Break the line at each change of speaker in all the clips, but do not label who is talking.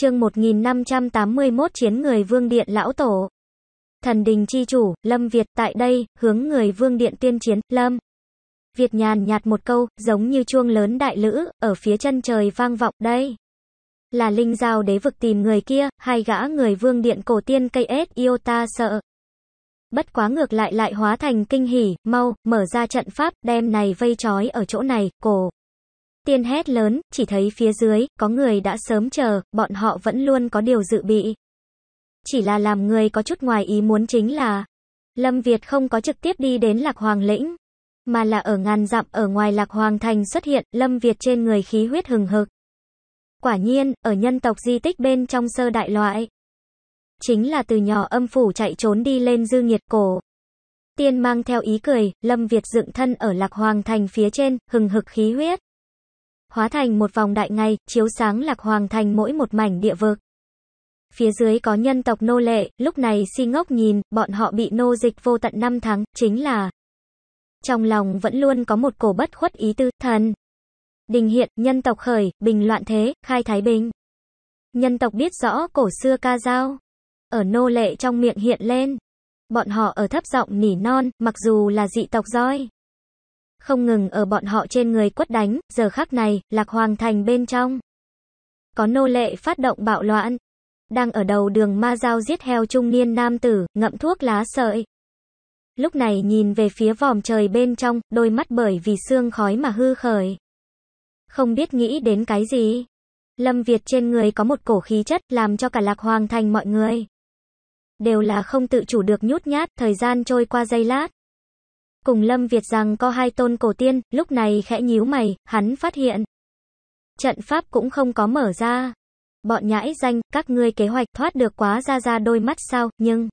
chương 1581 chiến người vương điện lão tổ. Thần đình chi chủ, Lâm Việt tại đây, hướng người vương điện tuyên chiến, Lâm. Việt nhàn nhạt một câu, giống như chuông lớn đại lữ, ở phía chân trời vang vọng, đây. Là linh giao đế vực tìm người kia, hai gã người vương điện cổ tiên cây ết yêu ta sợ. Bất quá ngược lại lại hóa thành kinh hỉ, mau, mở ra trận pháp, đem này vây trói ở chỗ này, cổ. Tiên hét lớn, chỉ thấy phía dưới, có người đã sớm chờ, bọn họ vẫn luôn có điều dự bị. Chỉ là làm người có chút ngoài ý muốn chính là, Lâm Việt không có trực tiếp đi đến Lạc Hoàng Lĩnh, mà là ở ngàn dặm ở ngoài Lạc Hoàng Thành xuất hiện, Lâm Việt trên người khí huyết hừng hực. Quả nhiên, ở nhân tộc di tích bên trong sơ đại loại, chính là từ nhỏ âm phủ chạy trốn đi lên dư nghiệt cổ. Tiên mang theo ý cười, Lâm Việt dựng thân ở Lạc Hoàng Thành phía trên, hừng hực khí huyết hóa thành một vòng đại ngay, chiếu sáng lạc hoàng thành mỗi một mảnh địa vực. Phía dưới có nhân tộc nô lệ, lúc này si ngốc nhìn, bọn họ bị nô dịch vô tận 5 tháng, chính là trong lòng vẫn luôn có một cổ bất khuất ý tư, thần. Đình hiện, nhân tộc khởi, bình loạn thế, khai thái bình. Nhân tộc biết rõ cổ xưa ca dao. Ở nô lệ trong miệng hiện lên. Bọn họ ở thấp giọng nỉ non, mặc dù là dị tộc roi không ngừng ở bọn họ trên người quất đánh, giờ khắc này, lạc hoàng thành bên trong. Có nô lệ phát động bạo loạn, đang ở đầu đường ma giao giết heo trung niên nam tử, ngậm thuốc lá sợi. Lúc này nhìn về phía vòm trời bên trong, đôi mắt bởi vì xương khói mà hư khởi. Không biết nghĩ đến cái gì. Lâm Việt trên người có một cổ khí chất làm cho cả lạc hoàng thành mọi người. Đều là không tự chủ được nhút nhát, thời gian trôi qua giây lát cùng Lâm Việt rằng có hai tôn cổ tiên, lúc này khẽ nhíu mày, hắn phát hiện. Trận pháp cũng không có mở ra. Bọn nhãi danh, các ngươi kế hoạch thoát được quá ra ra đôi mắt sao, nhưng...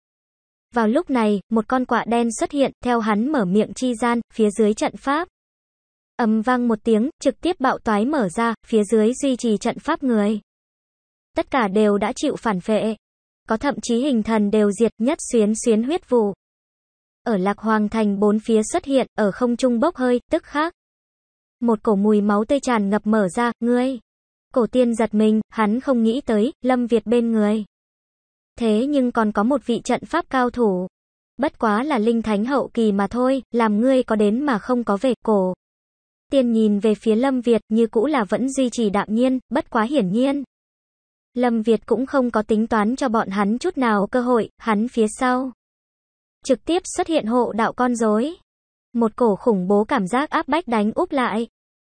Vào lúc này, một con quạ đen xuất hiện, theo hắn mở miệng chi gian, phía dưới trận pháp. Ầm vang một tiếng, trực tiếp bạo toái mở ra, phía dưới duy trì trận pháp người. Tất cả đều đã chịu phản phệ. Có thậm chí hình thần đều diệt nhất xuyến xuyến huyết vụ ở Lạc Hoàng Thành bốn phía xuất hiện, ở không trung bốc hơi, tức khác. Một cổ mùi máu tươi tràn ngập mở ra, ngươi. Cổ tiên giật mình, hắn không nghĩ tới, Lâm Việt bên người. Thế nhưng còn có một vị trận pháp cao thủ. Bất quá là linh thánh hậu kỳ mà thôi, làm ngươi có đến mà không có về cổ. Tiên nhìn về phía Lâm Việt như cũ là vẫn duy trì đạm nhiên, bất quá hiển nhiên. Lâm Việt cũng không có tính toán cho bọn hắn chút nào cơ hội, hắn phía sau trực tiếp xuất hiện hộ đạo con rối. Một cổ khủng bố cảm giác áp bách đánh úp lại.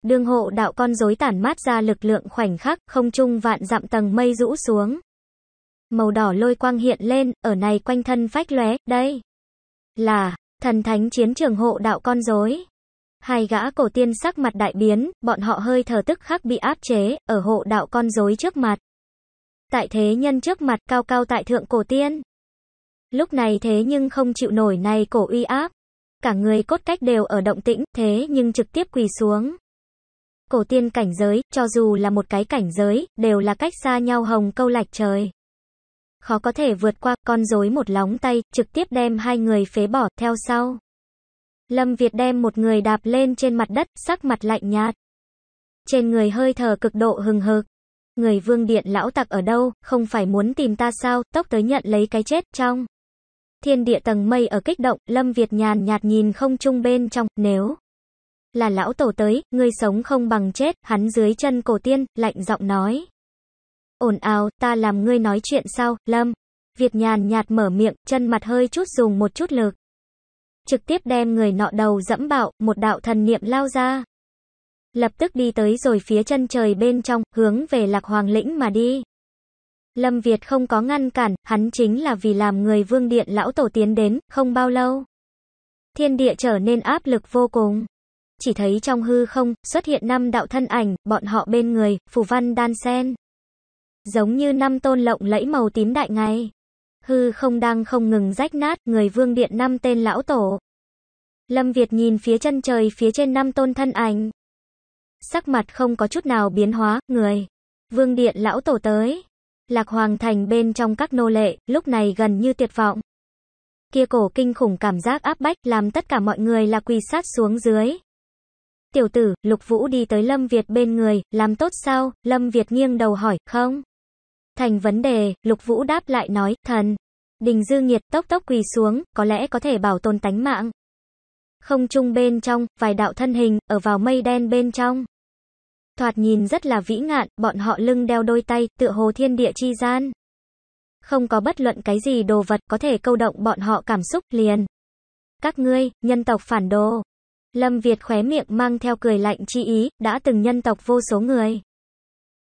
Đường hộ đạo con rối tản mát ra lực lượng khoảnh khắc, không trung vạn dặm tầng mây rũ xuống. Màu đỏ lôi quang hiện lên, ở này quanh thân phách lóe, đây là thần thánh chiến trường hộ đạo con rối. Hai gã cổ tiên sắc mặt đại biến, bọn họ hơi thở tức khắc bị áp chế, ở hộ đạo con rối trước mặt. Tại thế nhân trước mặt cao cao tại thượng cổ tiên. Lúc này thế nhưng không chịu nổi này cổ uy áp. Cả người cốt cách đều ở động tĩnh, thế nhưng trực tiếp quỳ xuống. Cổ tiên cảnh giới, cho dù là một cái cảnh giới, đều là cách xa nhau hồng câu lạch trời. Khó có thể vượt qua, con rối một lóng tay, trực tiếp đem hai người phế bỏ, theo sau. Lâm Việt đem một người đạp lên trên mặt đất, sắc mặt lạnh nhạt. Trên người hơi thở cực độ hừng hực. Người vương điện lão tặc ở đâu, không phải muốn tìm ta sao, tốc tới nhận lấy cái chết trong. Thiên địa tầng mây ở kích động, Lâm Việt nhàn nhạt nhìn không trung bên trong, nếu là lão tổ tới, ngươi sống không bằng chết, hắn dưới chân cổ tiên, lạnh giọng nói. ổn ào, ta làm ngươi nói chuyện sao, Lâm? Việt nhàn nhạt mở miệng, chân mặt hơi chút dùng một chút lực. Trực tiếp đem người nọ đầu dẫm bạo, một đạo thần niệm lao ra. Lập tức đi tới rồi phía chân trời bên trong, hướng về lạc hoàng lĩnh mà đi. Lâm Việt không có ngăn cản, hắn chính là vì làm người vương điện lão tổ tiến đến, không bao lâu. Thiên địa trở nên áp lực vô cùng. Chỉ thấy trong hư không, xuất hiện năm đạo thân ảnh, bọn họ bên người, phù văn đan sen. Giống như năm tôn lộng lẫy màu tím đại ngay, Hư không đang không ngừng rách nát, người vương điện năm tên lão tổ. Lâm Việt nhìn phía chân trời phía trên năm tôn thân ảnh. Sắc mặt không có chút nào biến hóa, người. Vương điện lão tổ tới. Lạc Hoàng Thành bên trong các nô lệ, lúc này gần như tuyệt vọng. Kia cổ kinh khủng cảm giác áp bách, làm tất cả mọi người là quỳ sát xuống dưới. Tiểu tử, Lục Vũ đi tới Lâm Việt bên người, làm tốt sao? Lâm Việt nghiêng đầu hỏi, không. Thành vấn đề, Lục Vũ đáp lại nói, thần. Đình dư nghiệt tốc tốc quỳ xuống, có lẽ có thể bảo tồn tánh mạng. Không trung bên trong, vài đạo thân hình, ở vào mây đen bên trong thoạt nhìn rất là vĩ ngạn, bọn họ lưng đeo đôi tay, tựa hồ thiên địa chi gian. Không có bất luận cái gì đồ vật có thể câu động bọn họ cảm xúc liền. Các ngươi, nhân tộc phản đồ. Lâm Việt khóe miệng mang theo cười lạnh chi ý, đã từng nhân tộc vô số người.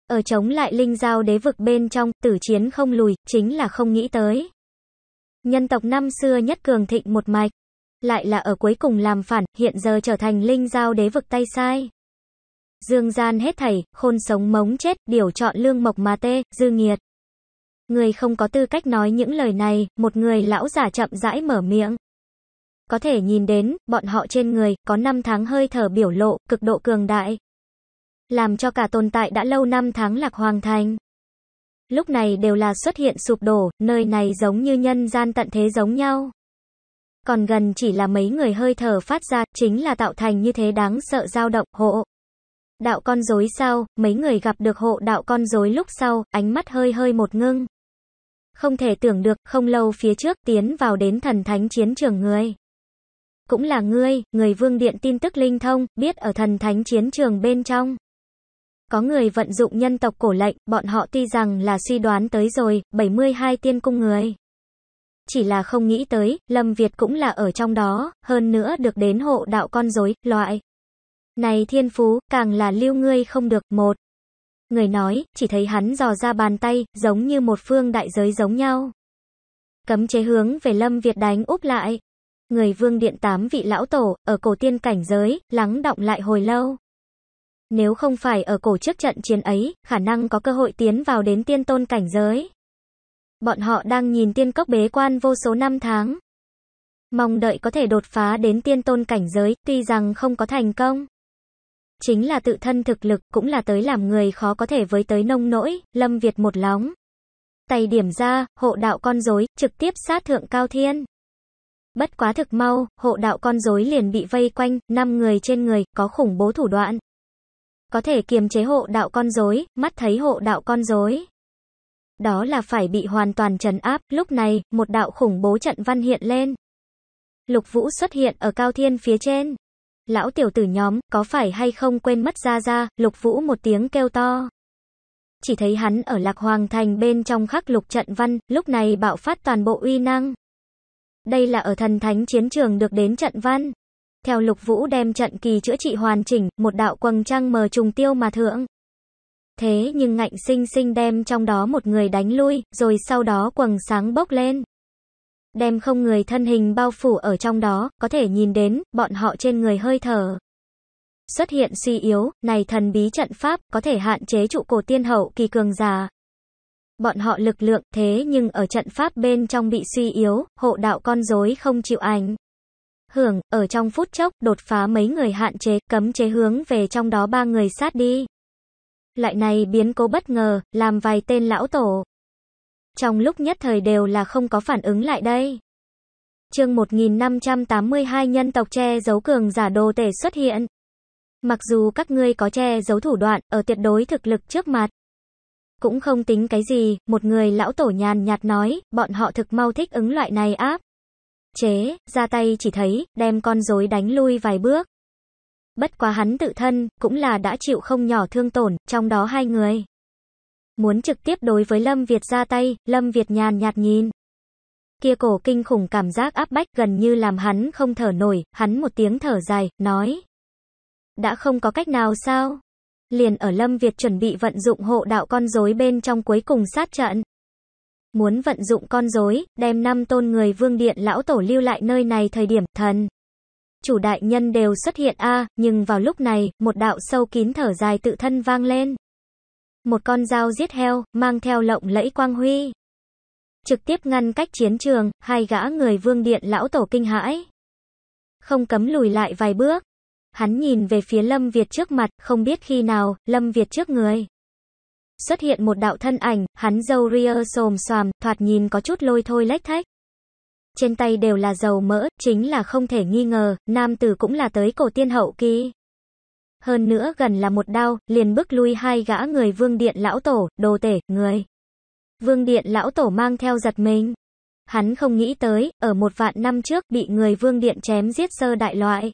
Ở chống lại linh giao đế vực bên trong, tử chiến không lùi, chính là không nghĩ tới. Nhân tộc năm xưa nhất cường thịnh một mạch. Lại là ở cuối cùng làm phản, hiện giờ trở thành linh giao đế vực tay sai dương gian hết thảy, khôn sống mống chết, điều chọn lương mộc mà tê, dư nghiệt. Người không có tư cách nói những lời này, một người lão giả chậm rãi mở miệng. Có thể nhìn đến, bọn họ trên người, có năm tháng hơi thở biểu lộ, cực độ cường đại. Làm cho cả tồn tại đã lâu năm tháng lạc hoàng thành. Lúc này đều là xuất hiện sụp đổ, nơi này giống như nhân gian tận thế giống nhau. Còn gần chỉ là mấy người hơi thở phát ra, chính là tạo thành như thế đáng sợ dao động, hộ đạo con rối sao, mấy người gặp được hộ đạo con rối lúc sau, ánh mắt hơi hơi một ngưng. Không thể tưởng được, không lâu phía trước tiến vào đến thần thánh chiến trường người. Cũng là ngươi, người vương điện tin tức linh thông, biết ở thần thánh chiến trường bên trong. Có người vận dụng nhân tộc cổ lệnh, bọn họ tuy rằng là suy đoán tới rồi, 72 tiên cung người. Chỉ là không nghĩ tới, Lâm Việt cũng là ở trong đó, hơn nữa được đến hộ đạo con rối loại. Này thiên phú, càng là lưu ngươi không được, một. Người nói, chỉ thấy hắn dò ra bàn tay, giống như một phương đại giới giống nhau. Cấm chế hướng về Lâm Việt đánh úp lại. Người vương điện tám vị lão tổ, ở cổ tiên cảnh giới, lắng động lại hồi lâu. Nếu không phải ở cổ trước trận chiến ấy, khả năng có cơ hội tiến vào đến tiên tôn cảnh giới. Bọn họ đang nhìn tiên cốc bế quan vô số năm tháng. Mong đợi có thể đột phá đến tiên tôn cảnh giới, tuy rằng không có thành công chính là tự thân thực lực, cũng là tới làm người khó có thể với tới nông nỗi, Lâm Việt một lóng. Tay điểm ra, hộ đạo con rối trực tiếp sát thượng cao thiên. Bất quá thực mau, hộ đạo con rối liền bị vây quanh, năm người trên người, có khủng bố thủ đoạn. Có thể kiềm chế hộ đạo con rối mắt thấy hộ đạo con rối Đó là phải bị hoàn toàn trấn áp, lúc này, một đạo khủng bố trận văn hiện lên. Lục vũ xuất hiện ở cao thiên phía trên. Lão tiểu tử nhóm, có phải hay không quên mất ra ra, lục vũ một tiếng kêu to. Chỉ thấy hắn ở lạc hoàng thành bên trong khắc lục trận văn, lúc này bạo phát toàn bộ uy năng. Đây là ở thần thánh chiến trường được đến trận văn. Theo lục vũ đem trận kỳ chữa trị hoàn chỉnh, một đạo quầng trăng mờ trùng tiêu mà thượng. Thế nhưng ngạnh sinh sinh đem trong đó một người đánh lui, rồi sau đó quầng sáng bốc lên đem không người thân hình bao phủ ở trong đó, có thể nhìn đến, bọn họ trên người hơi thở. Xuất hiện suy yếu, này thần bí trận pháp, có thể hạn chế trụ cổ tiên hậu kỳ cường già. Bọn họ lực lượng, thế nhưng ở trận pháp bên trong bị suy yếu, hộ đạo con rối không chịu ảnh. Hưởng, ở trong phút chốc, đột phá mấy người hạn chế, cấm chế hướng về trong đó ba người sát đi. Loại này biến cố bất ngờ, làm vài tên lão tổ, trong lúc nhất thời đều là không có phản ứng lại đây. Chương 1582 nhân tộc che giấu cường giả đồ tể xuất hiện. Mặc dù các ngươi có che giấu thủ đoạn ở tuyệt đối thực lực trước mặt, cũng không tính cái gì, một người lão tổ nhàn nhạt nói, bọn họ thực mau thích ứng loại này áp. Chế, ra tay chỉ thấy, đem con rối đánh lui vài bước. Bất quá hắn tự thân, cũng là đã chịu không nhỏ thương tổn, trong đó hai người. Muốn trực tiếp đối với Lâm Việt ra tay, Lâm Việt nhàn nhạt nhìn. Kia cổ kinh khủng cảm giác áp bách gần như làm hắn không thở nổi, hắn một tiếng thở dài, nói. Đã không có cách nào sao? Liền ở Lâm Việt chuẩn bị vận dụng hộ đạo con rối bên trong cuối cùng sát trận. Muốn vận dụng con rối, đem năm tôn người vương điện lão tổ lưu lại nơi này thời điểm thần chủ đại nhân đều xuất hiện a nhưng vào lúc này, một đạo sâu kín thở dài tự thân vang lên một con dao giết heo, mang theo lộng lẫy quang huy. Trực tiếp ngăn cách chiến trường, hai gã người vương điện lão tổ kinh hãi. Không cấm lùi lại vài bước. Hắn nhìn về phía Lâm Việt trước mặt, không biết khi nào, Lâm Việt trước người. Xuất hiện một đạo thân ảnh, hắn dâu ria xồm xoàm, thoạt nhìn có chút lôi thôi lách thách. Trên tay đều là dầu mỡ, chính là không thể nghi ngờ, nam tử cũng là tới cổ tiên hậu kỳ hơn nữa gần là một đao, liền bước lui hai gã người vương điện lão tổ, đồ tể, người. Vương điện lão tổ mang theo giật mình. Hắn không nghĩ tới, ở một vạn năm trước bị người vương điện chém giết sơ đại loại.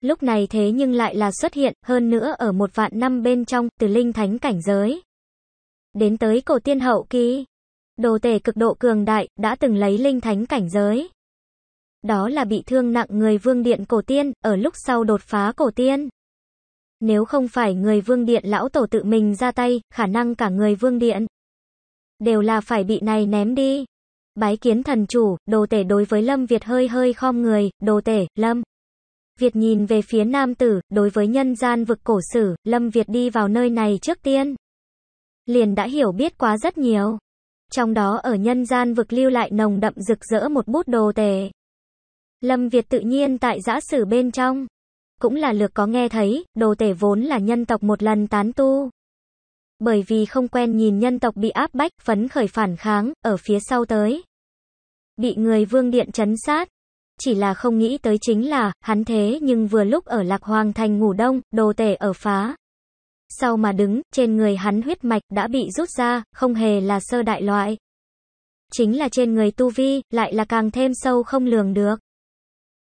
Lúc này thế nhưng lại là xuất hiện, hơn nữa ở một vạn năm bên trong, từ linh thánh cảnh giới. Đến tới cổ tiên hậu kỳ. Đồ tể cực độ cường đại, đã từng lấy linh thánh cảnh giới. Đó là bị thương nặng người vương điện cổ tiên, ở lúc sau đột phá cổ tiên. Nếu không phải người vương điện lão tổ tự mình ra tay, khả năng cả người vương điện đều là phải bị này ném đi. Bái kiến thần chủ, đồ tể đối với Lâm Việt hơi hơi khom người, đồ tể, Lâm. Việt nhìn về phía nam tử, đối với nhân gian vực cổ sử, Lâm Việt đi vào nơi này trước tiên. Liền đã hiểu biết quá rất nhiều. Trong đó ở nhân gian vực lưu lại nồng đậm rực rỡ một bút đồ tể. Lâm Việt tự nhiên tại giã sử bên trong cũng là lược có nghe thấy, đồ tể vốn là nhân tộc một lần tán tu. Bởi vì không quen nhìn nhân tộc bị áp bách, phấn khởi phản kháng, ở phía sau tới. Bị người vương điện chấn sát. Chỉ là không nghĩ tới chính là, hắn thế nhưng vừa lúc ở lạc hoàng thành ngủ đông, đồ tể ở phá. Sau mà đứng, trên người hắn huyết mạch đã bị rút ra, không hề là sơ đại loại. Chính là trên người tu vi, lại là càng thêm sâu không lường được.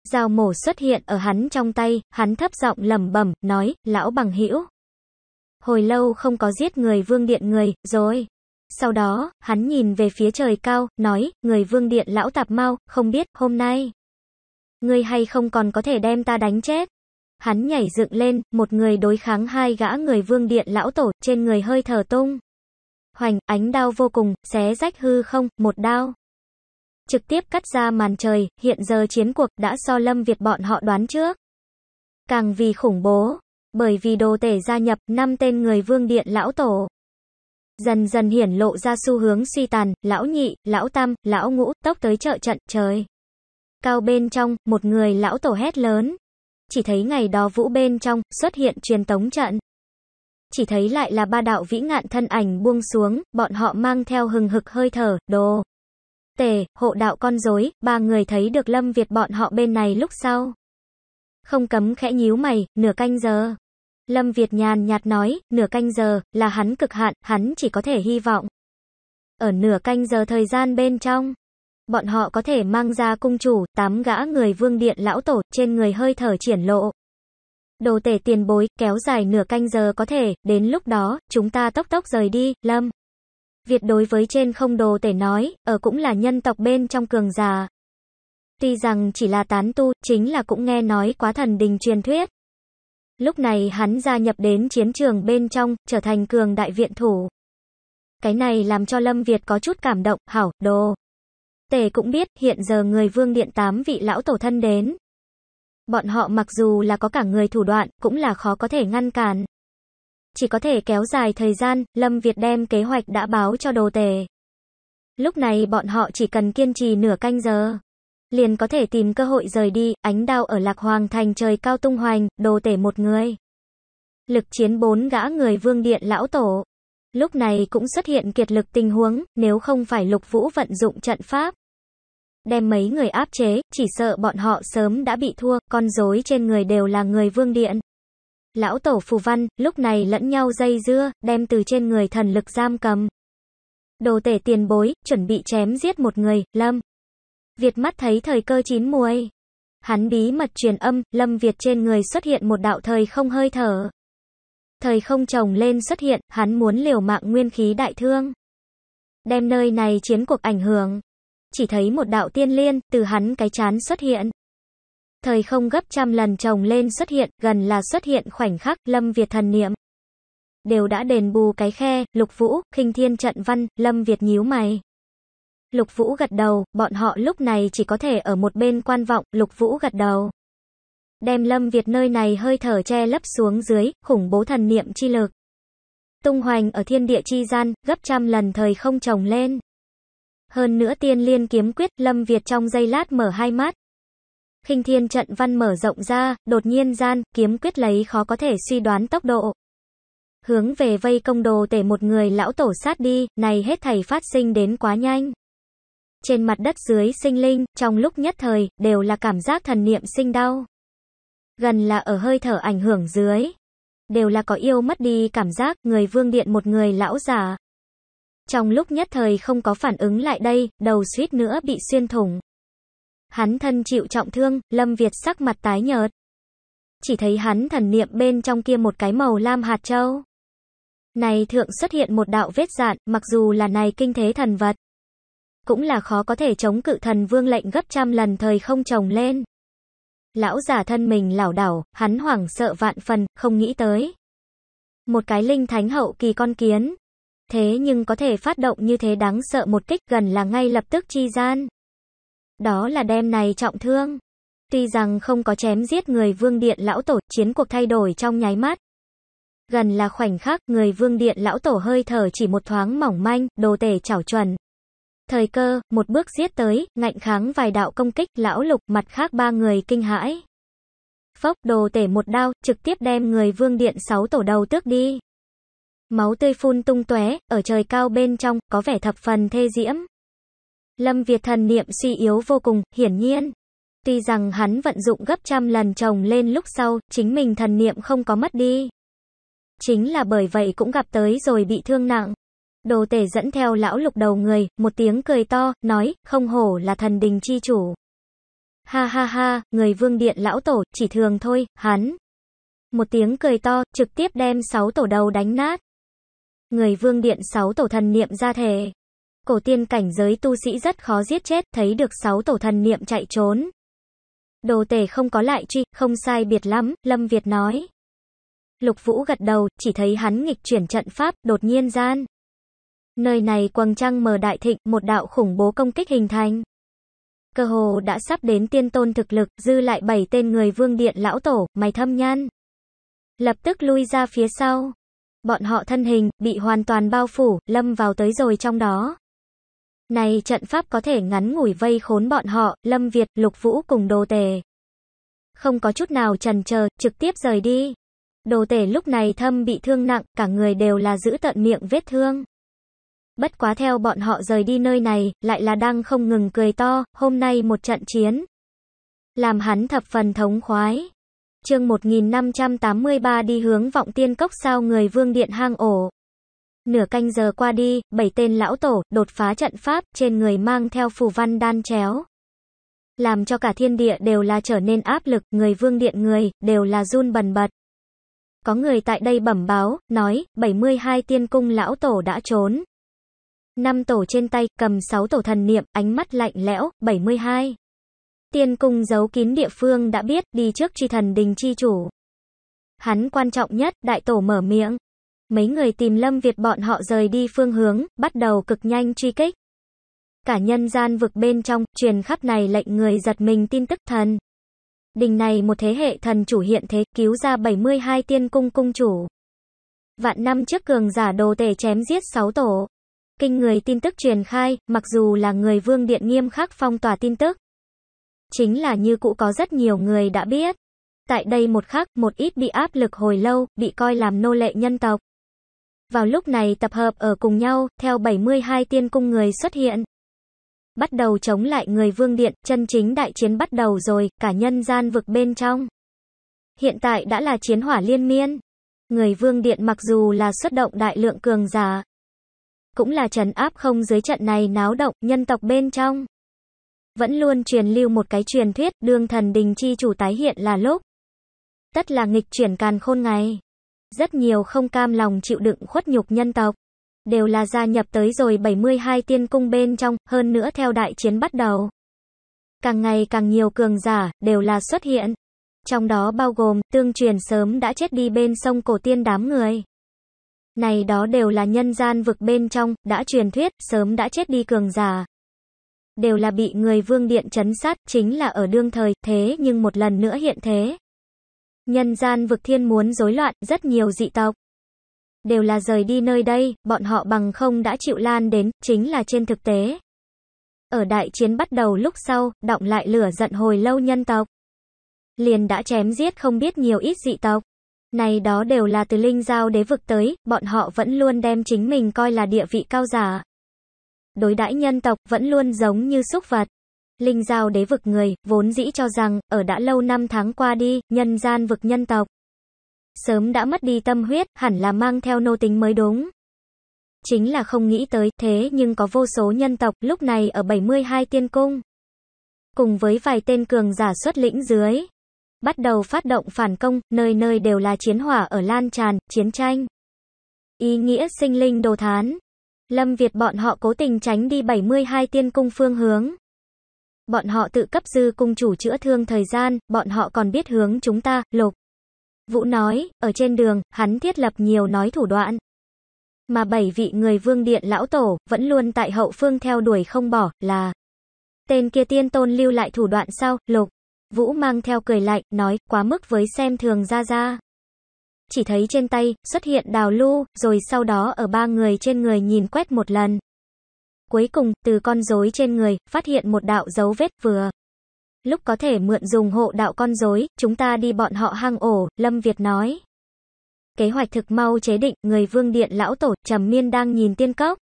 Dao mổ xuất hiện ở hắn trong tay, hắn thấp giọng lẩm bẩm, nói, lão bằng hữu Hồi lâu không có giết người vương điện người, rồi. Sau đó, hắn nhìn về phía trời cao, nói, người vương điện lão tạp mau, không biết, hôm nay. Người hay không còn có thể đem ta đánh chết. Hắn nhảy dựng lên, một người đối kháng hai gã người vương điện lão tổ, trên người hơi thở tung. Hoành, ánh đao vô cùng, xé rách hư không, một đao trực tiếp cắt ra màn trời, hiện giờ chiến cuộc đã so Lâm Việt bọn họ đoán trước. Càng vì khủng bố, bởi vì đồ tể gia nhập năm tên người vương điện lão tổ. Dần dần hiển lộ ra xu hướng suy tàn, lão nhị, lão tam, lão ngũ, tốc tới chợ trận, trời. Cao bên trong, một người lão tổ hét lớn. Chỉ thấy ngày đó vũ bên trong, xuất hiện truyền tống trận. Chỉ thấy lại là ba đạo vĩ ngạn thân ảnh buông xuống, bọn họ mang theo hừng hực hơi thở, đồ tề, hộ đạo con rối ba người thấy được Lâm Việt bọn họ bên này lúc sau. Không cấm khẽ nhíu mày, nửa canh giờ. Lâm Việt nhàn nhạt nói, nửa canh giờ, là hắn cực hạn, hắn chỉ có thể hy vọng. Ở nửa canh giờ thời gian bên trong, bọn họ có thể mang ra cung chủ, tám gã người vương điện lão tổ, trên người hơi thở triển lộ. Đồ tể tiền bối, kéo dài nửa canh giờ có thể, đến lúc đó, chúng ta tốc tốc rời đi, Lâm. Việt đối với trên không đồ tể nói, ở cũng là nhân tộc bên trong cường già. Tuy rằng chỉ là tán tu, chính là cũng nghe nói quá thần đình truyền thuyết. Lúc này hắn gia nhập đến chiến trường bên trong, trở thành cường đại viện thủ. Cái này làm cho Lâm Việt có chút cảm động, hảo, đồ. Tề cũng biết, hiện giờ người vương điện tám vị lão tổ thân đến. Bọn họ mặc dù là có cả người thủ đoạn, cũng là khó có thể ngăn cản chỉ có thể kéo dài thời gian, Lâm Việt đem kế hoạch đã báo cho đồ tề. Lúc này bọn họ chỉ cần kiên trì nửa canh giờ. Liền có thể tìm cơ hội rời đi, ánh đao ở Lạc Hoàng thành trời cao tung hoành, đồ tể một người. Lực chiến bốn gã người vương điện lão tổ. Lúc này cũng xuất hiện kiệt lực tình huống, nếu không phải lục vũ vận dụng trận pháp. Đem mấy người áp chế, chỉ sợ bọn họ sớm đã bị thua, con rối trên người đều là người vương điện. Lão tổ phù văn, lúc này lẫn nhau dây dưa, đem từ trên người thần lực giam cầm. Đồ tể tiền bối, chuẩn bị chém giết một người, Lâm. Việt mắt thấy thời cơ chín muồi. Hắn bí mật truyền âm, Lâm Việt trên người xuất hiện một đạo thời không hơi thở. Thời không trồng lên xuất hiện, hắn muốn liều mạng nguyên khí đại thương. Đem nơi này chiến cuộc ảnh hưởng. Chỉ thấy một đạo tiên liên, từ hắn cái chán xuất hiện thời không gấp trăm lần chồng lên xuất hiện, gần là xuất hiện khoảnh khắc Lâm Việt thần niệm. Đều đã đền bù cái khe, Lục Vũ, khinh thiên trận văn, Lâm Việt nhíu mày. Lục Vũ gật đầu, bọn họ lúc này chỉ có thể ở một bên quan vọng, Lục Vũ gật đầu. Đem Lâm Việt nơi này hơi thở che lấp xuống dưới, khủng bố thần niệm chi lực. Tung hoành ở thiên địa chi gian, gấp trăm lần thời không trồng lên. Hơn nữa tiên liên kiếm quyết, Lâm Việt trong giây lát mở hai mắt, Khinh thiên trận văn mở rộng ra, đột nhiên gian, kiếm quyết lấy khó có thể suy đoán tốc độ. Hướng về vây công đồ tể một người lão tổ sát đi, này hết thầy phát sinh đến quá nhanh. Trên mặt đất dưới sinh linh, trong lúc nhất thời, đều là cảm giác thần niệm sinh đau. Gần là ở hơi thở ảnh hưởng dưới. Đều là có yêu mất đi cảm giác, người vương điện một người lão giả. Trong lúc nhất thời không có phản ứng lại đây, đầu suýt nữa bị xuyên thủng. Hắn thân chịu trọng thương, Lâm Việt sắc mặt tái nhợt. Chỉ thấy hắn thần niệm bên trong kia một cái màu lam hạt châu. Này thượng xuất hiện một đạo vết dạn, mặc dù là này kinh thế thần vật. Cũng là khó có thể chống cự thần vương lệnh gấp trăm lần thời không trồng lên. Lão giả thân mình lảo đảo, hắn hoảng sợ vạn phần, không nghĩ tới. Một cái linh thánh hậu kỳ con kiến. Thế nhưng có thể phát động như thế đáng sợ một kích gần là ngay lập tức chi gian. Đó là đem này trọng thương. Tuy rằng không có chém giết người vương điện lão tổ, chiến cuộc thay đổi trong nháy mắt. Gần là khoảnh khắc, người vương điện lão tổ hơi thở chỉ một thoáng mỏng manh, đồ tể chảo chuẩn. Thời cơ, một bước giết tới, ngạnh kháng vài đạo công kích, lão lục, mặt khác ba người kinh hãi. Phốc đồ tể một đao, trực tiếp đem người vương điện sáu tổ đầu tước đi. Máu tươi phun tung tóe ở trời cao bên trong, có vẻ thập phần thê diễm. Lâm Việt thần niệm suy yếu vô cùng, hiển nhiên. Tuy rằng hắn vận dụng gấp trăm lần chồng lên lúc sau, chính mình thần niệm không có mất đi. Chính là bởi vậy cũng gặp tới rồi bị thương nặng. Đồ tể dẫn theo lão lục đầu người, một tiếng cười to, nói, không hổ là thần đình chi chủ. Ha ha ha, người vương điện lão tổ, chỉ thường thôi, hắn. Một tiếng cười to, trực tiếp đem sáu tổ đầu đánh nát. Người vương điện sáu tổ thần niệm ra thể. Cổ tiên cảnh giới tu sĩ rất khó giết chết, thấy được sáu tổ thần niệm chạy trốn. Đồ tể không có lại truy, không sai biệt lắm, Lâm Việt nói. Lục Vũ gật đầu, chỉ thấy hắn nghịch chuyển trận pháp, đột nhiên gian. Nơi này quầng trăng mờ đại thịnh, một đạo khủng bố công kích hình thành. Cơ hồ đã sắp đến tiên tôn thực lực, dư lại bảy tên người vương điện lão tổ, mày thâm nhan. Lập tức lui ra phía sau. Bọn họ thân hình, bị hoàn toàn bao phủ, lâm vào tới rồi trong đó. Này trận pháp có thể ngắn ngủi vây khốn bọn họ, Lâm Việt, Lục Vũ cùng đồ tể Không có chút nào trần chờ trực tiếp rời đi. Đồ tể lúc này thâm bị thương nặng, cả người đều là giữ tận miệng vết thương. Bất quá theo bọn họ rời đi nơi này, lại là đang không ngừng cười to, hôm nay một trận chiến. Làm hắn thập phần thống khoái. chương 1583 đi hướng vọng tiên cốc sao người vương điện hang ổ. Nửa canh giờ qua đi, bảy tên lão tổ, đột phá trận pháp, trên người mang theo phù văn đan chéo. Làm cho cả thiên địa đều là trở nên áp lực, người vương điện người, đều là run bần bật. Có người tại đây bẩm báo, nói, 72 tiên cung lão tổ đã trốn. Năm tổ trên tay, cầm 6 tổ thần niệm, ánh mắt lạnh lẽo, 72. Tiên cung giấu kín địa phương đã biết, đi trước truy thần đình chi chủ. Hắn quan trọng nhất, đại tổ mở miệng, Mấy người tìm Lâm Việt bọn họ rời đi phương hướng, bắt đầu cực nhanh truy kích. Cả nhân gian vực bên trong, truyền khắp này lệnh người giật mình tin tức thần. Đình này một thế hệ thần chủ hiện thế, cứu ra 72 tiên cung cung chủ. Vạn năm trước cường giả đồ tể chém giết 6 tổ. Kinh người tin tức truyền khai, mặc dù là người vương điện nghiêm khắc phong tỏa tin tức. Chính là như cũ có rất nhiều người đã biết. Tại đây một khắc, một ít bị áp lực hồi lâu, bị coi làm nô lệ nhân tộc. Vào lúc này tập hợp ở cùng nhau, theo 72 tiên cung người xuất hiện. Bắt đầu chống lại người vương điện, chân chính đại chiến bắt đầu rồi, cả nhân gian vực bên trong. Hiện tại đã là chiến hỏa liên miên. Người vương điện mặc dù là xuất động đại lượng cường giả, cũng là trấn áp không dưới trận này náo động nhân tộc bên trong. Vẫn luôn truyền lưu một cái truyền thuyết, đương thần đình chi chủ tái hiện là lúc. Tất là nghịch chuyển càn khôn ngày. Rất nhiều không cam lòng chịu đựng khuất nhục nhân tộc. Đều là gia nhập tới rồi 72 tiên cung bên trong, hơn nữa theo đại chiến bắt đầu. Càng ngày càng nhiều cường giả, đều là xuất hiện. Trong đó bao gồm, tương truyền sớm đã chết đi bên sông cổ tiên đám người. Này đó đều là nhân gian vực bên trong, đã truyền thuyết, sớm đã chết đi cường giả. Đều là bị người vương điện chấn sát, chính là ở đương thời, thế nhưng một lần nữa hiện thế. Nhân gian vực thiên muốn rối loạn, rất nhiều dị tộc. Đều là rời đi nơi đây, bọn họ bằng không đã chịu lan đến, chính là trên thực tế. Ở đại chiến bắt đầu lúc sau, động lại lửa giận hồi lâu nhân tộc. Liền đã chém giết không biết nhiều ít dị tộc. Này đó đều là từ linh giao đế vực tới, bọn họ vẫn luôn đem chính mình coi là địa vị cao giả. Đối đãi nhân tộc vẫn luôn giống như súc vật. Linh giao đế vực người, vốn dĩ cho rằng, ở đã lâu năm tháng qua đi, nhân gian vực nhân tộc. Sớm đã mất đi tâm huyết, hẳn là mang theo nô tính mới đúng. Chính là không nghĩ tới, thế nhưng có vô số nhân tộc, lúc này ở 72 tiên cung. Cùng với vài tên cường giả xuất lĩnh dưới. Bắt đầu phát động phản công, nơi nơi đều là chiến hỏa ở lan tràn, chiến tranh. Ý nghĩa sinh linh đồ thán. Lâm Việt bọn họ cố tình tránh đi 72 tiên cung phương hướng bọn họ tự cấp dư cung chủ chữa thương thời gian, bọn họ còn biết hướng chúng ta, lục. Vũ nói, ở trên đường, hắn thiết lập nhiều nói thủ đoạn. Mà bảy vị người vương điện lão tổ, vẫn luôn tại hậu phương theo đuổi không bỏ, là Tên kia tiên tôn lưu lại thủ đoạn sau. lục. Vũ mang theo cười lạnh, nói, quá mức với xem thường ra ra. Chỉ thấy trên tay, xuất hiện đào lưu, rồi sau đó ở ba người trên người nhìn quét một lần. Cuối cùng, từ con rối trên người, phát hiện một đạo dấu vết vừa. Lúc có thể mượn dùng hộ đạo con rối, chúng ta đi bọn họ hang ổ, Lâm Việt nói. Kế hoạch thực mau chế định, người vương điện lão tổ, trầm miên đang nhìn tiên cốc.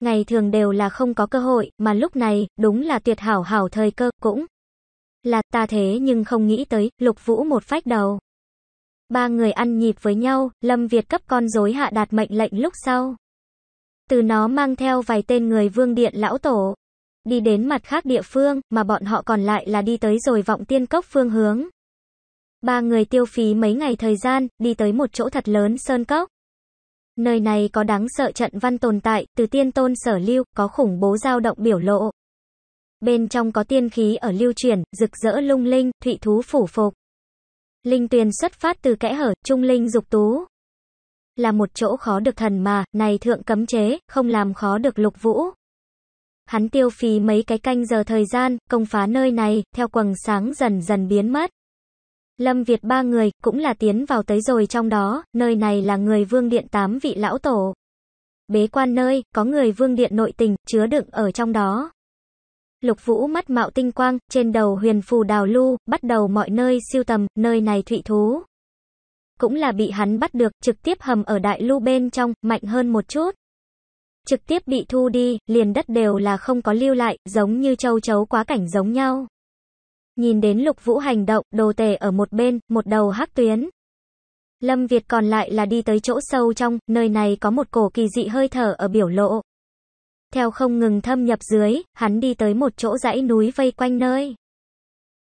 Ngày thường đều là không có cơ hội, mà lúc này, đúng là tuyệt hảo hảo thời cơ, cũng là ta thế nhưng không nghĩ tới, lục vũ một phách đầu. Ba người ăn nhịp với nhau, Lâm Việt cấp con rối hạ đạt mệnh lệnh lúc sau. Từ nó mang theo vài tên người vương điện lão tổ. Đi đến mặt khác địa phương, mà bọn họ còn lại là đi tới rồi vọng tiên cốc phương hướng. Ba người tiêu phí mấy ngày thời gian, đi tới một chỗ thật lớn sơn cốc. Nơi này có đáng sợ trận văn tồn tại, từ tiên tôn sở lưu, có khủng bố dao động biểu lộ. Bên trong có tiên khí ở lưu chuyển, rực rỡ lung linh, thụy thú phủ phục. Linh tuyền xuất phát từ kẽ hở, trung linh dục tú là một chỗ khó được thần mà, này thượng cấm chế, không làm khó được lục vũ. Hắn tiêu phí mấy cái canh giờ thời gian, công phá nơi này, theo quầng sáng dần dần biến mất. Lâm Việt ba người, cũng là tiến vào tới rồi trong đó, nơi này là người vương điện tám vị lão tổ. Bế quan nơi, có người vương điện nội tình, chứa đựng ở trong đó. Lục Vũ mắt mạo tinh quang, trên đầu huyền phù đào lưu, bắt đầu mọi nơi siêu tầm, nơi này thụy thú cũng là bị hắn bắt được, trực tiếp hầm ở đại lưu bên trong, mạnh hơn một chút. Trực tiếp bị thu đi, liền đất đều là không có lưu lại, giống như châu chấu quá cảnh giống nhau. Nhìn đến lục vũ hành động, đồ tề ở một bên, một đầu hắc tuyến. Lâm Việt còn lại là đi tới chỗ sâu trong, nơi này có một cổ kỳ dị hơi thở ở biểu lộ. Theo không ngừng thâm nhập dưới, hắn đi tới một chỗ dãy núi vây quanh nơi.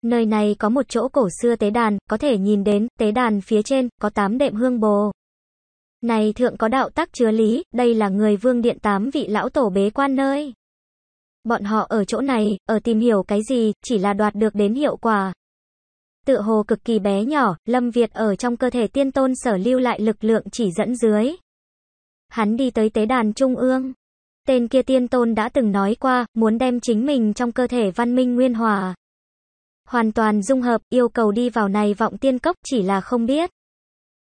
Nơi này có một chỗ cổ xưa tế đàn, có thể nhìn đến, tế đàn phía trên, có tám đệm hương bồ. Này thượng có đạo tác chứa lý, đây là người vương điện tám vị lão tổ bế quan nơi. Bọn họ ở chỗ này, ở tìm hiểu cái gì, chỉ là đoạt được đến hiệu quả. Tựa hồ cực kỳ bé nhỏ, Lâm Việt ở trong cơ thể tiên tôn sở lưu lại lực lượng chỉ dẫn dưới. Hắn đi tới tế đàn trung ương. Tên kia tiên tôn đã từng nói qua, muốn đem chính mình trong cơ thể văn minh nguyên hòa hoàn toàn dung hợp, yêu cầu đi vào này vọng tiên cốc chỉ là không biết.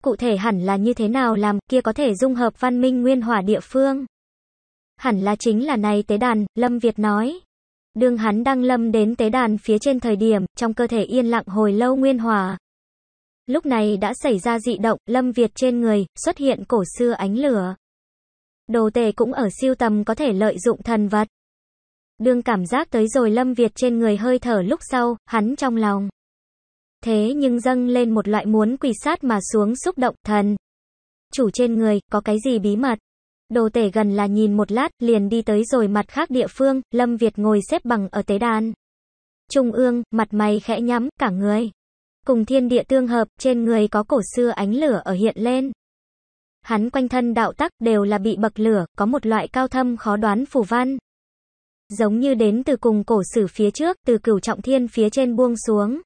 Cụ thể hẳn là như thế nào làm, kia có thể dung hợp văn minh nguyên hỏa địa phương. Hẳn là chính là này tế đàn, Lâm Việt nói. Đường hắn đang lâm đến tế đàn phía trên thời điểm, trong cơ thể yên lặng hồi lâu nguyên hòa. Lúc này đã xảy ra dị động, Lâm Việt trên người, xuất hiện cổ xưa ánh lửa. Đồ tề cũng ở siêu tầm có thể lợi dụng thần vật. Đương cảm giác tới rồi Lâm Việt trên người hơi thở lúc sau, hắn trong lòng. Thế nhưng dâng lên một loại muốn quỳ sát mà xuống xúc động, thần. Chủ trên người, có cái gì bí mật? Đồ tể gần là nhìn một lát, liền đi tới rồi mặt khác địa phương, Lâm Việt ngồi xếp bằng ở tế đàn. Trung ương, mặt mày khẽ nhắm, cả người. Cùng thiên địa tương hợp, trên người có cổ xưa ánh lửa ở hiện lên. Hắn quanh thân đạo tắc đều là bị bậc lửa, có một loại cao thâm khó đoán phù văn giống như đến từ cùng cổ sử phía trước, từ cửu trọng thiên phía trên buông xuống.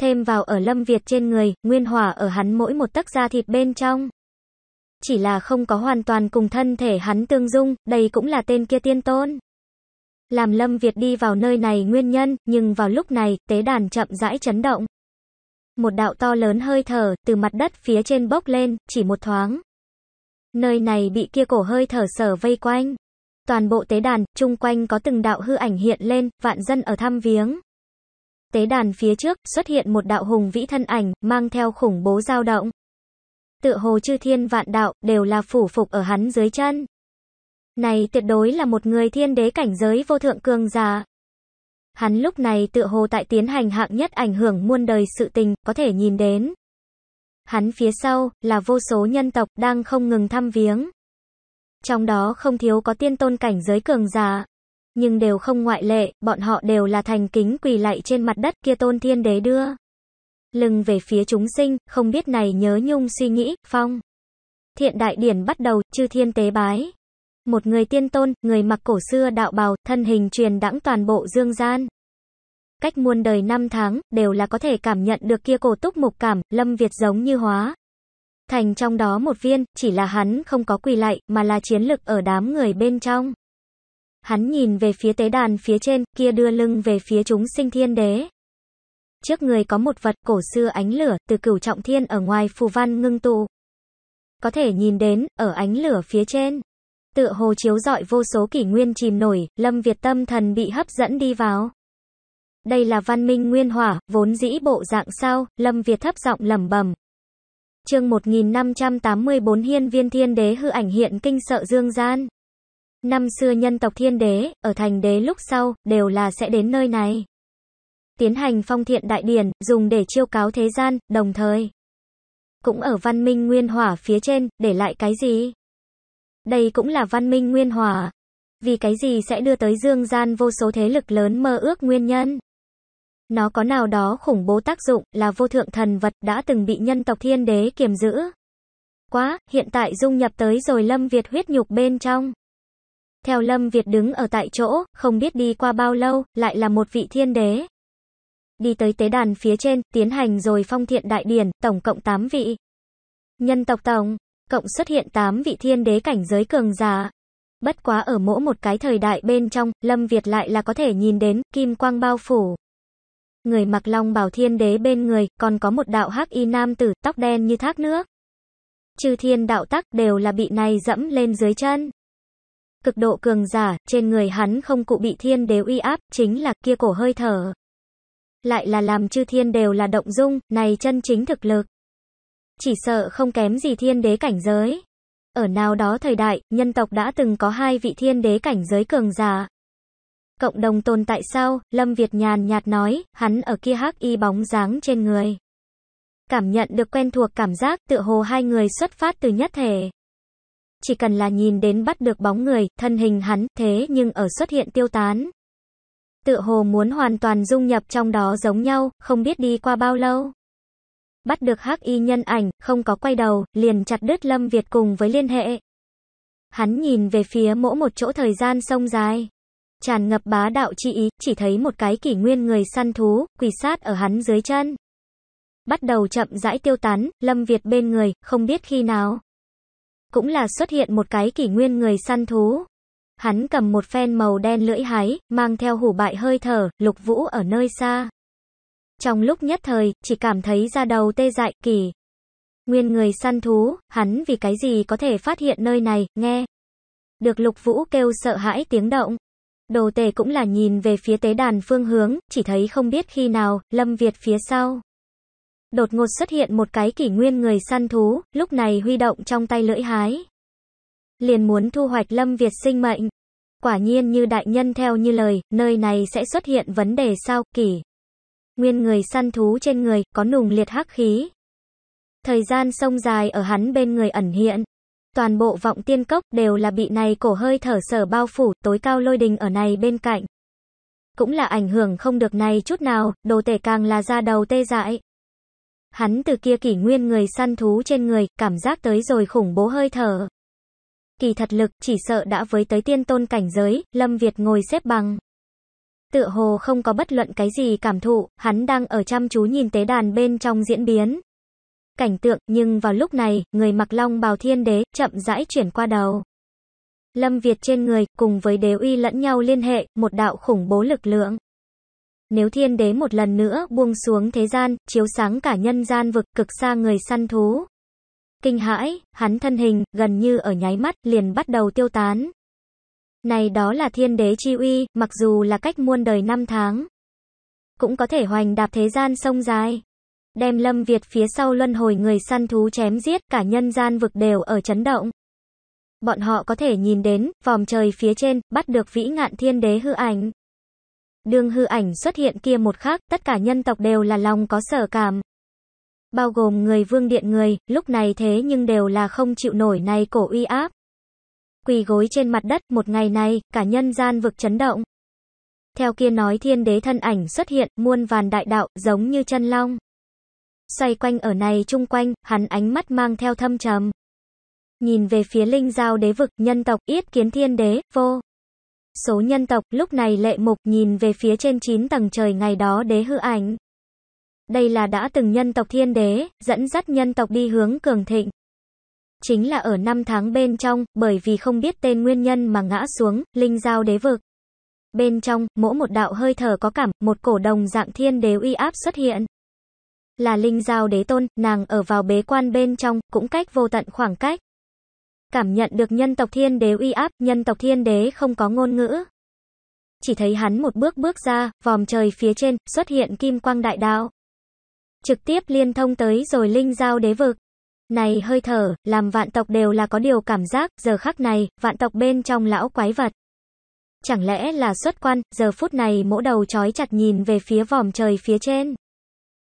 Thêm vào ở lâm Việt trên người, nguyên hỏa ở hắn mỗi một tấc da thịt bên trong. Chỉ là không có hoàn toàn cùng thân thể hắn tương dung, đây cũng là tên kia tiên tôn. Làm lâm Việt đi vào nơi này nguyên nhân, nhưng vào lúc này, tế đàn chậm rãi chấn động. Một đạo to lớn hơi thở, từ mặt đất phía trên bốc lên, chỉ một thoáng. Nơi này bị kia cổ hơi thở sở vây quanh. Toàn bộ tế đàn, chung quanh có từng đạo hư ảnh hiện lên, vạn dân ở thăm viếng. Tế đàn phía trước, xuất hiện một đạo hùng vĩ thân ảnh, mang theo khủng bố dao động. Tựa hồ chư thiên vạn đạo, đều là phủ phục ở hắn dưới chân. Này tuyệt đối là một người thiên đế cảnh giới vô thượng cường giả. Hắn lúc này tựa hồ tại tiến hành hạng nhất ảnh hưởng muôn đời sự tình, có thể nhìn đến. Hắn phía sau, là vô số nhân tộc đang không ngừng thăm viếng. Trong đó không thiếu có tiên tôn cảnh giới cường giả. Nhưng đều không ngoại lệ, bọn họ đều là thành kính quỳ lạy trên mặt đất kia tôn thiên đế đưa. Lưng về phía chúng sinh, không biết này nhớ nhung suy nghĩ, phong. Thiện đại điển bắt đầu, chư thiên tế bái. Một người tiên tôn, người mặc cổ xưa đạo bào, thân hình truyền đãng toàn bộ dương gian. Cách muôn đời năm tháng, đều là có thể cảm nhận được kia cổ túc mục cảm, lâm Việt giống như hóa thành trong đó một viên, chỉ là hắn không có quỳ lại, mà là chiến lực ở đám người bên trong. Hắn nhìn về phía tế đàn phía trên, kia đưa lưng về phía chúng sinh thiên đế. Trước người có một vật cổ xưa ánh lửa, từ cửu trọng thiên ở ngoài phù văn ngưng tụ. Có thể nhìn đến, ở ánh lửa phía trên. Tựa hồ chiếu dọi vô số kỷ nguyên chìm nổi, Lâm Việt tâm thần bị hấp dẫn đi vào. Đây là văn minh nguyên hỏa, vốn dĩ bộ dạng sao, Lâm Việt thấp giọng lầm bầm, Chương 1584 Hiên Viên Thiên Đế hư ảnh hiện kinh sợ dương gian. Năm xưa nhân tộc Thiên Đế, ở thành đế lúc sau, đều là sẽ đến nơi này. Tiến hành phong thiện đại điển, dùng để chiêu cáo thế gian, đồng thời. Cũng ở văn minh nguyên hỏa phía trên, để lại cái gì? Đây cũng là văn minh nguyên hỏa. Vì cái gì sẽ đưa tới dương gian vô số thế lực lớn mơ ước nguyên nhân? Nó có nào đó khủng bố tác dụng là vô thượng thần vật đã từng bị nhân tộc thiên đế kiềm giữ. Quá, hiện tại dung nhập tới rồi Lâm Việt huyết nhục bên trong. Theo Lâm Việt đứng ở tại chỗ, không biết đi qua bao lâu, lại là một vị thiên đế. Đi tới tế đàn phía trên, tiến hành rồi phong thiện đại điển, tổng cộng 8 vị. Nhân tộc tổng, cộng xuất hiện 8 vị thiên đế cảnh giới cường giả. Bất quá ở mỗi một cái thời đại bên trong, Lâm Việt lại là có thể nhìn đến, kim quang bao phủ người mặc long bảo thiên đế bên người, còn có một đạo hắc y nam tử, tóc đen như thác nước. Chư thiên đạo tắc đều là bị này dẫm lên dưới chân. Cực độ cường giả, trên người hắn không cụ bị thiên đế uy áp, chính là kia cổ hơi thở. Lại là làm chư thiên đều là động dung, này chân chính thực lực. Chỉ sợ không kém gì thiên đế cảnh giới. Ở nào đó thời đại, nhân tộc đã từng có hai vị thiên đế cảnh giới cường giả cộng đồng tồn tại sao, Lâm Việt nhàn nhạt nói, hắn ở kia hắc y bóng dáng trên người. Cảm nhận được quen thuộc cảm giác tựa hồ hai người xuất phát từ nhất thể. Chỉ cần là nhìn đến bắt được bóng người, thân hình hắn, thế nhưng ở xuất hiện tiêu tán. Tựa hồ muốn hoàn toàn dung nhập trong đó giống nhau, không biết đi qua bao lâu. Bắt được hắc y nhân ảnh, không có quay đầu, liền chặt đứt Lâm Việt cùng với liên hệ. Hắn nhìn về phía mỗi một chỗ thời gian sông dài tràn ngập bá đạo chi ý, chỉ thấy một cái kỷ nguyên người săn thú, quỳ sát ở hắn dưới chân. Bắt đầu chậm rãi tiêu tán, Lâm Việt bên người, không biết khi nào. Cũng là xuất hiện một cái kỷ nguyên người săn thú. Hắn cầm một phen màu đen lưỡi hái, mang theo hủ bại hơi thở, lục vũ ở nơi xa. Trong lúc nhất thời, chỉ cảm thấy ra đầu tê dại, kỳ. Nguyên người săn thú, hắn vì cái gì có thể phát hiện nơi này, nghe. Được lục vũ kêu sợ hãi tiếng động. Đồ tể cũng là nhìn về phía tế đàn phương hướng, chỉ thấy không biết khi nào, Lâm Việt phía sau. Đột ngột xuất hiện một cái kỷ nguyên người săn thú, lúc này huy động trong tay lưỡi hái. Liền muốn thu hoạch Lâm Việt sinh mệnh. Quả nhiên như đại nhân theo như lời, nơi này sẽ xuất hiện vấn đề sao, kỷ. Nguyên người săn thú trên người, có nùng liệt hắc khí. Thời gian sông dài ở hắn bên người ẩn hiện. Toàn bộ vọng tiên cốc đều là bị này cổ hơi thở sở bao phủ, tối cao lôi đình ở này bên cạnh. Cũng là ảnh hưởng không được này chút nào, đồ tể càng là ra đầu tê dại. Hắn từ kia kỷ nguyên người săn thú trên người, cảm giác tới rồi khủng bố hơi thở. Kỳ thật lực chỉ sợ đã với tới tiên tôn cảnh giới, Lâm Việt ngồi xếp bằng. Tựa hồ không có bất luận cái gì cảm thụ, hắn đang ở chăm chú nhìn tế đàn bên trong diễn biến cảnh tượng, nhưng vào lúc này, người mặc long bào thiên đế, chậm rãi chuyển qua đầu. Lâm Việt trên người, cùng với đế uy lẫn nhau liên hệ, một đạo khủng bố lực lượng. Nếu thiên đế một lần nữa buông xuống thế gian, chiếu sáng cả nhân gian vực cực xa người săn thú. Kinh hãi, hắn thân hình, gần như ở nháy mắt, liền bắt đầu tiêu tán. Này đó là thiên đế chi uy, mặc dù là cách muôn đời năm tháng. Cũng có thể hoành đạp thế gian sông dài đem Lâm Việt phía sau luân hồi người săn thú chém giết, cả nhân gian vực đều ở chấn động. Bọn họ có thể nhìn đến, vòm trời phía trên, bắt được vĩ ngạn thiên đế hư ảnh. Đường hư ảnh xuất hiện kia một khắc, tất cả nhân tộc đều là lòng có sở cảm. Bao gồm người vương điện người, lúc này thế nhưng đều là không chịu nổi này cổ uy áp. Quỳ gối trên mặt đất, một ngày này, cả nhân gian vực chấn động. Theo kia nói thiên đế thân ảnh xuất hiện, muôn vàn đại đạo, giống như chân long xoay quanh ở này chung quanh, hắn ánh mắt mang theo thâm trầm. Nhìn về phía linh giao đế vực, nhân tộc, yết kiến thiên đế, vô. Số nhân tộc, lúc này lệ mục, nhìn về phía trên 9 tầng trời ngày đó đế hư ảnh. Đây là đã từng nhân tộc thiên đế, dẫn dắt nhân tộc đi hướng cường thịnh. Chính là ở năm tháng bên trong, bởi vì không biết tên nguyên nhân mà ngã xuống, linh giao đế vực. Bên trong, mỗi một đạo hơi thở có cảm, một cổ đồng dạng thiên đế uy áp xuất hiện là linh giao đế tôn, nàng ở vào bế quan bên trong, cũng cách vô tận khoảng cách. Cảm nhận được nhân tộc thiên đế uy áp, nhân tộc thiên đế không có ngôn ngữ. Chỉ thấy hắn một bước bước ra, vòm trời phía trên, xuất hiện kim quang đại đạo. Trực tiếp liên thông tới rồi linh giao đế vực. Này hơi thở, làm vạn tộc đều là có điều cảm giác, giờ khắc này, vạn tộc bên trong lão quái vật. Chẳng lẽ là xuất quan, giờ phút này mỗ đầu trói chặt nhìn về phía vòm trời phía trên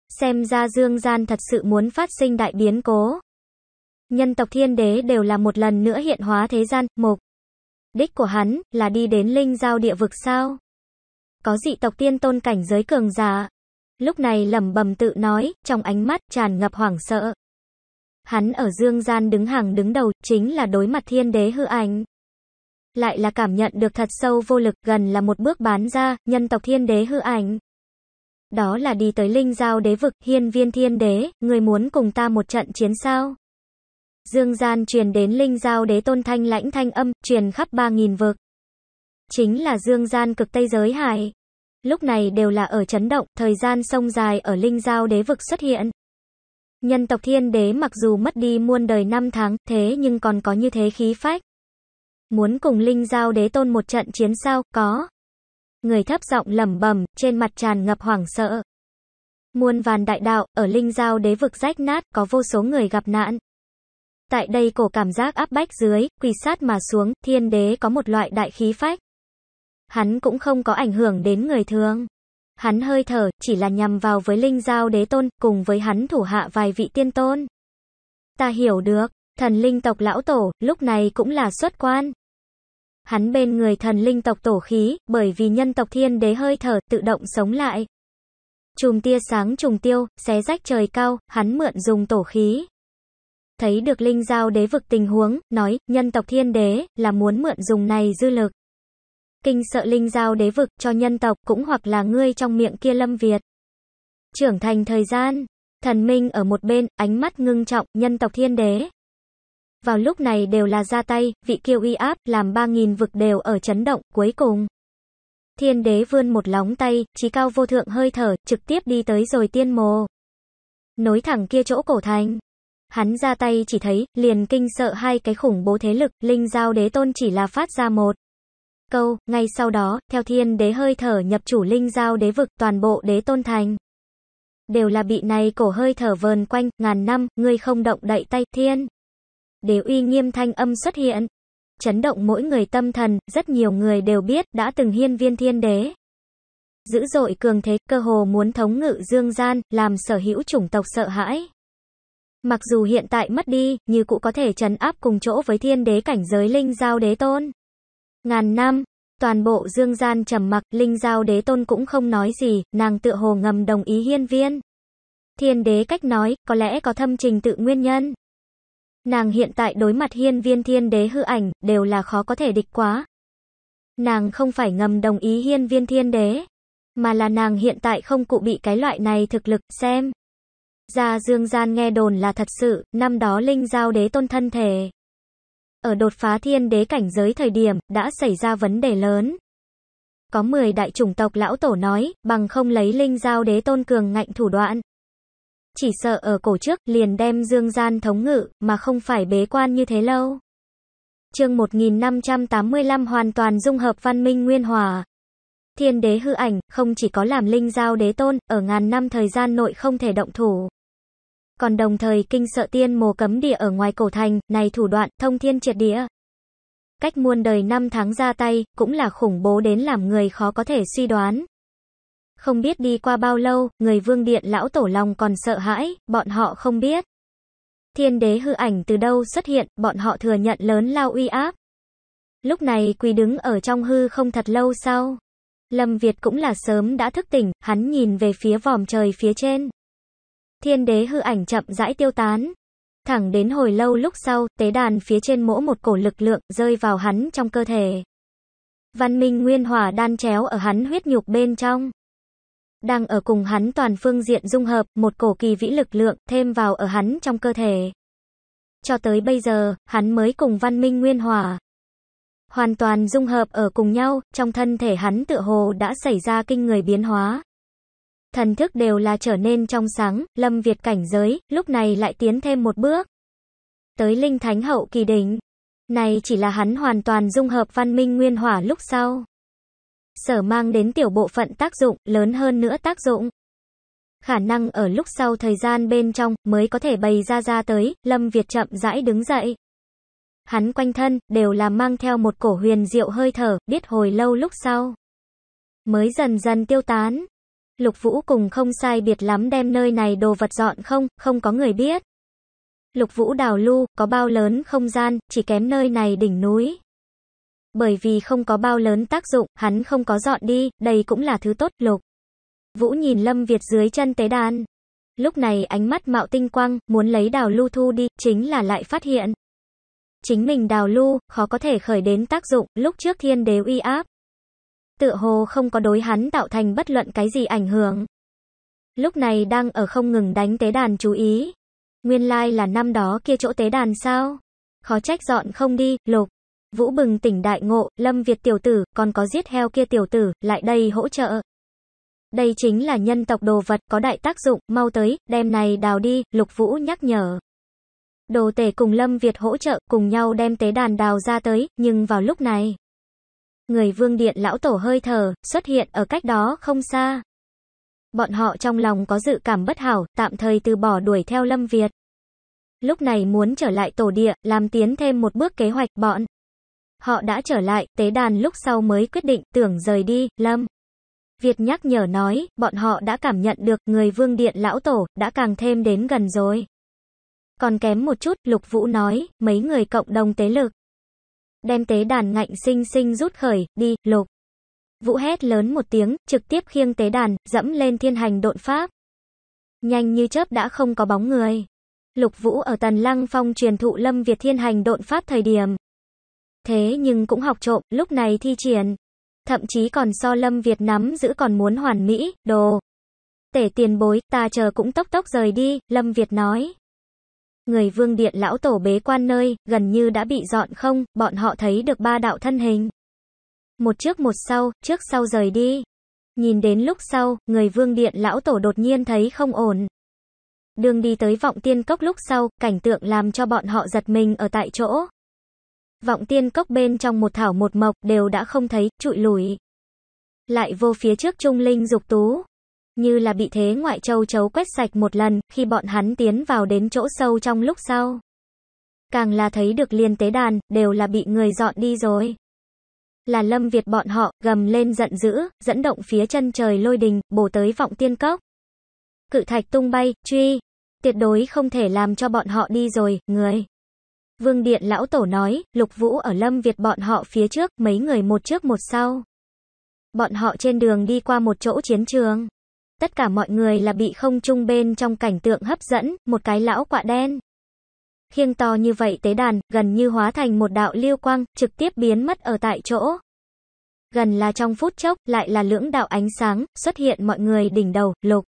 xem ra dương gian thật sự muốn phát sinh đại biến cố. Nhân tộc thiên đế đều là một lần nữa hiện hóa thế gian, mục. Đích của hắn là đi đến linh giao địa vực sao? Có dị tộc tiên tôn cảnh giới cường giả. Lúc này lẩm bẩm tự nói, trong ánh mắt tràn ngập hoảng sợ. Hắn ở dương gian đứng hàng đứng đầu, chính là đối mặt thiên đế hư ảnh. Lại là cảm nhận được thật sâu vô lực, gần là một bước bán ra, nhân tộc thiên đế hư ảnh. Đó là đi tới linh giao đế vực, hiên viên thiên đế, người muốn cùng ta một trận chiến sao? Dương gian truyền đến linh giao đế tôn thanh lãnh thanh âm, truyền khắp ba nghìn vực. Chính là dương gian cực tây giới hải. Lúc này đều là ở chấn động, thời gian sông dài ở linh giao đế vực xuất hiện. Nhân tộc thiên đế mặc dù mất đi muôn đời năm tháng, thế nhưng còn có như thế khí phách. Muốn cùng linh giao đế tôn một trận chiến sao, có người thấp giọng lẩm bẩm, trên mặt tràn ngập hoảng sợ. Muôn vàn đại đạo, ở linh giao đế vực rách nát, có vô số người gặp nạn. Tại đây cổ cảm giác áp bách dưới, quỳ sát mà xuống, thiên đế có một loại đại khí phách. Hắn cũng không có ảnh hưởng đến người thường. Hắn hơi thở, chỉ là nhằm vào với linh giao đế tôn, cùng với hắn thủ hạ vài vị tiên tôn. Ta hiểu được, thần linh tộc lão tổ, lúc này cũng là xuất quan, hắn bên người thần linh tộc tổ khí, bởi vì nhân tộc thiên đế hơi thở, tự động sống lại. Chùm tia sáng trùng tiêu, xé rách trời cao, hắn mượn dùng tổ khí. Thấy được linh giao đế vực tình huống, nói, nhân tộc thiên đế, là muốn mượn dùng này dư lực. Kinh sợ linh giao đế vực, cho nhân tộc, cũng hoặc là ngươi trong miệng kia lâm Việt. Trưởng thành thời gian, thần minh ở một bên, ánh mắt ngưng trọng, nhân tộc thiên đế, vào lúc này đều là ra tay, vị kiêu uy áp, làm 3.000 vực đều ở chấn động, cuối cùng. Thiên đế vươn một lóng tay, trí cao vô thượng hơi thở, trực tiếp đi tới rồi tiên mồ. Nối thẳng kia chỗ cổ thành. Hắn ra tay chỉ thấy, liền kinh sợ hai cái khủng bố thế lực, linh giao đế tôn chỉ là phát ra một. Câu, ngay sau đó, theo thiên đế hơi thở nhập chủ linh giao đế vực toàn bộ đế tôn thành. Đều là bị này cổ hơi thở vờn quanh, ngàn năm, người không động đậy tay, thiên đều uy nghiêm thanh âm xuất hiện. Chấn động mỗi người tâm thần, rất nhiều người đều biết đã từng hiên viên thiên đế. Dữ dội cường thế, cơ hồ muốn thống ngự dương gian, làm sở hữu chủng tộc sợ hãi. Mặc dù hiện tại mất đi, như cụ có thể chấn áp cùng chỗ với thiên đế cảnh giới linh giao đế tôn. Ngàn năm, toàn bộ dương gian trầm mặc, linh giao đế tôn cũng không nói gì, nàng tựa hồ ngầm đồng ý hiên viên. Thiên đế cách nói, có lẽ có thâm trình tự nguyên nhân. Nàng hiện tại đối mặt hiên viên thiên đế hư ảnh, đều là khó có thể địch quá. Nàng không phải ngầm đồng ý hiên viên thiên đế, mà là nàng hiện tại không cụ bị cái loại này thực lực, xem. Gia Dương Gian nghe đồn là thật sự, năm đó Linh Giao Đế tôn thân thể. Ở đột phá thiên đế cảnh giới thời điểm, đã xảy ra vấn đề lớn. Có 10 đại chủng tộc lão tổ nói, bằng không lấy Linh Giao Đế tôn cường ngạnh thủ đoạn chỉ sợ ở cổ trước, liền đem dương gian thống ngự, mà không phải bế quan như thế lâu. chương 1585 hoàn toàn dung hợp văn minh nguyên hòa. Thiên đế hư ảnh, không chỉ có làm linh giao đế tôn, ở ngàn năm thời gian nội không thể động thủ. Còn đồng thời kinh sợ tiên mồ cấm địa ở ngoài cổ thành, này thủ đoạn, thông thiên triệt địa. Cách muôn đời năm tháng ra tay, cũng là khủng bố đến làm người khó có thể suy đoán. Không biết đi qua bao lâu, người vương điện lão tổ lòng còn sợ hãi, bọn họ không biết. Thiên đế hư ảnh từ đâu xuất hiện, bọn họ thừa nhận lớn lao uy áp. Lúc này quỳ đứng ở trong hư không thật lâu sau. Lâm Việt cũng là sớm đã thức tỉnh, hắn nhìn về phía vòm trời phía trên. Thiên đế hư ảnh chậm rãi tiêu tán. Thẳng đến hồi lâu lúc sau, tế đàn phía trên mỗ một cổ lực lượng rơi vào hắn trong cơ thể. Văn minh nguyên hỏa đan chéo ở hắn huyết nhục bên trong đang ở cùng hắn toàn phương diện dung hợp, một cổ kỳ vĩ lực lượng thêm vào ở hắn trong cơ thể. Cho tới bây giờ, hắn mới cùng văn minh nguyên hòa. Hoàn toàn dung hợp ở cùng nhau, trong thân thể hắn tựa hồ đã xảy ra kinh người biến hóa. Thần thức đều là trở nên trong sáng, lâm Việt cảnh giới, lúc này lại tiến thêm một bước. Tới linh thánh hậu kỳ đỉnh. Này chỉ là hắn hoàn toàn dung hợp văn minh nguyên hỏa lúc sau sở mang đến tiểu bộ phận tác dụng, lớn hơn nữa tác dụng. Khả năng ở lúc sau thời gian bên trong mới có thể bày ra ra tới, Lâm Việt chậm rãi đứng dậy. Hắn quanh thân, đều là mang theo một cổ huyền diệu hơi thở, biết hồi lâu lúc sau. Mới dần dần tiêu tán. Lục Vũ cùng không sai biệt lắm đem nơi này đồ vật dọn không, không có người biết. Lục Vũ đào lu, có bao lớn không gian, chỉ kém nơi này đỉnh núi bởi vì không có bao lớn tác dụng, hắn không có dọn đi, đây cũng là thứ tốt, lục. Vũ nhìn Lâm Việt dưới chân tế đàn. Lúc này ánh mắt mạo tinh quang, muốn lấy đào lưu thu đi, chính là lại phát hiện. Chính mình đào lưu, khó có thể khởi đến tác dụng, lúc trước thiên đế uy áp. Tựa hồ không có đối hắn tạo thành bất luận cái gì ảnh hưởng. Lúc này đang ở không ngừng đánh tế đàn chú ý. Nguyên lai like là năm đó kia chỗ tế đàn sao? Khó trách dọn không đi, lục. Vũ bừng tỉnh đại ngộ, Lâm Việt tiểu tử, còn có giết heo kia tiểu tử, lại đây hỗ trợ. Đây chính là nhân tộc đồ vật, có đại tác dụng, mau tới, đem này đào đi, Lục Vũ nhắc nhở. Đồ tể cùng Lâm Việt hỗ trợ, cùng nhau đem tế đàn đào ra tới, nhưng vào lúc này. Người vương điện lão tổ hơi thở, xuất hiện ở cách đó không xa. Bọn họ trong lòng có dự cảm bất hảo, tạm thời từ bỏ đuổi theo Lâm Việt. Lúc này muốn trở lại tổ địa, làm tiến thêm một bước kế hoạch bọn. Họ đã trở lại, tế đàn lúc sau mới quyết định, tưởng rời đi, Lâm. Việt nhắc nhở nói, bọn họ đã cảm nhận được người vương điện lão tổ, đã càng thêm đến gần rồi. Còn kém một chút, Lục Vũ nói, mấy người cộng đồng tế lực. Đem tế đàn ngạnh sinh sinh rút khởi, đi, Lục. Vũ hét lớn một tiếng, trực tiếp khiêng tế đàn, dẫm lên thiên hành độn pháp. Nhanh như chớp đã không có bóng người. Lục Vũ ở Tần Lăng Phong truyền thụ Lâm Việt Thiên Hành độn pháp thời điểm, thế nhưng cũng học trộm, lúc này thi triển. Thậm chí còn so Lâm Việt nắm giữ còn muốn hoàn mỹ, đồ. Tể tiền bối, ta chờ cũng tốc tốc rời đi, Lâm Việt nói. Người vương điện lão tổ bế quan nơi, gần như đã bị dọn không, bọn họ thấy được ba đạo thân hình. Một trước một sau, trước sau rời đi. Nhìn đến lúc sau, người vương điện lão tổ đột nhiên thấy không ổn. Đường đi tới vọng tiên cốc lúc sau, cảnh tượng làm cho bọn họ giật mình ở tại chỗ vọng tiên cốc bên trong một thảo một mộc đều đã không thấy, trụi lủi. Lại vô phía trước trung linh dục tú. Như là bị thế ngoại châu chấu quét sạch một lần, khi bọn hắn tiến vào đến chỗ sâu trong lúc sau. Càng là thấy được liên tế đàn, đều là bị người dọn đi rồi. Là lâm Việt bọn họ, gầm lên giận dữ, dẫn động phía chân trời lôi đình, bổ tới vọng tiên cốc. Cự thạch tung bay, truy, tuyệt đối không thể làm cho bọn họ đi rồi, người. Vương Điện Lão Tổ nói, Lục Vũ ở Lâm Việt bọn họ phía trước, mấy người một trước một sau. Bọn họ trên đường đi qua một chỗ chiến trường. Tất cả mọi người là bị không trung bên trong cảnh tượng hấp dẫn, một cái lão quạ đen. Khiêng to như vậy tế đàn, gần như hóa thành một đạo lưu quang, trực tiếp biến mất ở tại chỗ. Gần là trong phút chốc, lại là lưỡng đạo ánh sáng, xuất hiện mọi người đỉnh đầu, lục.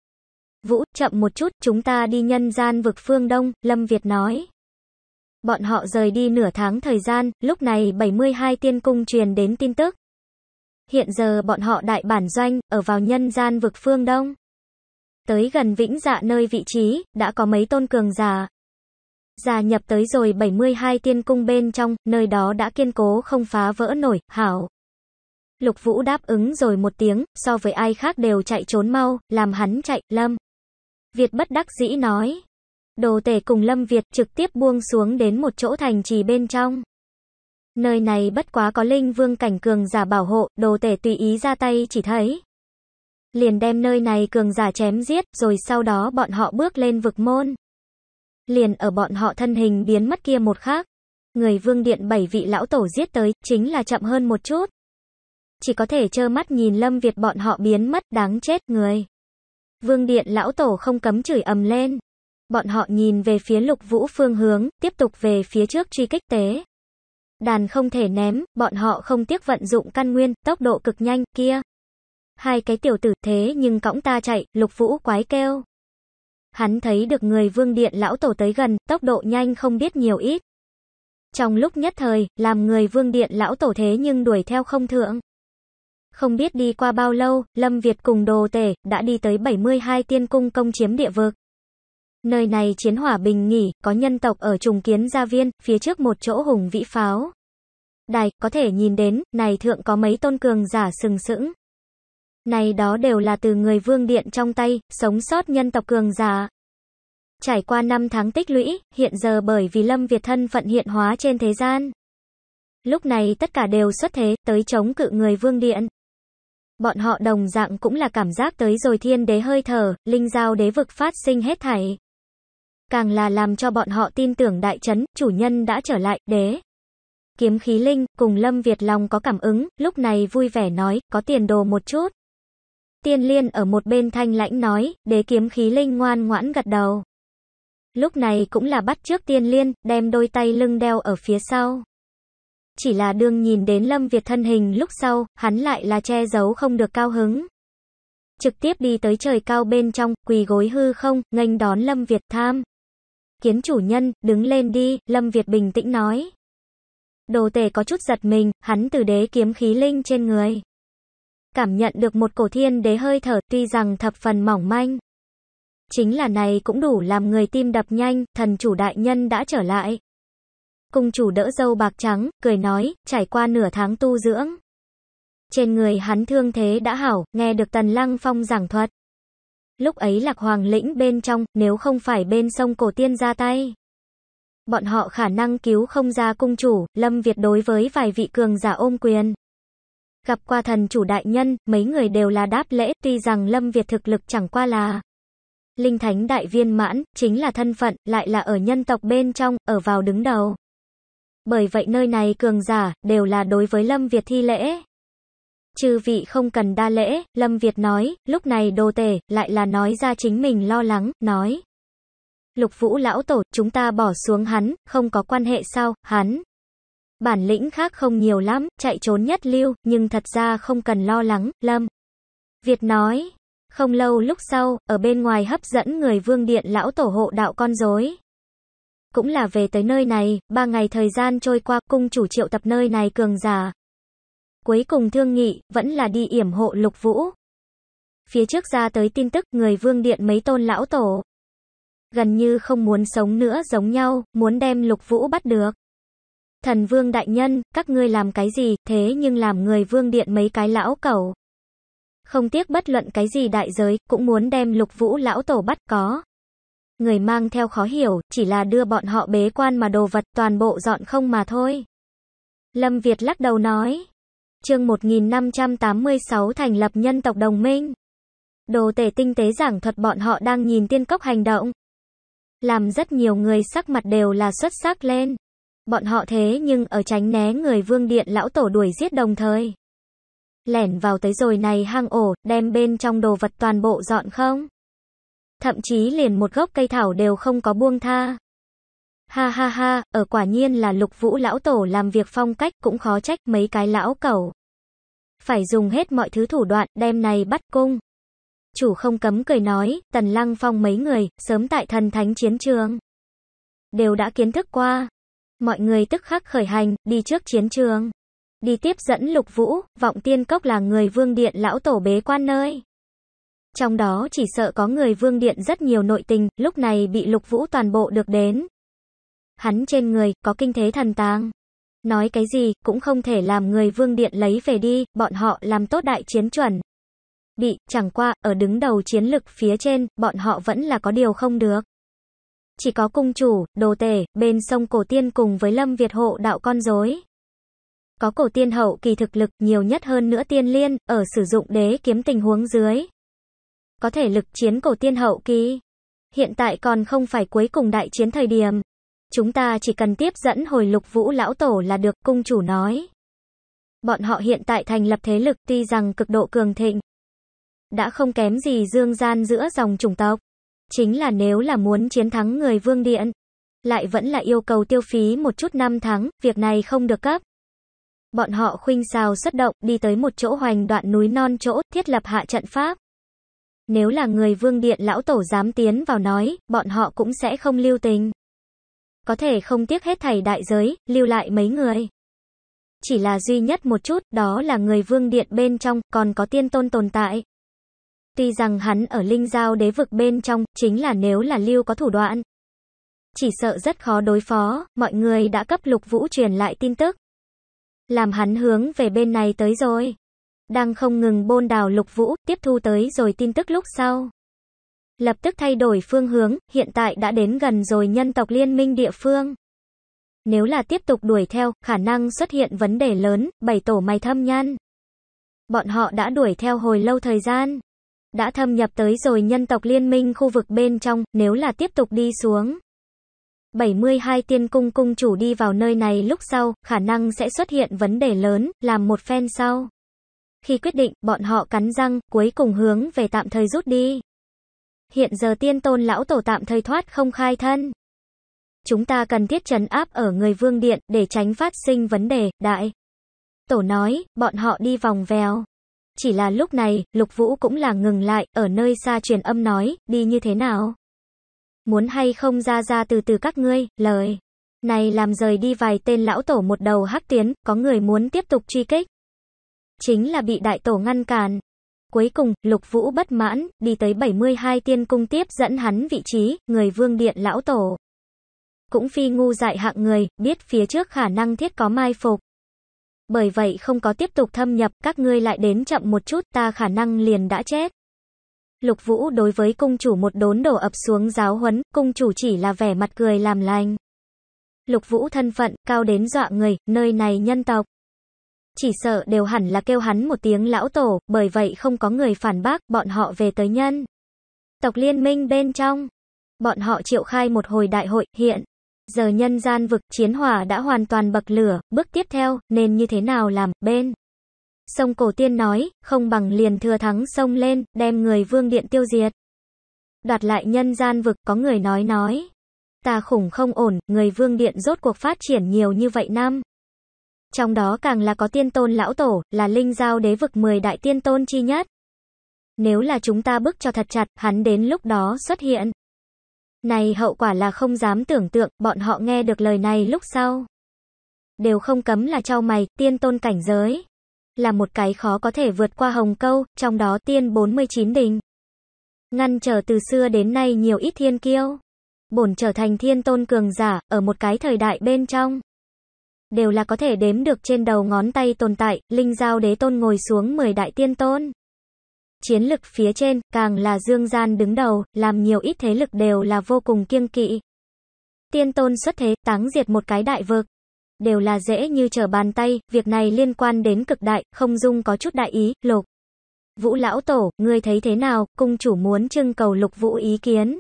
Vũ, chậm một chút, chúng ta đi nhân gian vực phương Đông, Lâm Việt nói. Bọn họ rời đi nửa tháng thời gian, lúc này 72 tiên cung truyền đến tin tức. Hiện giờ bọn họ đại bản doanh, ở vào nhân gian vực phương Đông. Tới gần vĩnh dạ nơi vị trí, đã có mấy tôn cường già. Già nhập tới rồi 72 tiên cung bên trong, nơi đó đã kiên cố không phá vỡ nổi, hảo. Lục Vũ đáp ứng rồi một tiếng, so với ai khác đều chạy trốn mau, làm hắn chạy, lâm. Việt bất đắc dĩ nói. Đồ tể cùng Lâm Việt trực tiếp buông xuống đến một chỗ thành trì bên trong. Nơi này bất quá có linh vương cảnh cường giả bảo hộ, đồ tể tùy ý ra tay chỉ thấy. Liền đem nơi này cường giả chém giết, rồi sau đó bọn họ bước lên vực môn. Liền ở bọn họ thân hình biến mất kia một khác. Người vương điện bảy vị lão tổ giết tới, chính là chậm hơn một chút. Chỉ có thể trơ mắt nhìn Lâm Việt bọn họ biến mất, đáng chết người. Vương điện lão tổ không cấm chửi ầm lên. Bọn họ nhìn về phía lục vũ phương hướng, tiếp tục về phía trước truy kích tế. Đàn không thể ném, bọn họ không tiếc vận dụng căn nguyên, tốc độ cực nhanh, kia. Hai cái tiểu tử thế nhưng cõng ta chạy, lục vũ quái kêu. Hắn thấy được người vương điện lão tổ tới gần, tốc độ nhanh không biết nhiều ít. Trong lúc nhất thời, làm người vương điện lão tổ thế nhưng đuổi theo không thượng. Không biết đi qua bao lâu, Lâm Việt cùng đồ tể, đã đi tới 72 tiên cung công chiếm địa vực. Nơi này chiến hỏa bình nghỉ, có nhân tộc ở trùng kiến gia viên, phía trước một chỗ hùng vĩ pháo. Đài, có thể nhìn đến, này thượng có mấy tôn cường giả sừng sững. Này đó đều là từ người vương điện trong tay, sống sót nhân tộc cường giả. Trải qua năm tháng tích lũy, hiện giờ bởi vì Lâm Việt thân phận hiện hóa trên thế gian. Lúc này tất cả đều xuất thế, tới chống cự người vương điện. Bọn họ đồng dạng cũng là cảm giác tới rồi thiên đế hơi thở, linh giao đế vực phát sinh hết thảy càng là làm cho bọn họ tin tưởng đại chấn, chủ nhân đã trở lại, đế. Kiếm khí linh, cùng Lâm Việt lòng có cảm ứng, lúc này vui vẻ nói, có tiền đồ một chút. Tiên liên ở một bên thanh lãnh nói, đế kiếm khí linh ngoan ngoãn gật đầu. Lúc này cũng là bắt trước tiên liên, đem đôi tay lưng đeo ở phía sau. Chỉ là đương nhìn đến Lâm Việt thân hình lúc sau, hắn lại là che giấu không được cao hứng. Trực tiếp đi tới trời cao bên trong, quỳ gối hư không, nghênh đón Lâm Việt tham. Kiến chủ nhân, đứng lên đi, Lâm Việt bình tĩnh nói. Đồ tể có chút giật mình, hắn từ đế kiếm khí linh trên người. Cảm nhận được một cổ thiên đế hơi thở tuy rằng thập phần mỏng manh. Chính là này cũng đủ làm người tim đập nhanh, thần chủ đại nhân đã trở lại. Cung chủ đỡ dâu bạc trắng, cười nói, trải qua nửa tháng tu dưỡng. Trên người hắn thương thế đã hảo, nghe được tần lăng phong giảng thuật. Lúc ấy lạc hoàng lĩnh bên trong, nếu không phải bên sông cổ tiên ra tay. Bọn họ khả năng cứu không ra cung chủ, Lâm Việt đối với vài vị cường giả ôm quyền. Gặp qua thần chủ đại nhân, mấy người đều là đáp lễ, tuy rằng Lâm Việt thực lực chẳng qua là Linh Thánh Đại Viên Mãn, chính là thân phận, lại là ở nhân tộc bên trong, ở vào đứng đầu. Bởi vậy nơi này cường giả, đều là đối với Lâm Việt thi lễ. Chư vị không cần đa lễ, Lâm Việt nói, lúc này đồ tể, lại là nói ra chính mình lo lắng, nói. Lục vũ lão tổ, chúng ta bỏ xuống hắn, không có quan hệ sao, hắn. Bản lĩnh khác không nhiều lắm, chạy trốn nhất lưu, nhưng thật ra không cần lo lắng, Lâm. Việt nói, không lâu lúc sau, ở bên ngoài hấp dẫn người vương điện lão tổ hộ đạo con rối. Cũng là về tới nơi này, ba ngày thời gian trôi qua cung chủ triệu tập nơi này cường giả, Cuối cùng thương nghị, vẫn là đi yểm hộ lục vũ. Phía trước ra tới tin tức người vương điện mấy tôn lão tổ. Gần như không muốn sống nữa giống nhau, muốn đem lục vũ bắt được. Thần vương đại nhân, các ngươi làm cái gì, thế nhưng làm người vương điện mấy cái lão cẩu. Không tiếc bất luận cái gì đại giới, cũng muốn đem lục vũ lão tổ bắt có. Người mang theo khó hiểu, chỉ là đưa bọn họ bế quan mà đồ vật toàn bộ dọn không mà thôi. Lâm Việt lắc đầu nói chương 1586 thành lập nhân tộc đồng minh. Đồ tể tinh tế giảng thuật bọn họ đang nhìn tiên cốc hành động. Làm rất nhiều người sắc mặt đều là xuất sắc lên. Bọn họ thế nhưng ở tránh né người vương điện lão tổ đuổi giết đồng thời. Lẻn vào tới rồi này hang ổ, đem bên trong đồ vật toàn bộ dọn không. Thậm chí liền một gốc cây thảo đều không có buông tha. Ha ha ha, ở quả nhiên là lục vũ lão tổ làm việc phong cách cũng khó trách mấy cái lão cẩu. Phải dùng hết mọi thứ thủ đoạn, đem này bắt cung. Chủ không cấm cười nói, tần lăng phong mấy người, sớm tại thần thánh chiến trường. Đều đã kiến thức qua. Mọi người tức khắc khởi hành, đi trước chiến trường. Đi tiếp dẫn lục vũ, vọng tiên cốc là người vương điện lão tổ bế quan nơi. Trong đó chỉ sợ có người vương điện rất nhiều nội tình, lúc này bị lục vũ toàn bộ được đến, hắn trên người có kinh thế thần tàng. Nói cái gì cũng không thể làm người vương điện lấy về đi, bọn họ làm tốt đại chiến chuẩn. Bị, chẳng qua, ở đứng đầu chiến lực phía trên, bọn họ vẫn là có điều không được. Chỉ có cung chủ, đồ tể, bên sông cổ tiên cùng với lâm Việt hộ đạo con rối Có cổ tiên hậu kỳ thực lực nhiều nhất hơn nữa tiên liên, ở sử dụng đế kiếm tình huống dưới. Có thể lực chiến cổ tiên hậu kỳ. Hiện tại còn không phải cuối cùng đại chiến thời điểm. Chúng ta chỉ cần tiếp dẫn hồi lục vũ lão tổ là được, cung chủ nói. Bọn họ hiện tại thành lập thế lực tuy rằng cực độ cường thịnh. Đã không kém gì dương gian giữa dòng chủng tộc. Chính là nếu là muốn chiến thắng người vương điện. Lại vẫn là yêu cầu tiêu phí một chút năm tháng, việc này không được cấp. Bọn họ khuynh xào xuất động, đi tới một chỗ hoành đoạn núi non chỗ, thiết lập hạ trận pháp. Nếu là người vương điện lão tổ dám tiến vào nói, bọn họ cũng sẽ không lưu tình có thể không tiếc hết thảy đại giới, lưu lại mấy người. Chỉ là duy nhất một chút, đó là người vương điện bên trong, còn có tiên tôn tồn tại. Tuy rằng hắn ở linh giao đế vực bên trong, chính là nếu là lưu có thủ đoạn. Chỉ sợ rất khó đối phó, mọi người đã cấp lục vũ truyền lại tin tức. Làm hắn hướng về bên này tới rồi. Đang không ngừng bôn đào lục vũ, tiếp thu tới rồi tin tức lúc sau lập tức thay đổi phương hướng, hiện tại đã đến gần rồi nhân tộc liên minh địa phương. Nếu là tiếp tục đuổi theo, khả năng xuất hiện vấn đề lớn, bảy tổ mày thâm nhăn. Bọn họ đã đuổi theo hồi lâu thời gian. Đã thâm nhập tới rồi nhân tộc liên minh khu vực bên trong, nếu là tiếp tục đi xuống. 72 tiên cung cung chủ đi vào nơi này lúc sau, khả năng sẽ xuất hiện vấn đề lớn, làm một phen sau. Khi quyết định, bọn họ cắn răng, cuối cùng hướng về tạm thời rút đi hiện giờ tiên tôn lão tổ tạm thời thoát không khai thân. Chúng ta cần thiết trấn áp ở người vương điện để tránh phát sinh vấn đề, đại. Tổ nói, bọn họ đi vòng vèo. Chỉ là lúc này, Lục Vũ cũng là ngừng lại, ở nơi xa truyền âm nói, đi như thế nào? Muốn hay không ra ra từ từ các ngươi, lời. Này làm rời đi vài tên lão tổ một đầu hắc tiến, có người muốn tiếp tục truy kích. Chính là bị đại tổ ngăn cản, Cuối cùng, Lục Vũ bất mãn, đi tới 72 tiên cung tiếp dẫn hắn vị trí, người vương điện lão tổ. Cũng phi ngu dại hạng người, biết phía trước khả năng thiết có mai phục. Bởi vậy không có tiếp tục thâm nhập, các ngươi lại đến chậm một chút, ta khả năng liền đã chết. Lục Vũ đối với cung chủ một đốn đổ ập xuống giáo huấn, cung chủ chỉ là vẻ mặt cười làm lành. Lục Vũ thân phận, cao đến dọa người, nơi này nhân tộc. Chỉ sợ đều hẳn là kêu hắn một tiếng lão tổ, bởi vậy không có người phản bác, bọn họ về tới nhân. Tộc liên minh bên trong, bọn họ triệu khai một hồi đại hội, hiện. Giờ nhân gian vực chiến hỏa đã hoàn toàn bậc lửa, bước tiếp theo, nên như thế nào làm, bên. Sông cổ tiên nói, không bằng liền thừa thắng sông lên, đem người vương điện tiêu diệt. Đoạt lại nhân gian vực, có người nói nói. ta khủng không ổn, người vương điện rốt cuộc phát triển nhiều như vậy năm. Trong đó càng là có tiên tôn lão tổ, là linh giao đế vực 10 đại tiên tôn chi nhất. Nếu là chúng ta bức cho thật chặt, hắn đến lúc đó xuất hiện. Này hậu quả là không dám tưởng tượng, bọn họ nghe được lời này lúc sau. Đều không cấm là trao mày, tiên tôn cảnh giới. Là một cái khó có thể vượt qua hồng câu, trong đó tiên 49 đình. Ngăn trở từ xưa đến nay nhiều ít thiên kiêu. Bổn trở thành thiên tôn cường giả, ở một cái thời đại bên trong đều là có thể đếm được trên đầu ngón tay tồn tại, linh giao đế tôn ngồi xuống 10 đại tiên tôn. Chiến lực phía trên, càng là dương gian đứng đầu, làm nhiều ít thế lực đều là vô cùng kiêng kỵ. Tiên tôn xuất thế, táng diệt một cái đại vực. Đều là dễ như trở bàn tay, việc này liên quan đến cực đại, không dung có chút đại ý, lục. Vũ lão tổ, ngươi thấy thế nào, cung chủ muốn trưng cầu lục vũ ý kiến.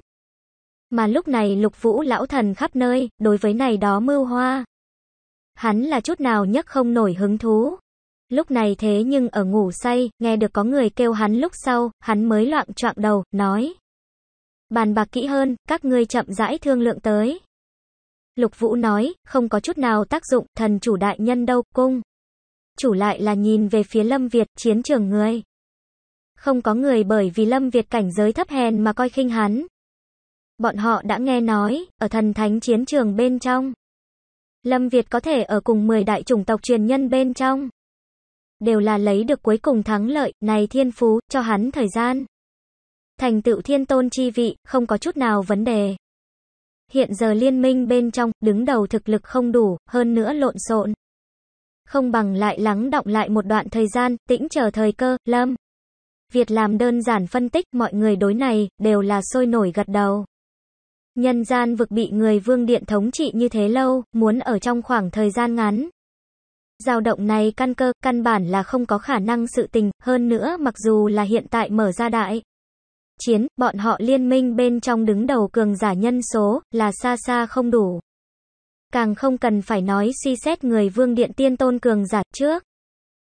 Mà lúc này lục vũ lão thần khắp nơi, đối với này đó mưu hoa. Hắn là chút nào nhấc không nổi hứng thú. Lúc này thế nhưng ở ngủ say, nghe được có người kêu hắn lúc sau, hắn mới loạn trọng đầu, nói. Bàn bạc kỹ hơn, các ngươi chậm rãi thương lượng tới. Lục Vũ nói, không có chút nào tác dụng, thần chủ đại nhân đâu, cung. Chủ lại là nhìn về phía Lâm Việt, chiến trường người. Không có người bởi vì Lâm Việt cảnh giới thấp hèn mà coi khinh hắn. Bọn họ đã nghe nói, ở thần thánh chiến trường bên trong. Lâm Việt có thể ở cùng 10 đại chủng tộc truyền nhân bên trong. Đều là lấy được cuối cùng thắng lợi, này thiên phú, cho hắn thời gian. Thành tựu thiên tôn chi vị, không có chút nào vấn đề. Hiện giờ liên minh bên trong, đứng đầu thực lực không đủ, hơn nữa lộn xộn. Không bằng lại lắng động lại một đoạn thời gian, tĩnh chờ thời cơ, Lâm. Việt làm đơn giản phân tích, mọi người đối này, đều là sôi nổi gật đầu. Nhân gian vực bị người vương điện thống trị như thế lâu, muốn ở trong khoảng thời gian ngắn. dao động này căn cơ, căn bản là không có khả năng sự tình, hơn nữa mặc dù là hiện tại mở ra đại. Chiến, bọn họ liên minh bên trong đứng đầu cường giả nhân số, là xa xa không đủ. Càng không cần phải nói suy xét người vương điện tiên tôn cường giả trước.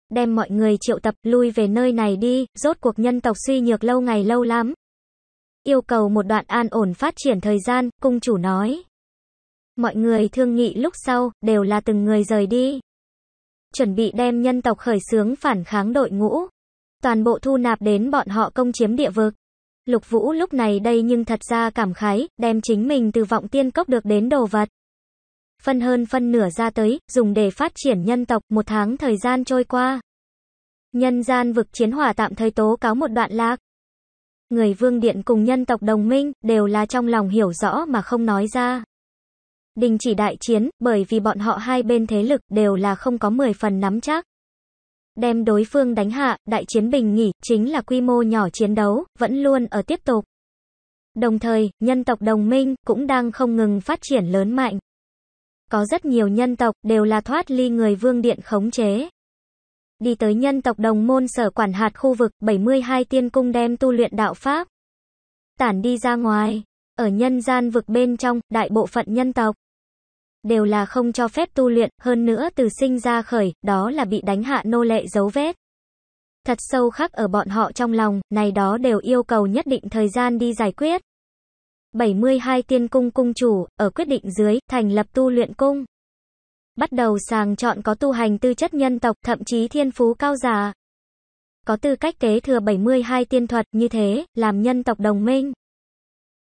Đem mọi người triệu tập lui về nơi này đi, rốt cuộc nhân tộc suy nhược lâu ngày lâu lắm, yêu cầu một đoạn an ổn phát triển thời gian, cung chủ nói. Mọi người thương nghị lúc sau, đều là từng người rời đi. Chuẩn bị đem nhân tộc khởi xướng phản kháng đội ngũ. Toàn bộ thu nạp đến bọn họ công chiếm địa vực. Lục Vũ lúc này đây nhưng thật ra cảm khái, đem chính mình từ vọng tiên cốc được đến đồ vật. Phân hơn phân nửa ra tới, dùng để phát triển nhân tộc, một tháng thời gian trôi qua. Nhân gian vực chiến hỏa tạm thời tố cáo một đoạn lạc. Người vương điện cùng nhân tộc đồng minh đều là trong lòng hiểu rõ mà không nói ra. Đình chỉ đại chiến, bởi vì bọn họ hai bên thế lực đều là không có 10 phần nắm chắc. Đem đối phương đánh hạ, đại chiến bình nghỉ, chính là quy mô nhỏ chiến đấu, vẫn luôn ở tiếp tục. Đồng thời, nhân tộc đồng minh cũng đang không ngừng phát triển lớn mạnh. Có rất nhiều nhân tộc đều là thoát ly người vương điện khống chế đi tới nhân tộc đồng môn sở quản hạt khu vực 72 tiên cung đem tu luyện đạo Pháp. Tản đi ra ngoài, ở nhân gian vực bên trong, đại bộ phận nhân tộc đều là không cho phép tu luyện, hơn nữa từ sinh ra khởi, đó là bị đánh hạ nô lệ dấu vết. Thật sâu khắc ở bọn họ trong lòng, này đó đều yêu cầu nhất định thời gian đi giải quyết. 72 tiên cung cung chủ, ở quyết định dưới, thành lập tu luyện cung. Bắt đầu sàng chọn có tu hành tư chất nhân tộc, thậm chí thiên phú cao giả. Có tư cách kế thừa 72 tiên thuật như thế, làm nhân tộc đồng minh.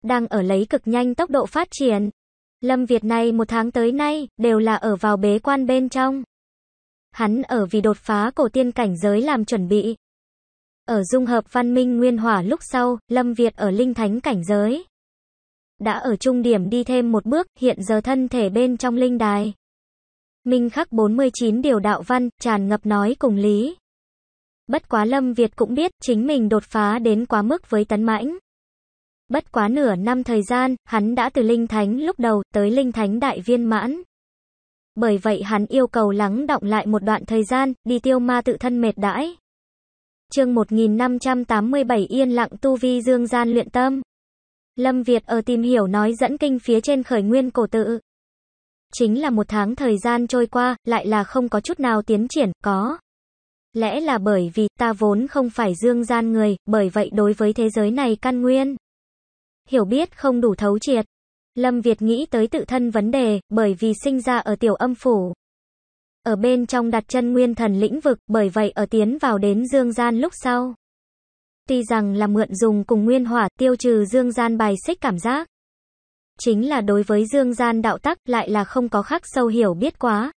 Đang ở lấy cực nhanh tốc độ phát triển. Lâm Việt này một tháng tới nay, đều là ở vào bế quan bên trong. Hắn ở vì đột phá cổ tiên cảnh giới làm chuẩn bị. Ở dung hợp văn minh nguyên hỏa lúc sau, Lâm Việt ở linh thánh cảnh giới. Đã ở trung điểm đi thêm một bước, hiện giờ thân thể bên trong linh đài. Minh khắc 49 điều đạo văn, tràn ngập nói cùng lý. Bất quá Lâm Việt cũng biết chính mình đột phá đến quá mức với tấn mãnh. Bất quá nửa năm thời gian, hắn đã từ linh thánh lúc đầu tới linh thánh đại viên mãn. Bởi vậy hắn yêu cầu lắng động lại một đoạn thời gian, đi tiêu ma tự thân mệt đãi. Chương 1587 Yên lặng tu vi dương gian luyện tâm. Lâm Việt ở tìm hiểu nói dẫn kinh phía trên khởi nguyên cổ tự, Chính là một tháng thời gian trôi qua, lại là không có chút nào tiến triển, có. Lẽ là bởi vì ta vốn không phải dương gian người, bởi vậy đối với thế giới này căn nguyên. Hiểu biết không đủ thấu triệt. Lâm Việt nghĩ tới tự thân vấn đề, bởi vì sinh ra ở tiểu âm phủ. Ở bên trong đặt chân nguyên thần lĩnh vực, bởi vậy ở tiến vào đến dương gian lúc sau. Tuy rằng là mượn dùng cùng nguyên hỏa tiêu trừ dương gian bài xích cảm giác chính là đối với dương gian đạo tắc lại là không có khắc sâu hiểu biết quá.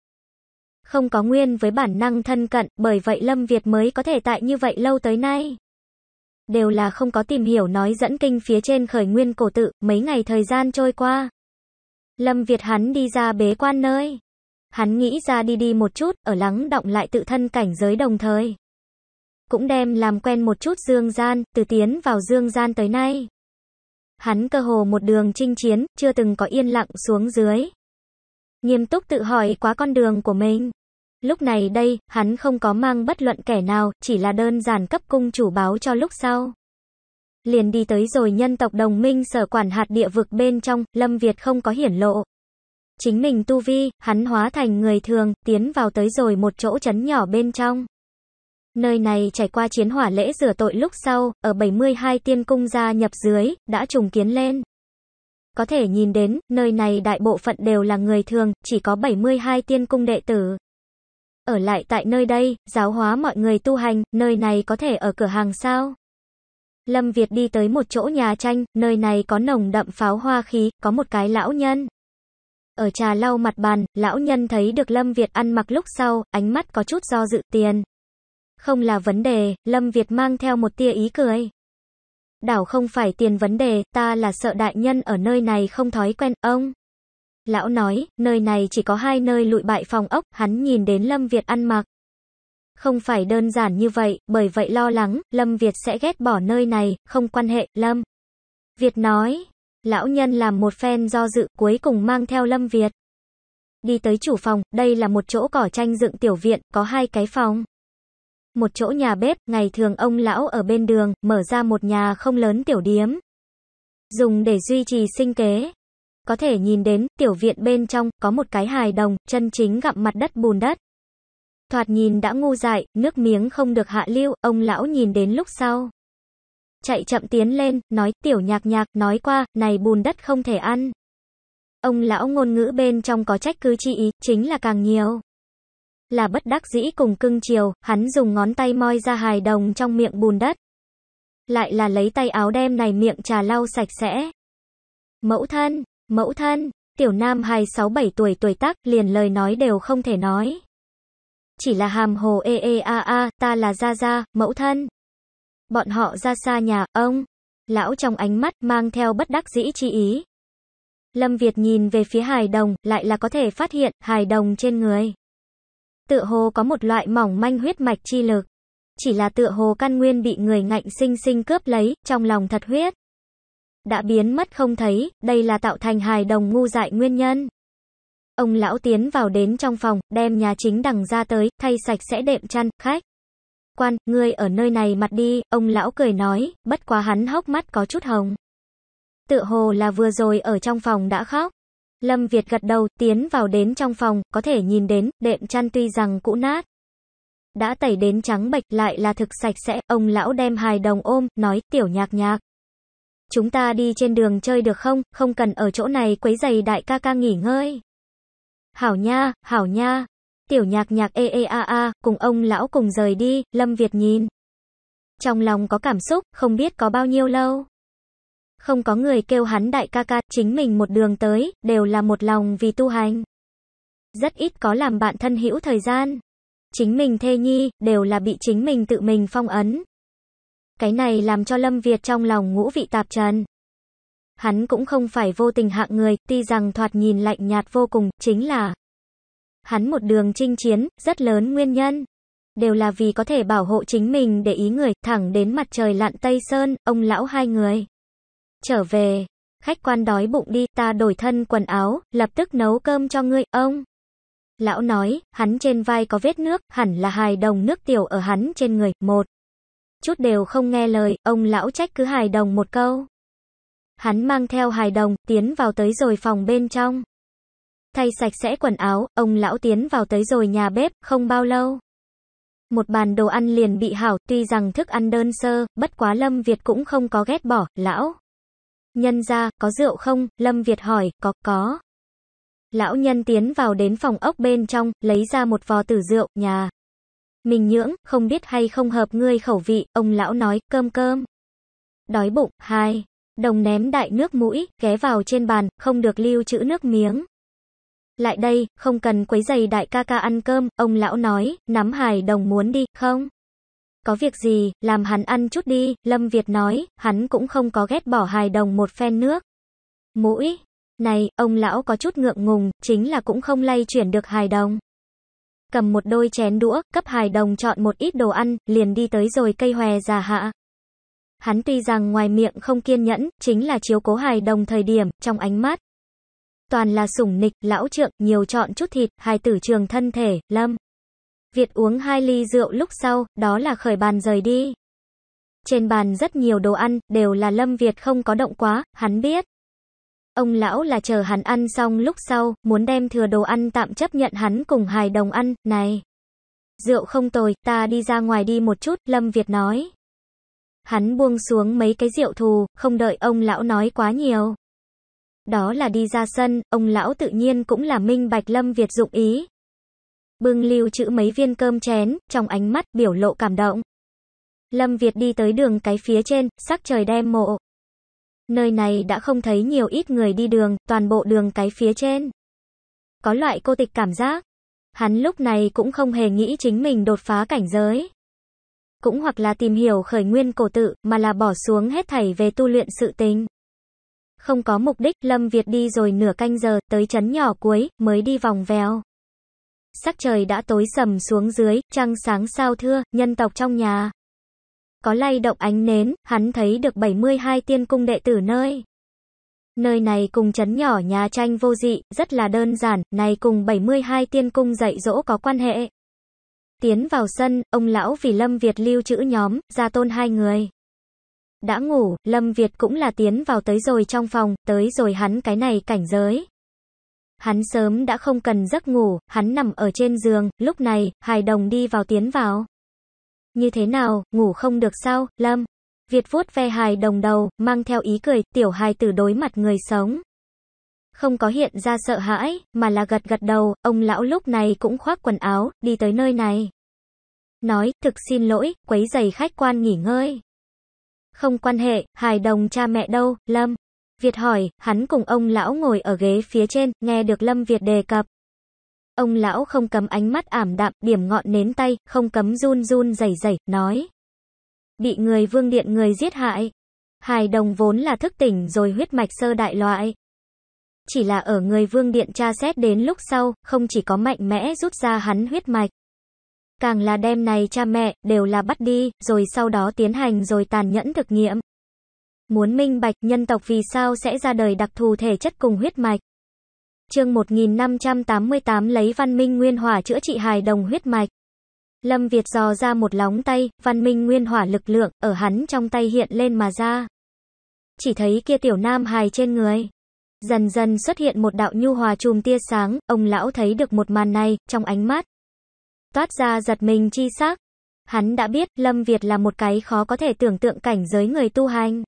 Không có nguyên với bản năng thân cận, bởi vậy Lâm Việt mới có thể tại như vậy lâu tới nay. Đều là không có tìm hiểu nói dẫn kinh phía trên khởi nguyên cổ tự, mấy ngày thời gian trôi qua. Lâm Việt hắn đi ra bế quan nơi. Hắn nghĩ ra đi đi một chút, ở lắng động lại tự thân cảnh giới đồng thời. Cũng đem làm quen một chút dương gian, từ tiến vào dương gian tới nay. Hắn cơ hồ một đường chinh chiến, chưa từng có yên lặng xuống dưới. Nghiêm túc tự hỏi quá con đường của mình. Lúc này đây, hắn không có mang bất luận kẻ nào, chỉ là đơn giản cấp cung chủ báo cho lúc sau. Liền đi tới rồi nhân tộc đồng minh sở quản hạt địa vực bên trong, Lâm Việt không có hiển lộ. Chính mình tu vi, hắn hóa thành người thường, tiến vào tới rồi một chỗ trấn nhỏ bên trong. Nơi này trải qua chiến hỏa lễ rửa tội lúc sau, ở 72 tiên cung gia nhập dưới, đã trùng kiến lên. Có thể nhìn đến, nơi này đại bộ phận đều là người thường, chỉ có 72 tiên cung đệ tử. Ở lại tại nơi đây, giáo hóa mọi người tu hành, nơi này có thể ở cửa hàng sao? Lâm Việt đi tới một chỗ nhà tranh, nơi này có nồng đậm pháo hoa khí, có một cái lão nhân. Ở trà lau mặt bàn, lão nhân thấy được Lâm Việt ăn mặc lúc sau, ánh mắt có chút do dự tiền. Không là vấn đề, Lâm Việt mang theo một tia ý cười. Đảo không phải tiền vấn đề, ta là sợ đại nhân ở nơi này không thói quen, ông. Lão nói, nơi này chỉ có hai nơi lụi bại phòng ốc, hắn nhìn đến Lâm Việt ăn mặc. Không phải đơn giản như vậy, bởi vậy lo lắng, Lâm Việt sẽ ghét bỏ nơi này, không quan hệ, Lâm. Việt nói, lão nhân làm một phen do dự, cuối cùng mang theo Lâm Việt. Đi tới chủ phòng, đây là một chỗ cỏ tranh dựng tiểu viện, có hai cái phòng một chỗ nhà bếp, ngày thường ông lão ở bên đường, mở ra một nhà không lớn tiểu điếm. Dùng để duy trì sinh kế. Có thể nhìn đến, tiểu viện bên trong, có một cái hài đồng, chân chính gặm mặt đất bùn đất. Thoạt nhìn đã ngu dại, nước miếng không được hạ lưu, ông lão nhìn đến lúc sau. Chạy chậm tiến lên, nói, tiểu nhạc nhạc, nói qua, này bùn đất không thể ăn. Ông lão ngôn ngữ bên trong có trách cứ chi ý, chính là càng nhiều là bất đắc dĩ cùng cưng chiều, hắn dùng ngón tay moi ra hài đồng trong miệng bùn đất. Lại là lấy tay áo đem này miệng trà lau sạch sẽ. Mẫu thân, mẫu thân, tiểu nam hài 6-7 tuổi tuổi tác liền lời nói đều không thể nói. Chỉ là hàm hồ ê ê a a, ta là Gia Gia, mẫu thân. Bọn họ ra xa nhà, ông. Lão trong ánh mắt mang theo bất đắc dĩ chi ý. Lâm Việt nhìn về phía hài đồng, lại là có thể phát hiện hài đồng trên người. Tựa hồ có một loại mỏng manh huyết mạch chi lực. Chỉ là tựa hồ căn nguyên bị người ngạnh sinh sinh cướp lấy, trong lòng thật huyết. Đã biến mất không thấy, đây là tạo thành hài đồng ngu dại nguyên nhân. Ông lão tiến vào đến trong phòng, đem nhà chính đằng ra tới, thay sạch sẽ đệm chăn, khách. Quan, ngươi ở nơi này mặt đi, ông lão cười nói, bất quá hắn hốc mắt có chút hồng. Tựa hồ là vừa rồi ở trong phòng đã khóc. Lâm Việt gật đầu, tiến vào đến trong phòng, có thể nhìn đến, đệm chăn tuy rằng cũ nát. Đã tẩy đến trắng bệch lại là thực sạch sẽ, ông lão đem hài đồng ôm, nói, tiểu nhạc nhạc. Chúng ta đi trên đường chơi được không, không cần ở chỗ này quấy giày đại ca ca nghỉ ngơi. Hảo nha, hảo nha. Tiểu nhạc nhạc ê ê a a, cùng ông lão cùng rời đi, Lâm Việt nhìn. Trong lòng có cảm xúc, không biết có bao nhiêu lâu không có người kêu hắn đại ca ca, chính mình một đường tới, đều là một lòng vì tu hành. Rất ít có làm bạn thân hữu thời gian. Chính mình thê nhi, đều là bị chính mình tự mình phong ấn. Cái này làm cho Lâm Việt trong lòng ngũ vị tạp trần. Hắn cũng không phải vô tình hạng người, tuy rằng thoạt nhìn lạnh nhạt vô cùng, chính là hắn một đường chinh chiến, rất lớn nguyên nhân. Đều là vì có thể bảo hộ chính mình để ý người, thẳng đến mặt trời lặn Tây Sơn, ông lão hai người trở về. Khách quan đói bụng đi, ta đổi thân quần áo, lập tức nấu cơm cho ngươi, ông. Lão nói, hắn trên vai có vết nước, hẳn là hài đồng nước tiểu ở hắn trên người, một. Chút đều không nghe lời, ông lão trách cứ hài đồng một câu. Hắn mang theo hài đồng, tiến vào tới rồi phòng bên trong. Thay sạch sẽ quần áo, ông lão tiến vào tới rồi nhà bếp, không bao lâu. Một bàn đồ ăn liền bị hảo, tuy rằng thức ăn đơn sơ, bất quá Lâm Việt cũng không có ghét bỏ, lão. Nhân ra, có rượu không? Lâm Việt hỏi, có, có. Lão nhân tiến vào đến phòng ốc bên trong, lấy ra một vò tử rượu, nhà. Mình nhưỡng, không biết hay không hợp ngươi khẩu vị, ông lão nói, cơm cơm. Đói bụng, hai. Đồng ném đại nước mũi, ghé vào trên bàn, không được lưu trữ nước miếng. Lại đây, không cần quấy giày đại ca ca ăn cơm, ông lão nói, nắm hài đồng muốn đi, không? Có việc gì, làm hắn ăn chút đi, Lâm Việt nói, hắn cũng không có ghét bỏ hài đồng một phen nước. Mũi, này, ông lão có chút ngượng ngùng, chính là cũng không lay chuyển được hài đồng. Cầm một đôi chén đũa, cấp hài đồng chọn một ít đồ ăn, liền đi tới rồi cây hòe già hạ. Hắn tuy rằng ngoài miệng không kiên nhẫn, chính là chiếu cố hài đồng thời điểm, trong ánh mắt. Toàn là sủng nịch, lão trượng, nhiều chọn chút thịt, hài tử trường thân thể, lâm. Việt uống hai ly rượu lúc sau, đó là khởi bàn rời đi. Trên bàn rất nhiều đồ ăn, đều là Lâm Việt không có động quá, hắn biết. Ông lão là chờ hắn ăn xong lúc sau, muốn đem thừa đồ ăn tạm chấp nhận hắn cùng hài đồng ăn, này. Rượu không tồi, ta đi ra ngoài đi một chút, Lâm Việt nói. Hắn buông xuống mấy cái rượu thù, không đợi ông lão nói quá nhiều. Đó là đi ra sân, ông lão tự nhiên cũng là minh bạch Lâm Việt dụng ý bưng lưu trữ mấy viên cơm chén, trong ánh mắt biểu lộ cảm động. Lâm Việt đi tới đường cái phía trên, sắc trời đem mộ. Nơi này đã không thấy nhiều ít người đi đường, toàn bộ đường cái phía trên. Có loại cô tịch cảm giác. Hắn lúc này cũng không hề nghĩ chính mình đột phá cảnh giới. Cũng hoặc là tìm hiểu khởi nguyên cổ tự, mà là bỏ xuống hết thảy về tu luyện sự tình. Không có mục đích, Lâm Việt đi rồi nửa canh giờ, tới chấn nhỏ cuối, mới đi vòng vèo. Sắc trời đã tối sầm xuống dưới, trăng sáng sao thưa, nhân tộc trong nhà. Có lay động ánh nến, hắn thấy được 72 tiên cung đệ tử nơi. Nơi này cùng chấn nhỏ nhà tranh vô dị, rất là đơn giản, này cùng 72 tiên cung dạy dỗ có quan hệ. Tiến vào sân, ông lão vì Lâm Việt lưu chữ nhóm, ra tôn hai người. Đã ngủ, Lâm Việt cũng là tiến vào tới rồi trong phòng, tới rồi hắn cái này cảnh giới. Hắn sớm đã không cần giấc ngủ, hắn nằm ở trên giường, lúc này, hài đồng đi vào tiến vào. Như thế nào, ngủ không được sao, Lâm? Việt vuốt ve hài đồng đầu, mang theo ý cười, tiểu hài tử đối mặt người sống. Không có hiện ra sợ hãi, mà là gật gật đầu, ông lão lúc này cũng khoác quần áo, đi tới nơi này. Nói, thực xin lỗi, quấy giày khách quan nghỉ ngơi. Không quan hệ, hài đồng cha mẹ đâu, Lâm. Việt hỏi, hắn cùng ông lão ngồi ở ghế phía trên, nghe được Lâm Việt đề cập. Ông lão không cấm ánh mắt ảm đạm, điểm ngọn nến tay, không cấm run run rẩy rẩy nói. Bị người vương điện người giết hại. Hài đồng vốn là thức tỉnh rồi huyết mạch sơ đại loại. Chỉ là ở người vương điện tra xét đến lúc sau, không chỉ có mạnh mẽ rút ra hắn huyết mạch. Càng là đêm này cha mẹ, đều là bắt đi, rồi sau đó tiến hành rồi tàn nhẫn thực nghiệm muốn minh bạch nhân tộc vì sao sẽ ra đời đặc thù thể chất cùng huyết mạch. Chương 1588 lấy văn minh nguyên hỏa chữa trị hài đồng huyết mạch. Lâm Việt dò ra một lóng tay, văn minh nguyên hỏa lực lượng, ở hắn trong tay hiện lên mà ra. Chỉ thấy kia tiểu nam hài trên người. Dần dần xuất hiện một đạo nhu hòa chùm tia sáng, ông lão thấy được một màn này, trong ánh mắt. Toát ra giật mình chi xác. Hắn đã biết, Lâm Việt là một cái khó có thể tưởng tượng cảnh giới người tu hành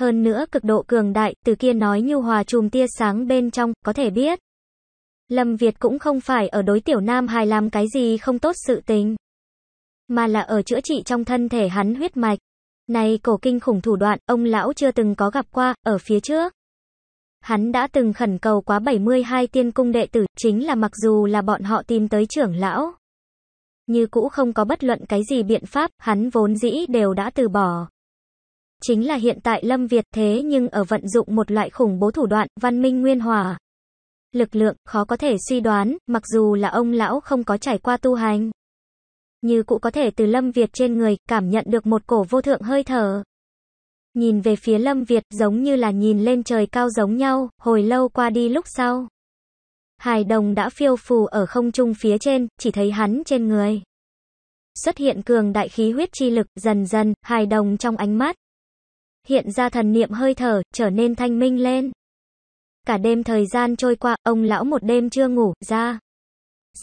hơn nữa cực độ cường đại, từ kia nói như hòa chùm tia sáng bên trong, có thể biết. Lâm Việt cũng không phải ở đối tiểu nam hài làm cái gì không tốt sự tình, mà là ở chữa trị trong thân thể hắn huyết mạch. Này cổ kinh khủng thủ đoạn, ông lão chưa từng có gặp qua, ở phía trước. Hắn đã từng khẩn cầu quá 72 tiên cung đệ tử, chính là mặc dù là bọn họ tìm tới trưởng lão. Như cũ không có bất luận cái gì biện pháp, hắn vốn dĩ đều đã từ bỏ chính là hiện tại Lâm Việt thế nhưng ở vận dụng một loại khủng bố thủ đoạn, văn minh nguyên hòa. Lực lượng, khó có thể suy đoán, mặc dù là ông lão không có trải qua tu hành. Như cụ có thể từ Lâm Việt trên người, cảm nhận được một cổ vô thượng hơi thở. Nhìn về phía Lâm Việt giống như là nhìn lên trời cao giống nhau, hồi lâu qua đi lúc sau. hải đồng đã phiêu phù ở không trung phía trên, chỉ thấy hắn trên người. Xuất hiện cường đại khí huyết chi lực, dần dần, hài đồng trong ánh mắt, hiện ra thần niệm hơi thở, trở nên thanh minh lên. Cả đêm thời gian trôi qua, ông lão một đêm chưa ngủ, ra.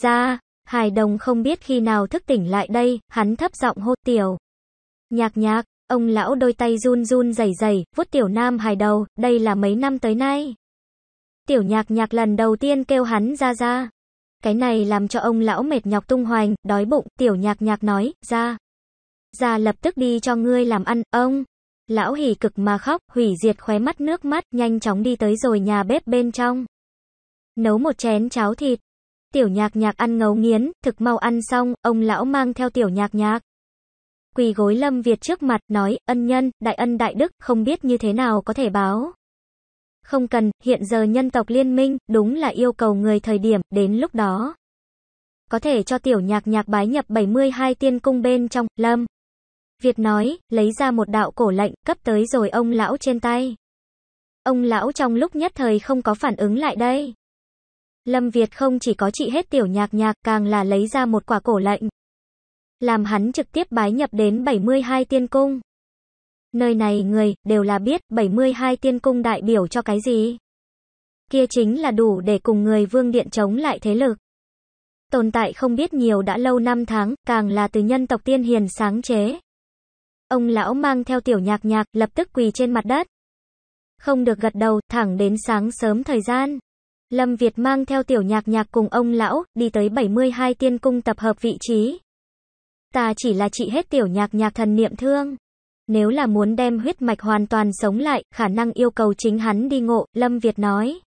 Ra, hài đồng không biết khi nào thức tỉnh lại đây, hắn thấp giọng hô tiểu. Nhạc nhạc, ông lão đôi tay run run dày dày vuốt tiểu nam hài đầu, đây là mấy năm tới nay. Tiểu nhạc nhạc lần đầu tiên kêu hắn ra ra. Cái này làm cho ông lão mệt nhọc tung hoành, đói bụng, tiểu nhạc nhạc nói, ra. Ra lập tức đi cho ngươi làm ăn, ông. Lão hỉ cực mà khóc, hủy diệt khóe mắt nước mắt, nhanh chóng đi tới rồi nhà bếp bên trong. Nấu một chén cháo thịt. Tiểu nhạc nhạc ăn ngấu nghiến, thực mau ăn xong, ông lão mang theo tiểu nhạc nhạc. Quỳ gối Lâm Việt trước mặt, nói, ân nhân, đại ân đại đức, không biết như thế nào có thể báo. Không cần, hiện giờ nhân tộc liên minh, đúng là yêu cầu người thời điểm, đến lúc đó. Có thể cho tiểu nhạc nhạc bái nhập 72 tiên cung bên trong, Lâm. Việt nói, lấy ra một đạo cổ lệnh cấp tới rồi ông lão trên tay. Ông lão trong lúc nhất thời không có phản ứng lại đây. Lâm Việt không chỉ có trị hết tiểu nhạc nhạc, càng là lấy ra một quả cổ lệnh Làm hắn trực tiếp bái nhập đến 72 tiên cung. Nơi này người, đều là biết, 72 tiên cung đại biểu cho cái gì. Kia chính là đủ để cùng người vương điện chống lại thế lực. Tồn tại không biết nhiều đã lâu năm tháng, càng là từ nhân tộc tiên hiền sáng chế. Ông lão mang theo tiểu nhạc nhạc, lập tức quỳ trên mặt đất. Không được gật đầu, thẳng đến sáng sớm thời gian. Lâm Việt mang theo tiểu nhạc nhạc cùng ông lão, đi tới 72 tiên cung tập hợp vị trí. Ta chỉ là trị hết tiểu nhạc nhạc thần niệm thương. Nếu là muốn đem huyết mạch hoàn toàn sống lại, khả năng yêu cầu chính hắn đi ngộ, Lâm Việt nói.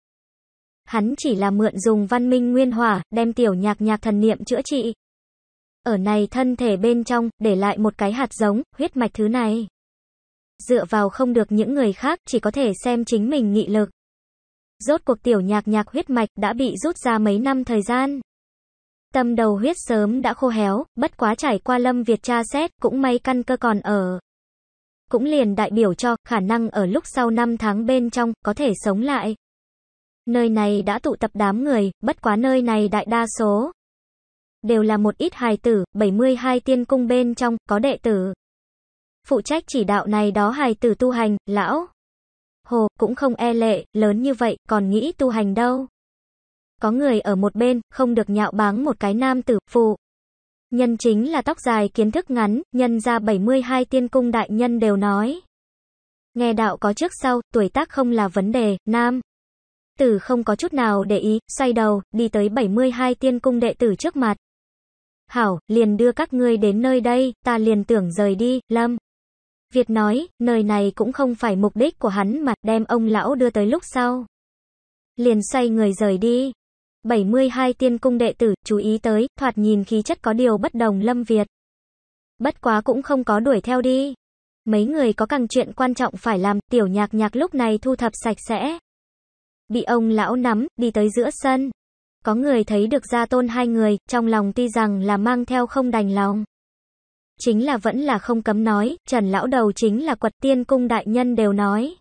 Hắn chỉ là mượn dùng văn minh nguyên hỏa, đem tiểu nhạc nhạc thần niệm chữa trị. Ở này thân thể bên trong, để lại một cái hạt giống, huyết mạch thứ này. Dựa vào không được những người khác, chỉ có thể xem chính mình nghị lực. Rốt cuộc tiểu nhạc nhạc huyết mạch đã bị rút ra mấy năm thời gian. Tâm đầu huyết sớm đã khô héo, bất quá trải qua lâm Việt tra xét, cũng may căn cơ còn ở. Cũng liền đại biểu cho, khả năng ở lúc sau 5 tháng bên trong, có thể sống lại. Nơi này đã tụ tập đám người, bất quá nơi này đại đa số đều là một ít hài tử, 72 tiên cung bên trong, có đệ tử. Phụ trách chỉ đạo này đó hài tử tu hành, lão. Hồ, cũng không e lệ, lớn như vậy, còn nghĩ tu hành đâu. Có người ở một bên, không được nhạo báng một cái nam tử, phụ. Nhân chính là tóc dài kiến thức ngắn, nhân ra 72 tiên cung đại nhân đều nói. Nghe đạo có trước sau, tuổi tác không là vấn đề, nam. Tử không có chút nào để ý, xoay đầu, đi tới 72 tiên cung đệ tử trước mặt. Hảo, liền đưa các ngươi đến nơi đây, ta liền tưởng rời đi, Lâm. Việt nói, nơi này cũng không phải mục đích của hắn mà, đem ông lão đưa tới lúc sau. Liền xoay người rời đi. 72 tiên cung đệ tử, chú ý tới, thoạt nhìn khí chất có điều bất đồng Lâm Việt. Bất quá cũng không có đuổi theo đi. Mấy người có càng chuyện quan trọng phải làm, tiểu nhạc nhạc lúc này thu thập sạch sẽ. Bị ông lão nắm, đi tới giữa sân. Có người thấy được gia tôn hai người, trong lòng tuy rằng là mang theo không đành lòng. Chính là vẫn là không cấm nói, trần lão đầu chính là quật tiên cung đại nhân đều nói.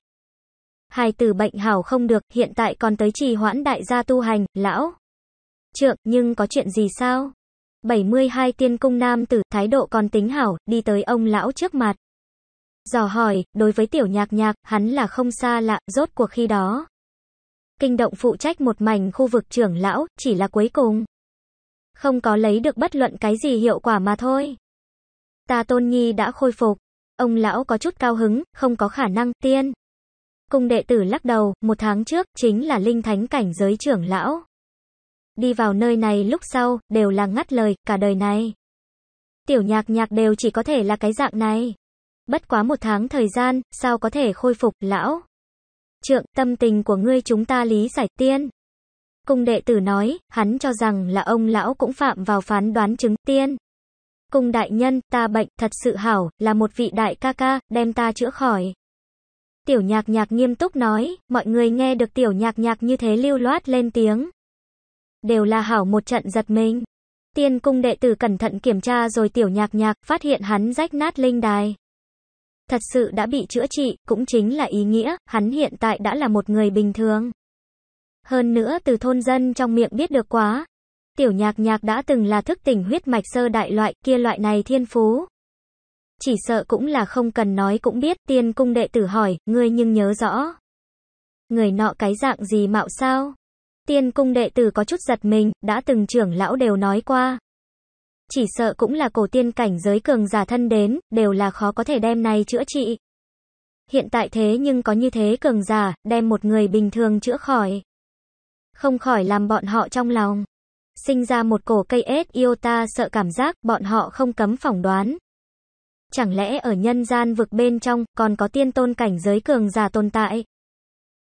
Hai tử bệnh hảo không được, hiện tại còn tới trì hoãn đại gia tu hành, lão. Trượng, nhưng có chuyện gì sao? 72 tiên cung nam tử, thái độ còn tính hảo, đi tới ông lão trước mặt. Dò hỏi, đối với tiểu nhạc nhạc, hắn là không xa lạ, rốt cuộc khi đó kinh động phụ trách một mảnh khu vực trưởng lão, chỉ là cuối cùng. Không có lấy được bất luận cái gì hiệu quả mà thôi. Ta tôn nhi đã khôi phục. Ông lão có chút cao hứng, không có khả năng, tiên. Cung đệ tử lắc đầu, một tháng trước, chính là linh thánh cảnh giới trưởng lão. Đi vào nơi này lúc sau, đều là ngắt lời, cả đời này. Tiểu nhạc nhạc đều chỉ có thể là cái dạng này. Bất quá một tháng thời gian, sao có thể khôi phục, lão? trượng, tâm tình của ngươi chúng ta lý giải tiên. Cung đệ tử nói, hắn cho rằng là ông lão cũng phạm vào phán đoán chứng tiên. Cung đại nhân, ta bệnh, thật sự hảo, là một vị đại ca ca, đem ta chữa khỏi. Tiểu nhạc nhạc nghiêm túc nói, mọi người nghe được tiểu nhạc nhạc như thế lưu loát lên tiếng. Đều là hảo một trận giật mình. Tiên cung đệ tử cẩn thận kiểm tra rồi tiểu nhạc nhạc phát hiện hắn rách nát linh đài thật sự đã bị chữa trị, cũng chính là ý nghĩa, hắn hiện tại đã là một người bình thường. Hơn nữa từ thôn dân trong miệng biết được quá. Tiểu nhạc nhạc đã từng là thức tỉnh huyết mạch sơ đại loại, kia loại này thiên phú. Chỉ sợ cũng là không cần nói cũng biết, tiên cung đệ tử hỏi, ngươi nhưng nhớ rõ. Người nọ cái dạng gì mạo sao? Tiên cung đệ tử có chút giật mình, đã từng trưởng lão đều nói qua chỉ sợ cũng là cổ tiên cảnh giới cường giả thân đến, đều là khó có thể đem này chữa trị. Hiện tại thế nhưng có như thế cường giả, đem một người bình thường chữa khỏi. Không khỏi làm bọn họ trong lòng. Sinh ra một cổ cây ết yêu ta sợ cảm giác, bọn họ không cấm phỏng đoán. Chẳng lẽ ở nhân gian vực bên trong, còn có tiên tôn cảnh giới cường giả tồn tại?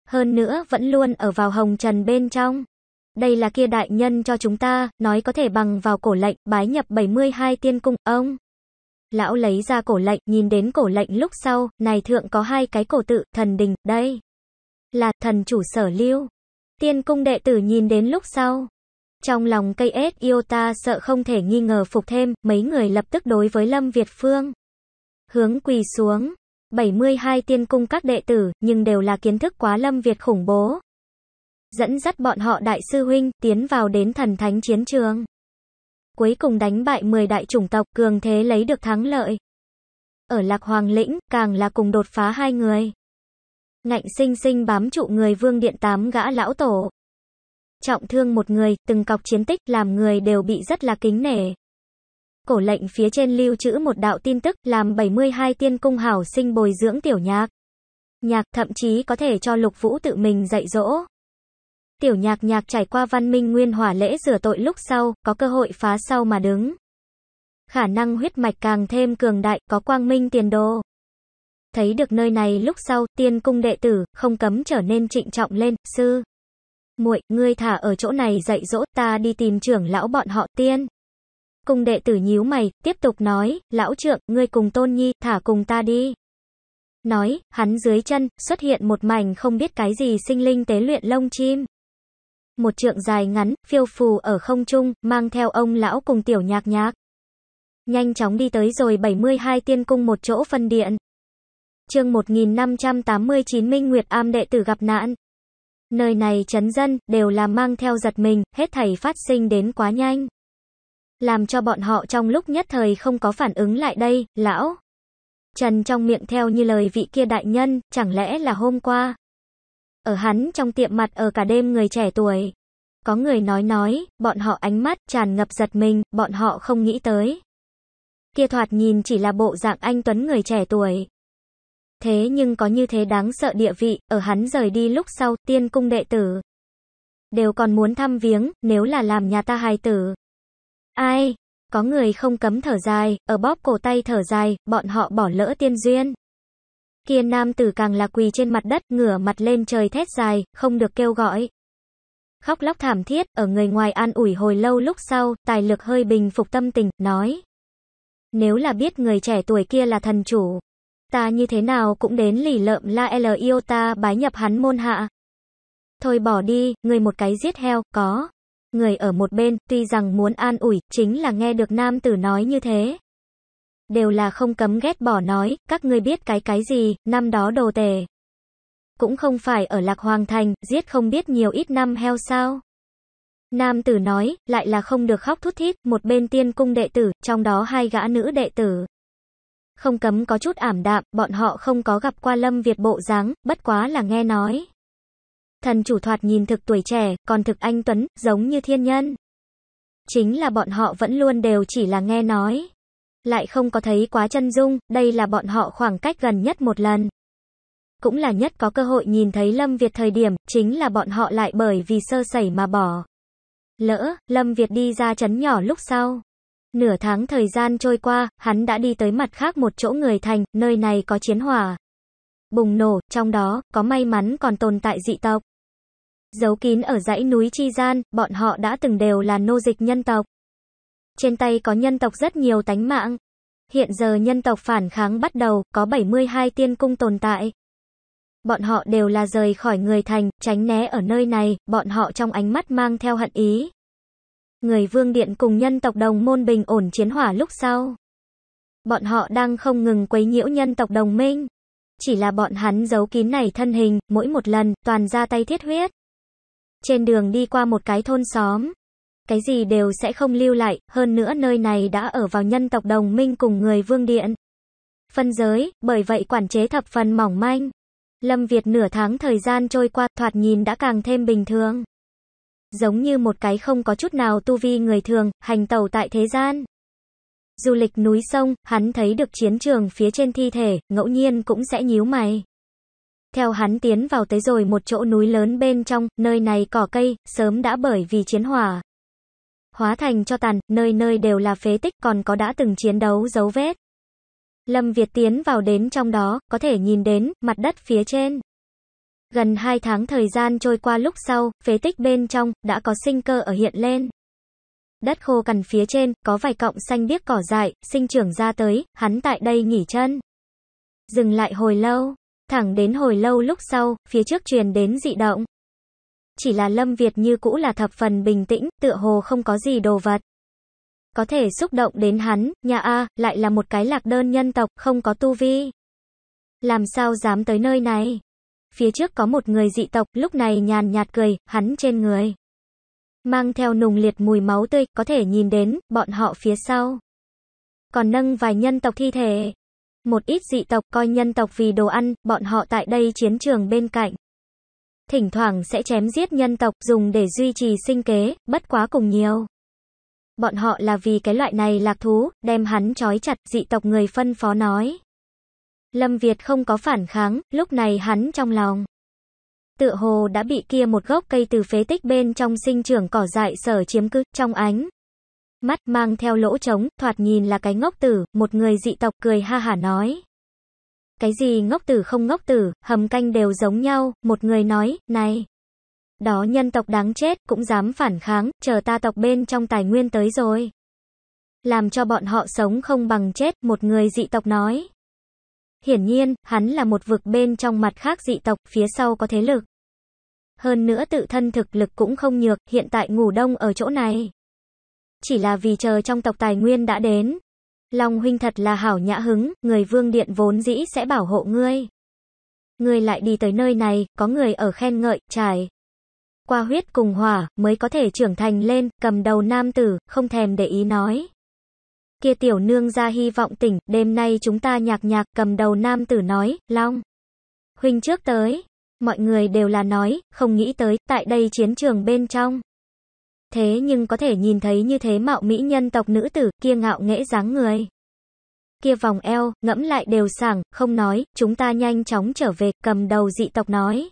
Hơn nữa, vẫn luôn ở vào hồng trần bên trong đây là kia đại nhân cho chúng ta, nói có thể bằng vào cổ lệnh, bái nhập 72 tiên cung, ông. Lão lấy ra cổ lệnh, nhìn đến cổ lệnh lúc sau, này thượng có hai cái cổ tự, thần đình, đây. Là thần chủ sở lưu. Tiên cung đệ tử nhìn đến lúc sau. Trong lòng cây ết ta sợ không thể nghi ngờ phục thêm, mấy người lập tức đối với Lâm Việt Phương. Hướng quỳ xuống. 72 tiên cung các đệ tử, nhưng đều là kiến thức quá Lâm Việt khủng bố dẫn dắt bọn họ đại sư huynh tiến vào đến thần thánh chiến trường. Cuối cùng đánh bại 10 đại chủng tộc, cường thế lấy được thắng lợi. Ở Lạc Hoàng lĩnh, càng là cùng đột phá hai người. Ngạnh sinh sinh bám trụ người vương điện tám gã lão tổ. Trọng thương một người, từng cọc chiến tích làm người đều bị rất là kính nể. Cổ lệnh phía trên lưu trữ một đạo tin tức làm 72 tiên cung hảo sinh bồi dưỡng tiểu nhạc. Nhạc thậm chí có thể cho lục vũ tự mình dạy dỗ. Tiểu nhạc nhạc trải qua văn minh nguyên hỏa lễ rửa tội lúc sau, có cơ hội phá sau mà đứng. Khả năng huyết mạch càng thêm cường đại, có quang minh tiền đồ. Thấy được nơi này lúc sau, tiên cung đệ tử, không cấm trở nên trịnh trọng lên, sư. muội ngươi thả ở chỗ này dạy dỗ ta đi tìm trưởng lão bọn họ tiên. Cung đệ tử nhíu mày, tiếp tục nói, lão trượng, ngươi cùng tôn nhi, thả cùng ta đi. Nói, hắn dưới chân, xuất hiện một mảnh không biết cái gì sinh linh tế luyện lông chim một trượng dài ngắn, phiêu phù ở không trung, mang theo ông lão cùng tiểu nhạc nhạc. Nhanh chóng đi tới rồi 72 tiên cung một chỗ phân điện. chương 1589 Minh Nguyệt Am đệ tử gặp nạn. Nơi này chấn dân, đều là mang theo giật mình, hết thảy phát sinh đến quá nhanh. Làm cho bọn họ trong lúc nhất thời không có phản ứng lại đây, lão. Trần trong miệng theo như lời vị kia đại nhân, chẳng lẽ là hôm qua, ở hắn trong tiệm mặt ở cả đêm người trẻ tuổi. Có người nói nói, bọn họ ánh mắt tràn ngập giật mình, bọn họ không nghĩ tới. Kia thoạt nhìn chỉ là bộ dạng anh Tuấn người trẻ tuổi. Thế nhưng có như thế đáng sợ địa vị, ở hắn rời đi lúc sau, tiên cung đệ tử. Đều còn muốn thăm viếng, nếu là làm nhà ta hài tử. Ai? Có người không cấm thở dài, ở bóp cổ tay thở dài, bọn họ bỏ lỡ tiên duyên kia nam tử càng là quỳ trên mặt đất, ngửa mặt lên trời thét dài, không được kêu gọi. Khóc lóc thảm thiết, ở người ngoài an ủi hồi lâu lúc sau, tài lực hơi bình phục tâm tình, nói. Nếu là biết người trẻ tuổi kia là thần chủ, ta như thế nào cũng đến lì lợm la e l yêu ta bái nhập hắn môn hạ. Thôi bỏ đi, người một cái giết heo, có. Người ở một bên, tuy rằng muốn an ủi, chính là nghe được nam tử nói như thế đều là không cấm ghét bỏ nói, các ngươi biết cái cái gì, năm đó đồ tể. Cũng không phải ở Lạc Hoàng Thành, giết không biết nhiều ít năm heo sao. Nam tử nói, lại là không được khóc thút thít, một bên tiên cung đệ tử, trong đó hai gã nữ đệ tử. Không cấm có chút ảm đạm, bọn họ không có gặp qua lâm Việt bộ dáng, bất quá là nghe nói. Thần chủ thoạt nhìn thực tuổi trẻ, còn thực anh Tuấn, giống như thiên nhân. Chính là bọn họ vẫn luôn đều chỉ là nghe nói lại không có thấy quá chân dung, đây là bọn họ khoảng cách gần nhất một lần. Cũng là nhất có cơ hội nhìn thấy Lâm Việt thời điểm, chính là bọn họ lại bởi vì sơ sẩy mà bỏ. Lỡ, Lâm Việt đi ra chấn nhỏ lúc sau. Nửa tháng thời gian trôi qua, hắn đã đi tới mặt khác một chỗ người thành, nơi này có chiến hỏa. Bùng nổ, trong đó, có may mắn còn tồn tại dị tộc. Giấu kín ở dãy núi Chi Gian, bọn họ đã từng đều là nô dịch nhân tộc. Trên tay có nhân tộc rất nhiều tánh mạng. Hiện giờ nhân tộc phản kháng bắt đầu, có 72 tiên cung tồn tại. Bọn họ đều là rời khỏi người thành, tránh né ở nơi này, bọn họ trong ánh mắt mang theo hận ý. Người vương điện cùng nhân tộc đồng môn bình ổn chiến hỏa lúc sau. Bọn họ đang không ngừng quấy nhiễu nhân tộc đồng minh. Chỉ là bọn hắn giấu kín này thân hình, mỗi một lần, toàn ra tay thiết huyết. Trên đường đi qua một cái thôn xóm, cái gì đều sẽ không lưu lại, hơn nữa nơi này đã ở vào nhân tộc đồng minh cùng người vương điện. Phân giới, bởi vậy quản chế thập phần mỏng manh. Lâm Việt nửa tháng thời gian trôi qua, thoạt nhìn đã càng thêm bình thường. Giống như một cái không có chút nào tu vi người thường, hành tẩu tại thế gian. Du lịch núi sông, hắn thấy được chiến trường phía trên thi thể, ngẫu nhiên cũng sẽ nhíu mày. Theo hắn tiến vào tới rồi một chỗ núi lớn bên trong, nơi này cỏ cây, sớm đã bởi vì chiến hỏa, hóa thành cho tàn, nơi nơi đều là phế tích còn có đã từng chiến đấu dấu vết. Lâm Việt tiến vào đến trong đó, có thể nhìn đến, mặt đất phía trên. Gần 2 tháng thời gian trôi qua lúc sau, phế tích bên trong, đã có sinh cơ ở hiện lên. Đất khô cằn phía trên, có vài cọng xanh biếc cỏ dại, sinh trưởng ra tới, hắn tại đây nghỉ chân. Dừng lại hồi lâu, thẳng đến hồi lâu lúc sau, phía trước truyền đến dị động chỉ là Lâm Việt như cũ là thập phần bình tĩnh, tựa hồ không có gì đồ vật. Có thể xúc động đến hắn, nhà A, lại là một cái lạc đơn nhân tộc, không có tu vi. Làm sao dám tới nơi này? Phía trước có một người dị tộc, lúc này nhàn nhạt cười, hắn trên người. Mang theo nùng liệt mùi máu tươi, có thể nhìn đến, bọn họ phía sau. Còn nâng vài nhân tộc thi thể. Một ít dị tộc coi nhân tộc vì đồ ăn, bọn họ tại đây chiến trường bên cạnh thỉnh thoảng sẽ chém giết nhân tộc dùng để duy trì sinh kế, bất quá cùng nhiều. Bọn họ là vì cái loại này lạc thú, đem hắn trói chặt, dị tộc người phân phó nói. Lâm Việt không có phản kháng, lúc này hắn trong lòng. Tựa hồ đã bị kia một gốc cây từ phế tích bên trong sinh trưởng cỏ dại sở chiếm cứ, trong ánh. Mắt mang theo lỗ trống, thoạt nhìn là cái ngốc tử, một người dị tộc cười ha hả nói cái gì ngốc tử không ngốc tử, hầm canh đều giống nhau, một người nói, này. Đó nhân tộc đáng chết, cũng dám phản kháng, chờ ta tộc bên trong tài nguyên tới rồi. Làm cho bọn họ sống không bằng chết, một người dị tộc nói. Hiển nhiên, hắn là một vực bên trong mặt khác dị tộc, phía sau có thế lực. Hơn nữa tự thân thực lực cũng không nhược, hiện tại ngủ đông ở chỗ này. Chỉ là vì chờ trong tộc tài nguyên đã đến, Long huynh thật là hảo nhã hứng, người vương điện vốn dĩ sẽ bảo hộ ngươi. Ngươi lại đi tới nơi này, có người ở khen ngợi, trải. Qua huyết cùng hỏa, mới có thể trưởng thành lên, cầm đầu nam tử, không thèm để ý nói. Kia tiểu nương ra hy vọng tỉnh, đêm nay chúng ta nhạc nhạc, cầm đầu nam tử nói, Long. Huynh trước tới, mọi người đều là nói, không nghĩ tới, tại đây chiến trường bên trong. Thế nhưng có thể nhìn thấy như thế mạo mỹ nhân tộc nữ tử, kia ngạo nghễ dáng người. Kia vòng eo, ngẫm lại đều sảng, không nói, chúng ta nhanh chóng trở về, cầm đầu dị tộc nói.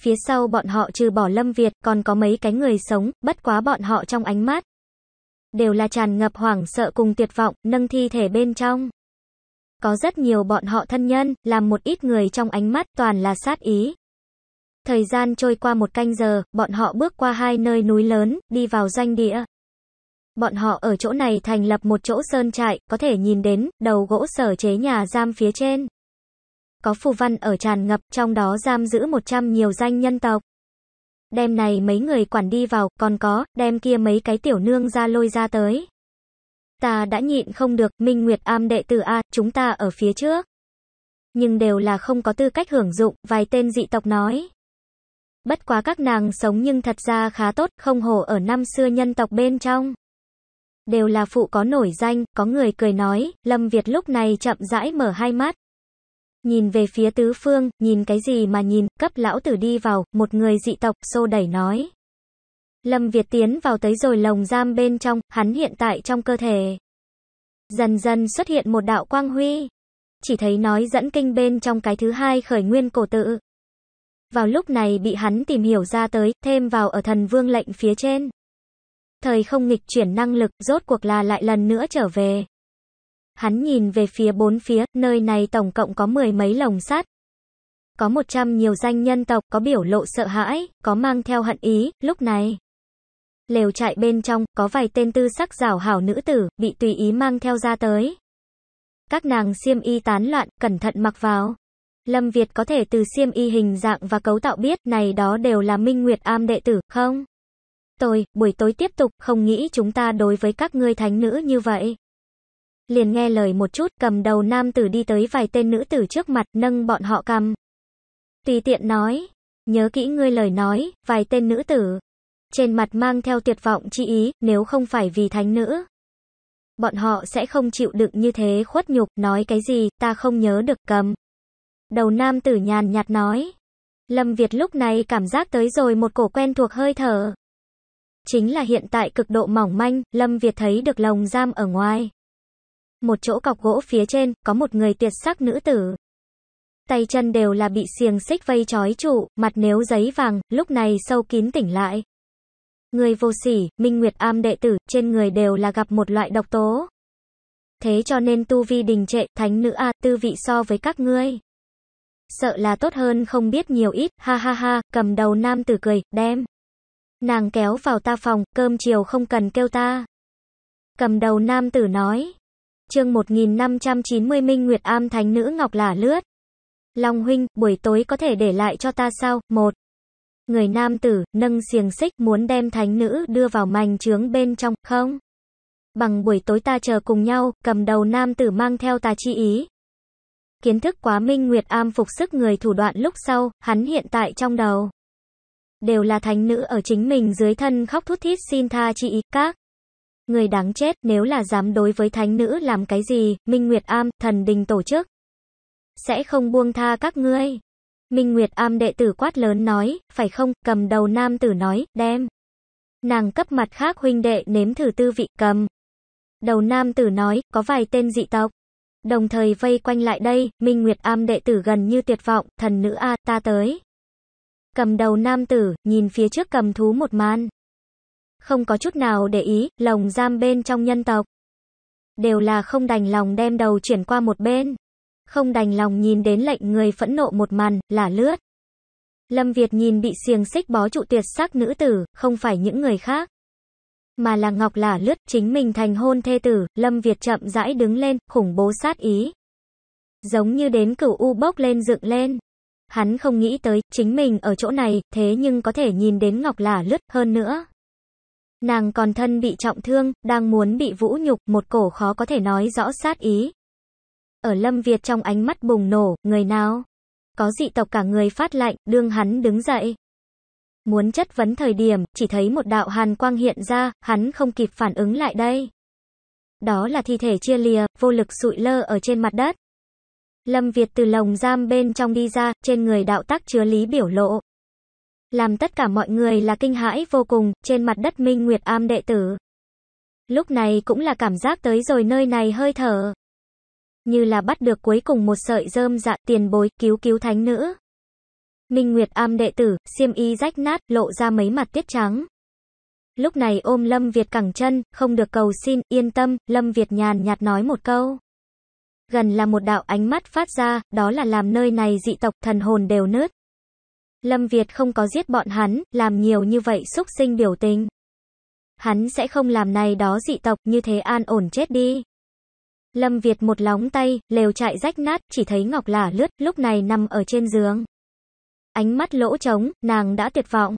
Phía sau bọn họ trừ bỏ Lâm Việt, còn có mấy cái người sống, bất quá bọn họ trong ánh mắt. Đều là tràn ngập hoảng sợ cùng tuyệt vọng, nâng thi thể bên trong. Có rất nhiều bọn họ thân nhân, làm một ít người trong ánh mắt toàn là sát ý. Thời gian trôi qua một canh giờ, bọn họ bước qua hai nơi núi lớn, đi vào doanh địa. Bọn họ ở chỗ này thành lập một chỗ sơn trại, có thể nhìn đến, đầu gỗ sở chế nhà giam phía trên. Có phù văn ở tràn ngập, trong đó giam giữ 100 nhiều danh nhân tộc. Đem này mấy người quản đi vào, còn có, đem kia mấy cái tiểu nương ra lôi ra tới. Ta đã nhịn không được, Minh Nguyệt am đệ tử A, chúng ta ở phía trước. Nhưng đều là không có tư cách hưởng dụng, vài tên dị tộc nói. Bất quá các nàng sống nhưng thật ra khá tốt, không hổ ở năm xưa nhân tộc bên trong. Đều là phụ có nổi danh, có người cười nói, Lâm Việt lúc này chậm rãi mở hai mắt. Nhìn về phía tứ phương, nhìn cái gì mà nhìn, cấp lão tử đi vào, một người dị tộc, xô đẩy nói. Lâm Việt tiến vào tới rồi lồng giam bên trong, hắn hiện tại trong cơ thể. Dần dần xuất hiện một đạo quang huy. Chỉ thấy nói dẫn kinh bên trong cái thứ hai khởi nguyên cổ tự, vào lúc này bị hắn tìm hiểu ra tới, thêm vào ở thần vương lệnh phía trên. Thời không nghịch chuyển năng lực, rốt cuộc là lại lần nữa trở về. Hắn nhìn về phía bốn phía, nơi này tổng cộng có mười mấy lồng sắt. Có một trăm nhiều danh nhân tộc, có biểu lộ sợ hãi, có mang theo hận ý, lúc này. Lều trại bên trong, có vài tên tư sắc rảo hảo nữ tử, bị tùy ý mang theo ra tới. Các nàng xiêm y tán loạn, cẩn thận mặc vào. Lâm Việt có thể từ xiêm y hình dạng và cấu tạo biết này đó đều là Minh Nguyệt Am đệ tử, không? Tôi, buổi tối tiếp tục, không nghĩ chúng ta đối với các ngươi thánh nữ như vậy. Liền nghe lời một chút, cầm đầu nam tử đi tới vài tên nữ tử trước mặt, nâng bọn họ cầm. Tùy tiện nói, nhớ kỹ ngươi lời nói, vài tên nữ tử. Trên mặt mang theo tuyệt vọng chi ý, nếu không phải vì thánh nữ. Bọn họ sẽ không chịu đựng như thế khuất nhục, nói cái gì, ta không nhớ được cầm đầu nam tử nhàn nhạt nói. Lâm Việt lúc này cảm giác tới rồi một cổ quen thuộc hơi thở. Chính là hiện tại cực độ mỏng manh, Lâm Việt thấy được lồng giam ở ngoài. Một chỗ cọc gỗ phía trên, có một người tuyệt sắc nữ tử. Tay chân đều là bị xiềng xích vây trói trụ, mặt nếu giấy vàng, lúc này sâu kín tỉnh lại. Người vô sỉ, Minh Nguyệt am đệ tử, trên người đều là gặp một loại độc tố. Thế cho nên tu vi đình trệ, thánh nữ A, tư vị so với các ngươi sợ là tốt hơn không biết nhiều ít, ha ha ha, cầm đầu nam tử cười, đem. Nàng kéo vào ta phòng, cơm chiều không cần kêu ta. Cầm đầu nam tử nói. chương 1590 Minh Nguyệt Am Thánh Nữ Ngọc Lả Lướt. Long huynh, buổi tối có thể để lại cho ta sao? Một. Người nam tử, nâng xiềng xích, muốn đem thánh nữ đưa vào mành trướng bên trong, không? Bằng buổi tối ta chờ cùng nhau, cầm đầu nam tử mang theo ta chi ý, kiến thức quá minh nguyệt am phục sức người thủ đoạn lúc sau, hắn hiện tại trong đầu. Đều là thánh nữ ở chính mình dưới thân khóc thút thít xin tha chị, các. Người đáng chết nếu là dám đối với thánh nữ làm cái gì, minh nguyệt am, thần đình tổ chức. Sẽ không buông tha các ngươi. Minh Nguyệt am đệ tử quát lớn nói, phải không, cầm đầu nam tử nói, đem. Nàng cấp mặt khác huynh đệ nếm thử tư vị cầm. Đầu nam tử nói, có vài tên dị tộc, Đồng thời vây quanh lại đây, Minh Nguyệt Am đệ tử gần như tuyệt vọng, thần nữ A, ta tới. Cầm đầu nam tử, nhìn phía trước cầm thú một man. Không có chút nào để ý, lồng giam bên trong nhân tộc. Đều là không đành lòng đem đầu chuyển qua một bên. Không đành lòng nhìn đến lệnh người phẫn nộ một màn, là lướt. Lâm Việt nhìn bị xiềng xích bó trụ tuyệt sắc nữ tử, không phải những người khác mà là ngọc lả lướt chính mình thành hôn thê tử, Lâm Việt chậm rãi đứng lên, khủng bố sát ý. Giống như đến cửu u bốc lên dựng lên. Hắn không nghĩ tới, chính mình ở chỗ này, thế nhưng có thể nhìn đến ngọc lả lướt hơn nữa. Nàng còn thân bị trọng thương, đang muốn bị vũ nhục, một cổ khó có thể nói rõ sát ý. Ở Lâm Việt trong ánh mắt bùng nổ, người nào? Có dị tộc cả người phát lạnh, đương hắn đứng dậy. Muốn chất vấn thời điểm, chỉ thấy một đạo hàn quang hiện ra, hắn không kịp phản ứng lại đây. Đó là thi thể chia lìa, vô lực sụi lơ ở trên mặt đất. Lâm Việt từ lồng giam bên trong đi ra, trên người đạo tác chứa lý biểu lộ. Làm tất cả mọi người là kinh hãi vô cùng, trên mặt đất minh nguyệt am đệ tử. Lúc này cũng là cảm giác tới rồi nơi này hơi thở. Như là bắt được cuối cùng một sợi rơm dạ tiền bối cứu cứu thánh nữ. Minh Nguyệt am đệ tử, xiêm y rách nát, lộ ra mấy mặt tiết trắng. Lúc này ôm Lâm Việt cẳng chân, không được cầu xin, yên tâm, Lâm Việt nhàn nhạt nói một câu. Gần là một đạo ánh mắt phát ra, đó là làm nơi này dị tộc thần hồn đều nứt. Lâm Việt không có giết bọn hắn, làm nhiều như vậy xúc sinh biểu tình. Hắn sẽ không làm này đó dị tộc như thế an ổn chết đi. Lâm Việt một lóng tay, lều chạy rách nát, chỉ thấy Ngọc Lả lướt, lúc này nằm ở trên giường. Ánh mắt lỗ trống, nàng đã tuyệt vọng.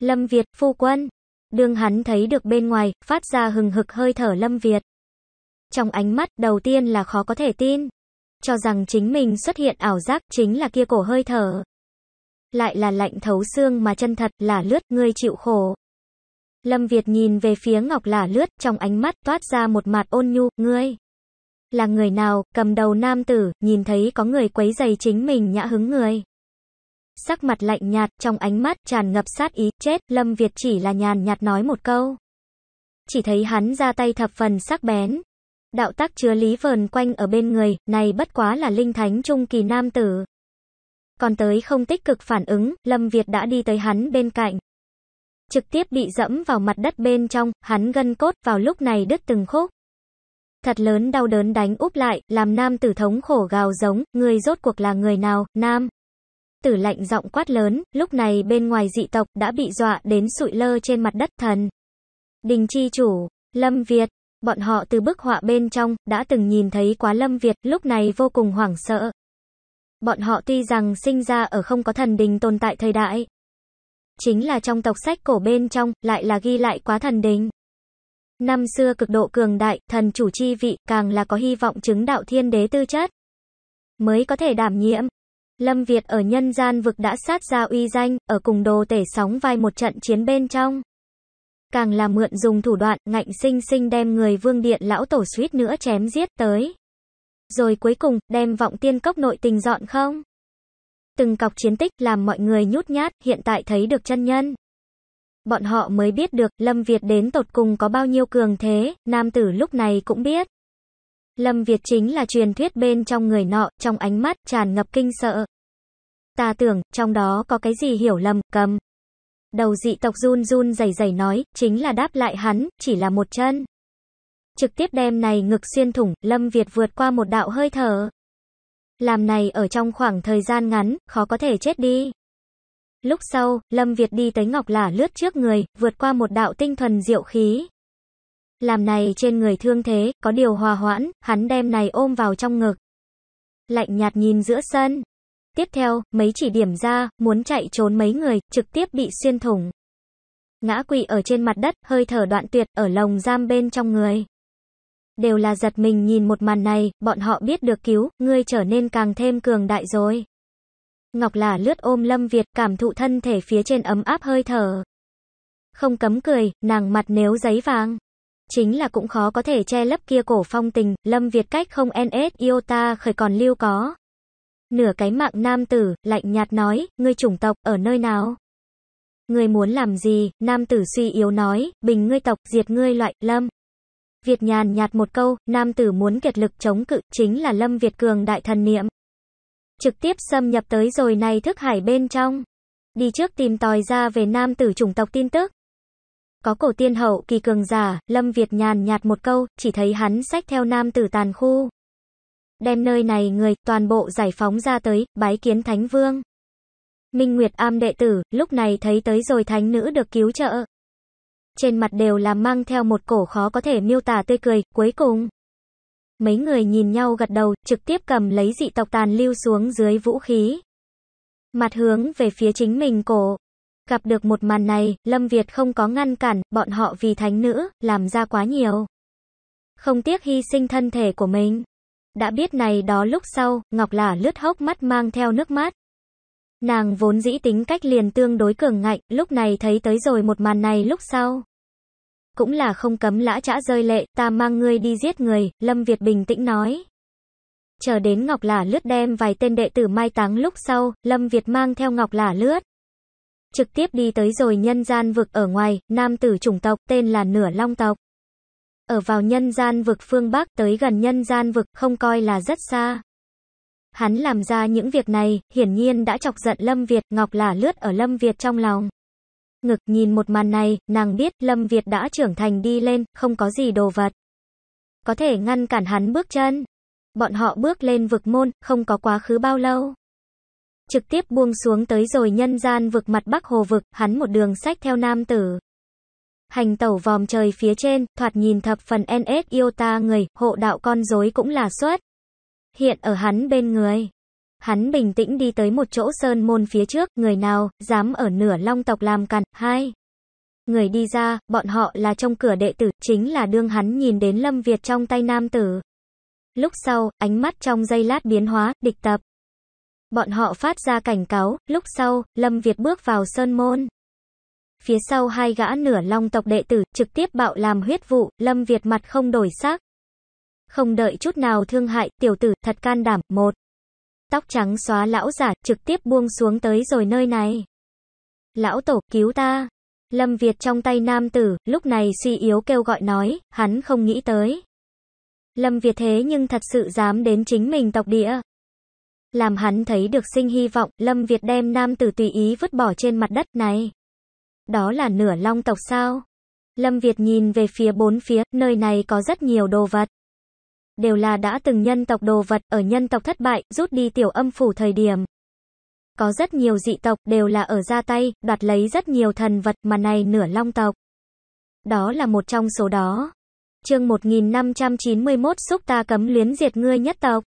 Lâm Việt, phu quân. đường hắn thấy được bên ngoài, phát ra hừng hực hơi thở Lâm Việt. Trong ánh mắt, đầu tiên là khó có thể tin. Cho rằng chính mình xuất hiện ảo giác chính là kia cổ hơi thở. Lại là lạnh thấu xương mà chân thật là lướt, ngươi chịu khổ. Lâm Việt nhìn về phía Ngọc Lả Lướt, trong ánh mắt toát ra một mặt ôn nhu, ngươi là người nào, cầm đầu nam tử, nhìn thấy có người quấy giày chính mình nhã hứng người sắc mặt lạnh nhạt, trong ánh mắt tràn ngập sát ý, chết, Lâm Việt chỉ là nhàn nhạt nói một câu. Chỉ thấy hắn ra tay thập phần sắc bén. Đạo tắc chứa lý vờn quanh ở bên người, này bất quá là linh thánh trung kỳ nam tử. Còn tới không tích cực phản ứng, Lâm Việt đã đi tới hắn bên cạnh. Trực tiếp bị dẫm vào mặt đất bên trong, hắn gân cốt vào lúc này đứt từng khúc. Thật lớn đau đớn đánh úp lại, làm nam tử thống khổ gào giống, người rốt cuộc là người nào, nam tử lạnh giọng quát lớn, lúc này bên ngoài dị tộc đã bị dọa đến sụi lơ trên mặt đất thần. Đình chi chủ, Lâm Việt, bọn họ từ bức họa bên trong, đã từng nhìn thấy quá Lâm Việt, lúc này vô cùng hoảng sợ. Bọn họ tuy rằng sinh ra ở không có thần đình tồn tại thời đại. Chính là trong tộc sách cổ bên trong, lại là ghi lại quá thần đình. Năm xưa cực độ cường đại, thần chủ chi vị, càng là có hy vọng chứng đạo thiên đế tư chất. Mới có thể đảm nhiệm, Lâm Việt ở nhân gian vực đã sát ra uy danh, ở cùng đồ tể sóng vai một trận chiến bên trong. Càng là mượn dùng thủ đoạn, ngạnh sinh sinh đem người vương điện lão tổ suýt nữa chém giết tới. Rồi cuối cùng, đem vọng tiên cốc nội tình dọn không? Từng cọc chiến tích làm mọi người nhút nhát, hiện tại thấy được chân nhân. Bọn họ mới biết được Lâm Việt đến tột cùng có bao nhiêu cường thế, nam tử lúc này cũng biết. Lâm Việt chính là truyền thuyết bên trong người nọ, trong ánh mắt tràn ngập kinh sợ. Ta tưởng, trong đó có cái gì hiểu lầm, cầm. Đầu dị tộc run run rẩy rẩy nói, chính là đáp lại hắn, chỉ là một chân. Trực tiếp đem này ngực xuyên thủng, Lâm Việt vượt qua một đạo hơi thở. Làm này ở trong khoảng thời gian ngắn, khó có thể chết đi. Lúc sau, Lâm Việt đi tới Ngọc Lả lướt trước người, vượt qua một đạo tinh thuần diệu khí. Làm này trên người thương thế, có điều hòa hoãn, hắn đem này ôm vào trong ngực. Lạnh nhạt nhìn giữa sân. Tiếp theo, mấy chỉ điểm ra, muốn chạy trốn mấy người, trực tiếp bị xuyên thủng. Ngã quỵ ở trên mặt đất, hơi thở đoạn tuyệt, ở lồng giam bên trong người. Đều là giật mình nhìn một màn này, bọn họ biết được cứu, ngươi trở nên càng thêm cường đại rồi. Ngọc là lướt ôm Lâm Việt, cảm thụ thân thể phía trên ấm áp hơi thở. Không cấm cười, nàng mặt nếu giấy vàng. Chính là cũng khó có thể che lấp kia cổ phong tình, Lâm Việt cách không NS Iota khởi còn lưu có. Nửa cái mạng nam tử, lạnh nhạt nói, ngươi chủng tộc, ở nơi nào? Ngươi muốn làm gì? Nam tử suy yếu nói, bình ngươi tộc, diệt ngươi loại, Lâm. Việt nhàn nhạt một câu, nam tử muốn kiệt lực chống cự, chính là Lâm Việt cường đại thần niệm. Trực tiếp xâm nhập tới rồi này thức hải bên trong. Đi trước tìm tòi ra về nam tử chủng tộc tin tức. Có cổ tiên hậu kỳ cường giả, Lâm Việt nhàn nhạt một câu, chỉ thấy hắn sách theo nam tử tàn khu. Đem nơi này người, toàn bộ giải phóng ra tới, bái kiến Thánh Vương. Minh Nguyệt am đệ tử, lúc này thấy tới rồi thánh nữ được cứu trợ. Trên mặt đều là mang theo một cổ khó có thể miêu tả tươi cười, cuối cùng. Mấy người nhìn nhau gật đầu, trực tiếp cầm lấy dị tộc tàn lưu xuống dưới vũ khí. Mặt hướng về phía chính mình cổ. Gặp được một màn này, Lâm Việt không có ngăn cản, bọn họ vì thánh nữ, làm ra quá nhiều. Không tiếc hy sinh thân thể của mình. Đã biết này đó lúc sau, Ngọc Lả lướt hốc mắt mang theo nước mắt. Nàng vốn dĩ tính cách liền tương đối cường ngạnh, lúc này thấy tới rồi một màn này lúc sau. Cũng là không cấm lã chả rơi lệ, ta mang ngươi đi giết người, Lâm Việt bình tĩnh nói. Chờ đến Ngọc Lả lướt đem vài tên đệ tử mai táng lúc sau, Lâm Việt mang theo Ngọc Lả lướt trực tiếp đi tới rồi nhân gian vực ở ngoài, nam tử chủng tộc tên là Nửa Long tộc. Ở vào nhân gian vực phương Bắc tới gần nhân gian vực không coi là rất xa. Hắn làm ra những việc này, hiển nhiên đã chọc giận Lâm Việt, Ngọc là lướt ở Lâm Việt trong lòng. Ngực nhìn một màn này, nàng biết Lâm Việt đã trưởng thành đi lên, không có gì đồ vật. Có thể ngăn cản hắn bước chân. Bọn họ bước lên vực môn, không có quá khứ bao lâu trực tiếp buông xuống tới rồi nhân gian vực mặt bắc hồ vực, hắn một đường sách theo nam tử. Hành tẩu vòm trời phía trên, thoạt nhìn thập phần NS yêu ta người, hộ đạo con rối cũng là xuất. Hiện ở hắn bên người. Hắn bình tĩnh đi tới một chỗ sơn môn phía trước, người nào, dám ở nửa long tộc làm cằn, hai. Người đi ra, bọn họ là trong cửa đệ tử, chính là đương hắn nhìn đến Lâm Việt trong tay nam tử. Lúc sau, ánh mắt trong giây lát biến hóa, địch tập. Bọn họ phát ra cảnh cáo, lúc sau, Lâm Việt bước vào sơn môn. Phía sau hai gã nửa long tộc đệ tử, trực tiếp bạo làm huyết vụ, Lâm Việt mặt không đổi sắc. Không đợi chút nào thương hại, tiểu tử, thật can đảm, một. Tóc trắng xóa lão giả, trực tiếp buông xuống tới rồi nơi này. Lão tổ, cứu ta. Lâm Việt trong tay nam tử, lúc này suy yếu kêu gọi nói, hắn không nghĩ tới. Lâm Việt thế nhưng thật sự dám đến chính mình tộc địa, làm hắn thấy được sinh hy vọng, Lâm Việt đem nam tử tùy ý vứt bỏ trên mặt đất này. Đó là nửa long tộc sao? Lâm Việt nhìn về phía bốn phía, nơi này có rất nhiều đồ vật. Đều là đã từng nhân tộc đồ vật, ở nhân tộc thất bại, rút đi tiểu âm phủ thời điểm. Có rất nhiều dị tộc, đều là ở ra tay, đoạt lấy rất nhiều thần vật, mà này nửa long tộc. Đó là một trong số đó. Chương 1591 xúc ta cấm luyến diệt ngươi nhất tộc.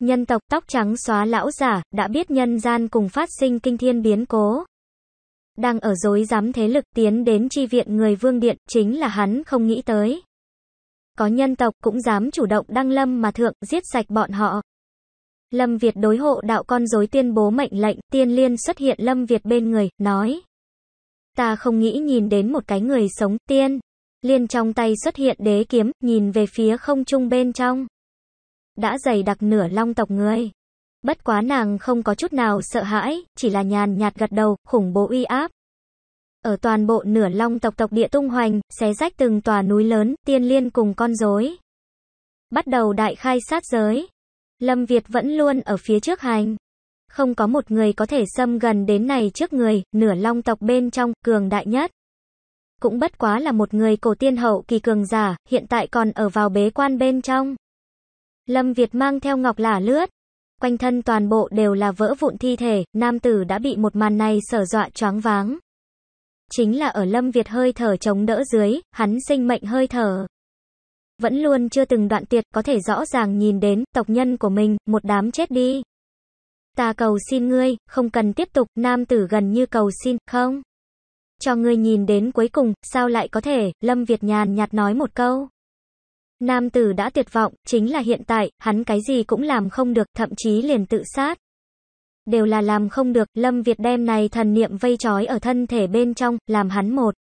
Nhân tộc tóc trắng xóa lão giả, đã biết nhân gian cùng phát sinh kinh thiên biến cố. Đang ở dối dám thế lực tiến đến chi viện người vương điện, chính là hắn không nghĩ tới. Có nhân tộc cũng dám chủ động đăng lâm mà thượng, giết sạch bọn họ. Lâm Việt đối hộ đạo con dối tuyên bố mệnh lệnh, tiên liên xuất hiện Lâm Việt bên người, nói. Ta không nghĩ nhìn đến một cái người sống, tiên. Liên trong tay xuất hiện đế kiếm, nhìn về phía không trung bên trong đã dày đặc nửa long tộc người. Bất quá nàng không có chút nào sợ hãi, chỉ là nhàn nhạt gật đầu, khủng bố uy áp. Ở toàn bộ nửa long tộc tộc địa tung hoành, xé rách từng tòa núi lớn, tiên liên cùng con rối. Bắt đầu đại khai sát giới. Lâm Việt vẫn luôn ở phía trước hành. Không có một người có thể xâm gần đến này trước người, nửa long tộc bên trong, cường đại nhất. Cũng bất quá là một người cổ tiên hậu kỳ cường giả, hiện tại còn ở vào bế quan bên trong. Lâm Việt mang theo ngọc lả lướt. Quanh thân toàn bộ đều là vỡ vụn thi thể, nam tử đã bị một màn này sở dọa choáng váng. Chính là ở Lâm Việt hơi thở chống đỡ dưới, hắn sinh mệnh hơi thở. Vẫn luôn chưa từng đoạn tuyệt, có thể rõ ràng nhìn đến, tộc nhân của mình, một đám chết đi. Ta cầu xin ngươi, không cần tiếp tục, nam tử gần như cầu xin, không? Cho ngươi nhìn đến cuối cùng, sao lại có thể, Lâm Việt nhàn nhạt nói một câu. Nam tử đã tuyệt vọng, chính là hiện tại, hắn cái gì cũng làm không được, thậm chí liền tự sát. Đều là làm không được, Lâm Việt đem này thần niệm vây trói ở thân thể bên trong, làm hắn một.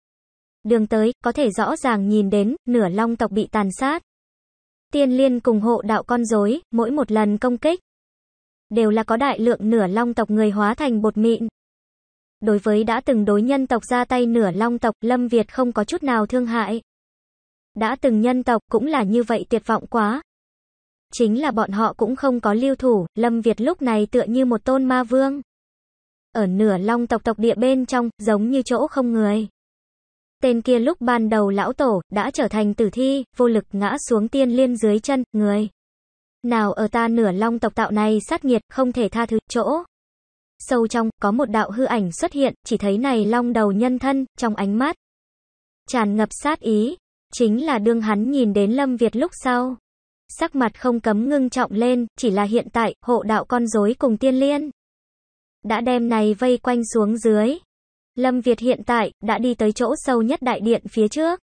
Đường tới, có thể rõ ràng nhìn đến, nửa long tộc bị tàn sát. Tiên liên cùng hộ đạo con rối, mỗi một lần công kích. Đều là có đại lượng nửa long tộc người hóa thành bột mịn. Đối với đã từng đối nhân tộc ra tay nửa long tộc, Lâm Việt không có chút nào thương hại. Đã từng nhân tộc cũng là như vậy tuyệt vọng quá. Chính là bọn họ cũng không có lưu thủ, Lâm Việt lúc này tựa như một tôn ma vương. Ở nửa long tộc tộc địa bên trong, giống như chỗ không người. Tên kia lúc ban đầu lão tổ, đã trở thành tử thi, vô lực ngã xuống tiên liên dưới chân, người. Nào ở ta nửa long tộc tạo này sát nghiệt, không thể tha thứ, chỗ. Sâu trong, có một đạo hư ảnh xuất hiện, chỉ thấy này long đầu nhân thân, trong ánh mắt. Tràn ngập sát ý, chính là đương hắn nhìn đến Lâm Việt lúc sau. Sắc mặt không cấm ngưng trọng lên, chỉ là hiện tại, hộ đạo con rối cùng tiên liên. Đã đem này vây quanh xuống dưới. Lâm Việt hiện tại, đã đi tới chỗ sâu nhất đại điện phía trước.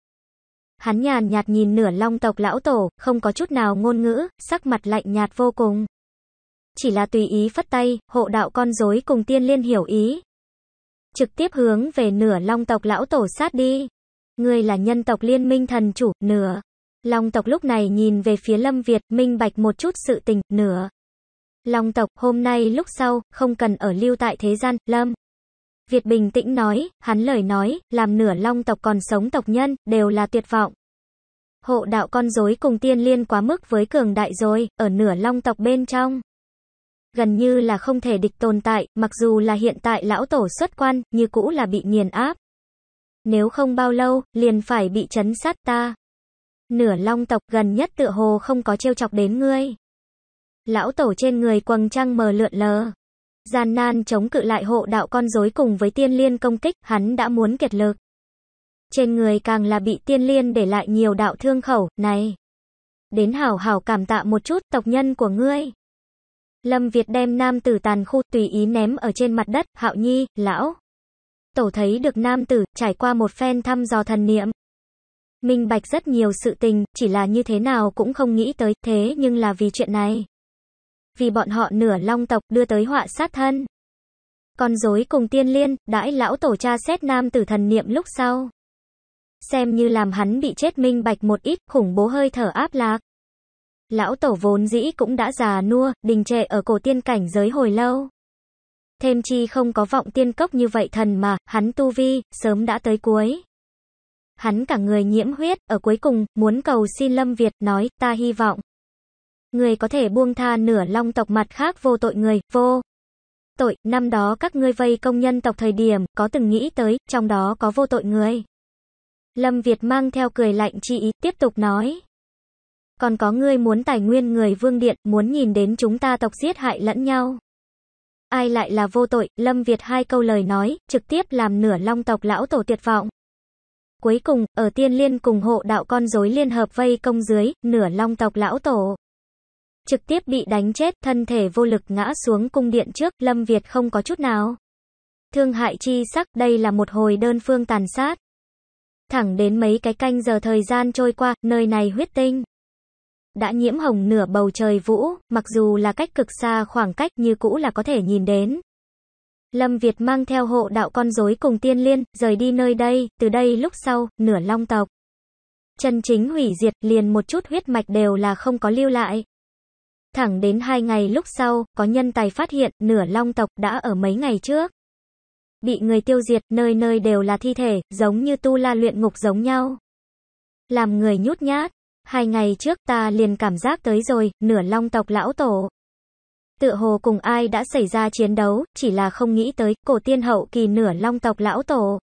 Hắn nhàn nhạt nhìn nửa long tộc lão tổ, không có chút nào ngôn ngữ, sắc mặt lạnh nhạt vô cùng. Chỉ là tùy ý phất tay, hộ đạo con rối cùng tiên liên hiểu ý. Trực tiếp hướng về nửa long tộc lão tổ sát đi. Ngươi là nhân tộc liên minh thần chủ, nửa. Long tộc lúc này nhìn về phía Lâm Việt, minh bạch một chút sự tình, nửa. Long tộc, hôm nay lúc sau, không cần ở lưu tại thế gian, Lâm. Việt bình tĩnh nói, hắn lời nói, làm nửa long tộc còn sống tộc nhân, đều là tuyệt vọng. Hộ đạo con rối cùng tiên liên quá mức với cường đại rồi, ở nửa long tộc bên trong. Gần như là không thể địch tồn tại, mặc dù là hiện tại lão tổ xuất quan, như cũ là bị nghiền áp nếu không bao lâu, liền phải bị chấn sát ta. Nửa long tộc gần nhất tựa hồ không có trêu chọc đến ngươi. Lão tổ trên người quầng trăng mờ lượn lờ. Gian nan chống cự lại hộ đạo con rối cùng với tiên liên công kích, hắn đã muốn kiệt lực. Trên người càng là bị tiên liên để lại nhiều đạo thương khẩu, này. Đến hảo hảo cảm tạ một chút tộc nhân của ngươi. Lâm Việt đem nam tử tàn khu tùy ý ném ở trên mặt đất, hạo nhi, lão. Tổ thấy được nam tử, trải qua một phen thăm dò thần niệm. Minh bạch rất nhiều sự tình, chỉ là như thế nào cũng không nghĩ tới, thế nhưng là vì chuyện này. Vì bọn họ nửa long tộc đưa tới họa sát thân. Còn dối cùng tiên liên, đãi lão tổ cha xét nam tử thần niệm lúc sau. Xem như làm hắn bị chết minh bạch một ít, khủng bố hơi thở áp lạc. Lão tổ vốn dĩ cũng đã già nua, đình trệ ở cổ tiên cảnh giới hồi lâu thêm chi không có vọng tiên cốc như vậy thần mà, hắn tu vi, sớm đã tới cuối. Hắn cả người nhiễm huyết, ở cuối cùng, muốn cầu xin Lâm Việt, nói, ta hy vọng. Người có thể buông tha nửa long tộc mặt khác vô tội người, vô. Tội, năm đó các ngươi vây công nhân tộc thời điểm, có từng nghĩ tới, trong đó có vô tội người. Lâm Việt mang theo cười lạnh chi ý, tiếp tục nói. Còn có ngươi muốn tài nguyên người vương điện, muốn nhìn đến chúng ta tộc giết hại lẫn nhau ai lại là vô tội, Lâm Việt hai câu lời nói, trực tiếp làm nửa long tộc lão tổ tuyệt vọng. Cuối cùng, ở tiên liên cùng hộ đạo con rối liên hợp vây công dưới, nửa long tộc lão tổ. Trực tiếp bị đánh chết, thân thể vô lực ngã xuống cung điện trước, Lâm Việt không có chút nào. Thương hại chi sắc, đây là một hồi đơn phương tàn sát. Thẳng đến mấy cái canh giờ thời gian trôi qua, nơi này huyết tinh đã nhiễm hồng nửa bầu trời vũ, mặc dù là cách cực xa khoảng cách như cũ là có thể nhìn đến. Lâm Việt mang theo hộ đạo con rối cùng tiên liên, rời đi nơi đây, từ đây lúc sau, nửa long tộc. Chân chính hủy diệt, liền một chút huyết mạch đều là không có lưu lại. Thẳng đến hai ngày lúc sau, có nhân tài phát hiện, nửa long tộc đã ở mấy ngày trước. Bị người tiêu diệt, nơi nơi đều là thi thể, giống như tu la luyện ngục giống nhau. Làm người nhút nhát, Hai ngày trước ta liền cảm giác tới rồi, nửa long tộc lão tổ. Tựa hồ cùng ai đã xảy ra chiến đấu, chỉ là không nghĩ tới, cổ tiên hậu kỳ nửa long tộc lão tổ.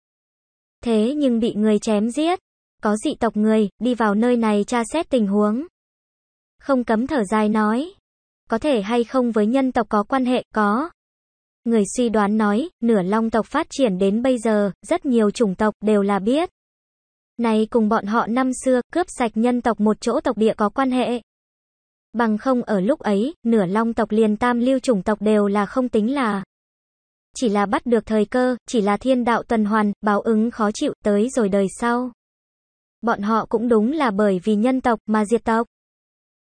Thế nhưng bị người chém giết. Có dị tộc người, đi vào nơi này tra xét tình huống. Không cấm thở dài nói. Có thể hay không với nhân tộc có quan hệ, có. Người suy đoán nói, nửa long tộc phát triển đến bây giờ, rất nhiều chủng tộc đều là biết này cùng bọn họ năm xưa cướp sạch nhân tộc một chỗ tộc địa có quan hệ. Bằng không ở lúc ấy, nửa long tộc liền tam lưu chủng tộc đều là không tính là. Chỉ là bắt được thời cơ, chỉ là thiên đạo tuần hoàn, báo ứng khó chịu tới rồi đời sau. Bọn họ cũng đúng là bởi vì nhân tộc mà diệt tộc.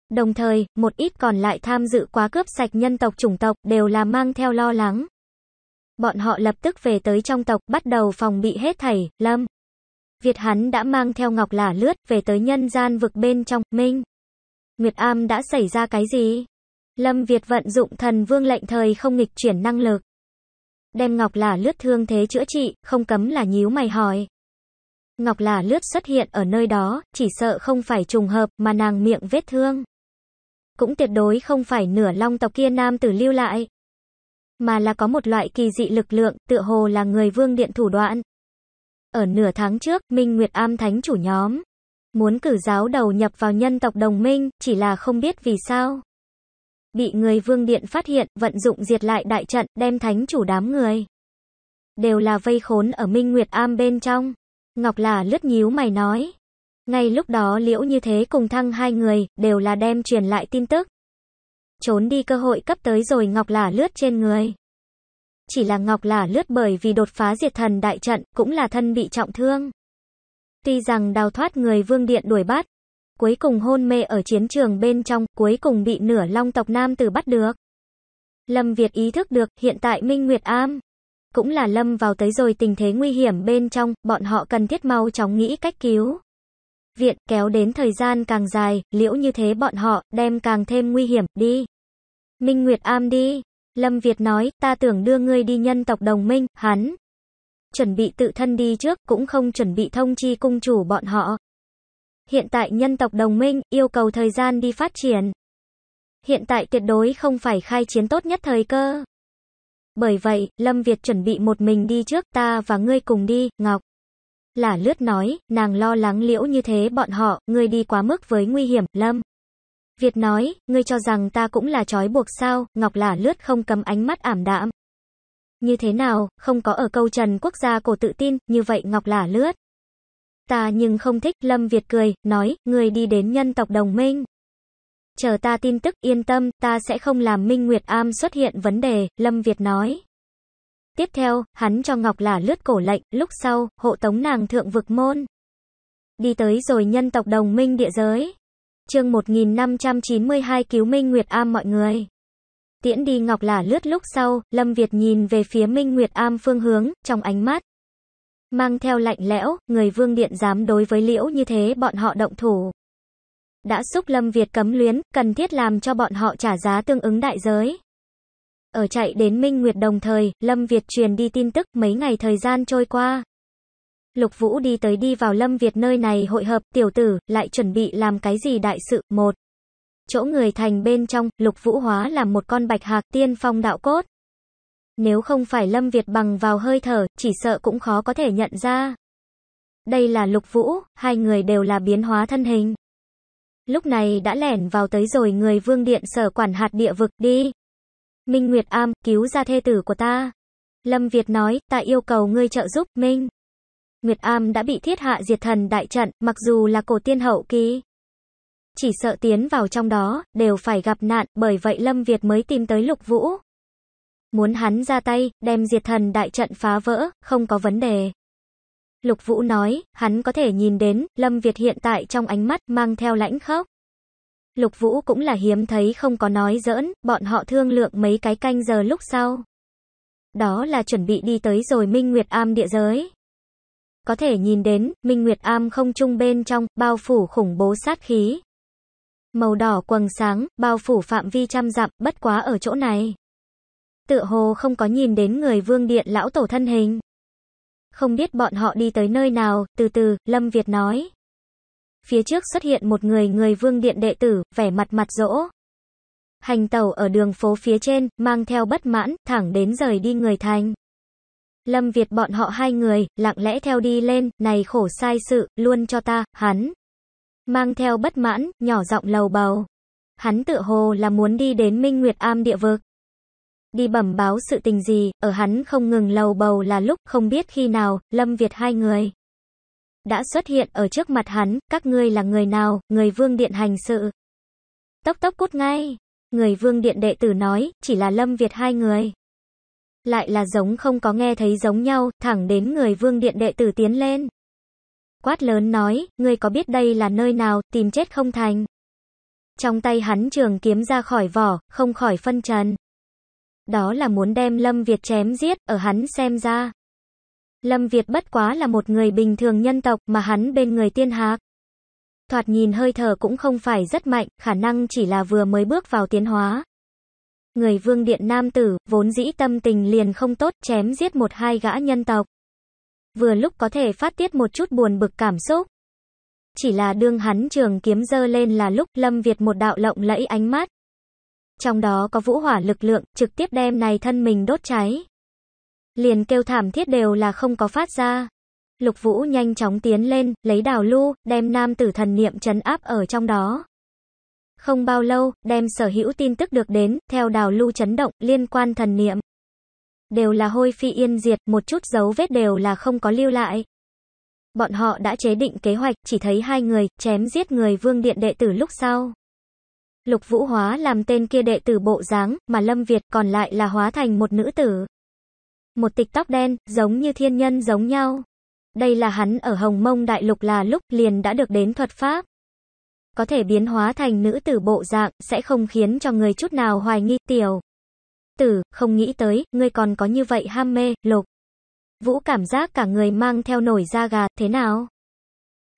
Đồng thời, một ít còn lại tham dự quá cướp sạch nhân tộc chủng tộc đều là mang theo lo lắng. Bọn họ lập tức về tới trong tộc, bắt đầu phòng bị hết thảy, lâm. Việt hắn đã mang theo ngọc lả lướt về tới nhân gian vực bên trong, minh. Nguyệt am đã xảy ra cái gì? Lâm Việt vận dụng thần vương lệnh thời không nghịch chuyển năng lực. Đem ngọc lả lướt thương thế chữa trị, không cấm là nhíu mày hỏi. Ngọc lả lướt xuất hiện ở nơi đó, chỉ sợ không phải trùng hợp mà nàng miệng vết thương. Cũng tuyệt đối không phải nửa long tộc kia nam tử lưu lại. Mà là có một loại kỳ dị lực lượng, tựa hồ là người vương điện thủ đoạn. Ở nửa tháng trước, Minh Nguyệt Am Thánh chủ nhóm muốn cử giáo đầu nhập vào nhân tộc đồng minh, chỉ là không biết vì sao. Bị người vương điện phát hiện, vận dụng diệt lại đại trận, đem thánh chủ đám người. Đều là vây khốn ở Minh Nguyệt Am bên trong. Ngọc là lướt nhíu mày nói. Ngay lúc đó liễu như thế cùng thăng hai người, đều là đem truyền lại tin tức. Trốn đi cơ hội cấp tới rồi Ngọc là lướt trên người chỉ là Ngọc là lướt bởi vì đột phá diệt thần đại trận, cũng là thân bị trọng thương. Tuy rằng đào thoát người vương điện đuổi bắt, cuối cùng hôn mê ở chiến trường bên trong, cuối cùng bị nửa long tộc nam tử bắt được. Lâm Việt ý thức được, hiện tại Minh Nguyệt Am cũng là lâm vào tới rồi tình thế nguy hiểm bên trong, bọn họ cần thiết mau chóng nghĩ cách cứu. Viện kéo đến thời gian càng dài, liễu như thế bọn họ đem càng thêm nguy hiểm, đi. Minh Nguyệt Am đi. Lâm Việt nói, ta tưởng đưa ngươi đi nhân tộc đồng minh, hắn. Chuẩn bị tự thân đi trước, cũng không chuẩn bị thông chi cung chủ bọn họ. Hiện tại nhân tộc đồng minh, yêu cầu thời gian đi phát triển. Hiện tại tuyệt đối không phải khai chiến tốt nhất thời cơ. Bởi vậy, Lâm Việt chuẩn bị một mình đi trước, ta và ngươi cùng đi, Ngọc. Lả lướt nói, nàng lo lắng liễu như thế bọn họ, ngươi đi quá mức với nguy hiểm, Lâm. Việt nói, ngươi cho rằng ta cũng là trói buộc sao, Ngọc Lả lướt không cầm ánh mắt ảm đạm. Như thế nào, không có ở câu Trần Quốc gia cổ tự tin, như vậy Ngọc Lả lướt. Ta nhưng không thích, Lâm Việt cười, nói, ngươi đi đến nhân tộc đồng minh. Chờ ta tin tức, yên tâm, ta sẽ không làm Minh Nguyệt Am xuất hiện vấn đề, Lâm Việt nói. Tiếp theo, hắn cho Ngọc Lả lướt cổ lệnh, lúc sau, hộ tống nàng thượng vực môn. Đi tới rồi nhân tộc đồng minh địa giới chương 1592 cứu Minh Nguyệt Am mọi người. Tiễn đi Ngọc Lả lướt lúc sau, Lâm Việt nhìn về phía Minh Nguyệt Am phương hướng, trong ánh mắt. Mang theo lạnh lẽo, người vương điện dám đối với liễu như thế bọn họ động thủ. Đã xúc Lâm Việt cấm luyến, cần thiết làm cho bọn họ trả giá tương ứng đại giới. Ở chạy đến Minh Nguyệt đồng thời, Lâm Việt truyền đi tin tức mấy ngày thời gian trôi qua. Lục Vũ đi tới đi vào Lâm Việt nơi này hội hợp, tiểu tử, lại chuẩn bị làm cái gì đại sự, một. Chỗ người thành bên trong, Lục Vũ hóa làm một con bạch hạc tiên phong đạo cốt. Nếu không phải Lâm Việt bằng vào hơi thở, chỉ sợ cũng khó có thể nhận ra. Đây là Lục Vũ, hai người đều là biến hóa thân hình. Lúc này đã lẻn vào tới rồi người vương điện sở quản hạt địa vực đi. Minh Nguyệt Am, cứu ra thê tử của ta. Lâm Việt nói, ta yêu cầu ngươi trợ giúp, Minh. Nguyệt Am đã bị thiết hạ diệt thần đại trận, mặc dù là cổ tiên hậu ký, Chỉ sợ tiến vào trong đó, đều phải gặp nạn, bởi vậy Lâm Việt mới tìm tới Lục Vũ. Muốn hắn ra tay, đem diệt thần đại trận phá vỡ, không có vấn đề. Lục Vũ nói, hắn có thể nhìn đến, Lâm Việt hiện tại trong ánh mắt mang theo lãnh khốc. Lục Vũ cũng là hiếm thấy không có nói giỡn, bọn họ thương lượng mấy cái canh giờ lúc sau. Đó là chuẩn bị đi tới rồi Minh Nguyệt Am địa giới có thể nhìn đến, Minh Nguyệt Am không trung bên trong, bao phủ khủng bố sát khí. Màu đỏ quầng sáng, bao phủ phạm vi trăm dặm, bất quá ở chỗ này. Tựa hồ không có nhìn đến người vương điện lão tổ thân hình. Không biết bọn họ đi tới nơi nào, từ từ, Lâm Việt nói. Phía trước xuất hiện một người người vương điện đệ tử, vẻ mặt mặt rỗ. Hành tàu ở đường phố phía trên, mang theo bất mãn, thẳng đến rời đi người thành. Lâm Việt bọn họ hai người, lặng lẽ theo đi lên, này khổ sai sự, luôn cho ta, hắn. Mang theo bất mãn, nhỏ giọng lầu bầu. Hắn tự hồ là muốn đi đến Minh Nguyệt Am địa vực. Đi bẩm báo sự tình gì, ở hắn không ngừng lầu bầu là lúc không biết khi nào, Lâm Việt hai người. Đã xuất hiện ở trước mặt hắn, các ngươi là người nào, người vương điện hành sự. Tốc tốc cút ngay, người vương điện đệ tử nói, chỉ là Lâm Việt hai người lại là giống không có nghe thấy giống nhau, thẳng đến người vương điện đệ tử tiến lên. Quát lớn nói, ngươi có biết đây là nơi nào, tìm chết không thành. Trong tay hắn trường kiếm ra khỏi vỏ, không khỏi phân trần. Đó là muốn đem Lâm Việt chém giết, ở hắn xem ra. Lâm Việt bất quá là một người bình thường nhân tộc mà hắn bên người tiên hạc. Thoạt nhìn hơi thở cũng không phải rất mạnh, khả năng chỉ là vừa mới bước vào tiến hóa, người vương điện nam tử, vốn dĩ tâm tình liền không tốt, chém giết một hai gã nhân tộc. Vừa lúc có thể phát tiết một chút buồn bực cảm xúc. Chỉ là đương hắn trường kiếm dơ lên là lúc Lâm Việt một đạo lộng lẫy ánh mắt. Trong đó có vũ hỏa lực lượng, trực tiếp đem này thân mình đốt cháy. Liền kêu thảm thiết đều là không có phát ra. Lục vũ nhanh chóng tiến lên, lấy đào lưu, đem nam tử thần niệm trấn áp ở trong đó. Không bao lâu, đem sở hữu tin tức được đến, theo đào lưu chấn động, liên quan thần niệm. Đều là hôi phi yên diệt, một chút dấu vết đều là không có lưu lại. Bọn họ đã chế định kế hoạch, chỉ thấy hai người, chém giết người vương điện đệ tử lúc sau. Lục Vũ Hóa làm tên kia đệ tử bộ dáng, mà Lâm Việt còn lại là hóa thành một nữ tử. Một tịch tóc đen, giống như thiên nhân giống nhau. Đây là hắn ở Hồng Mông Đại Lục là lúc liền đã được đến thuật pháp có thể biến hóa thành nữ tử bộ dạng, sẽ không khiến cho người chút nào hoài nghi tiểu. Tử, không nghĩ tới, ngươi còn có như vậy ham mê, lục. Vũ cảm giác cả người mang theo nổi da gà, thế nào?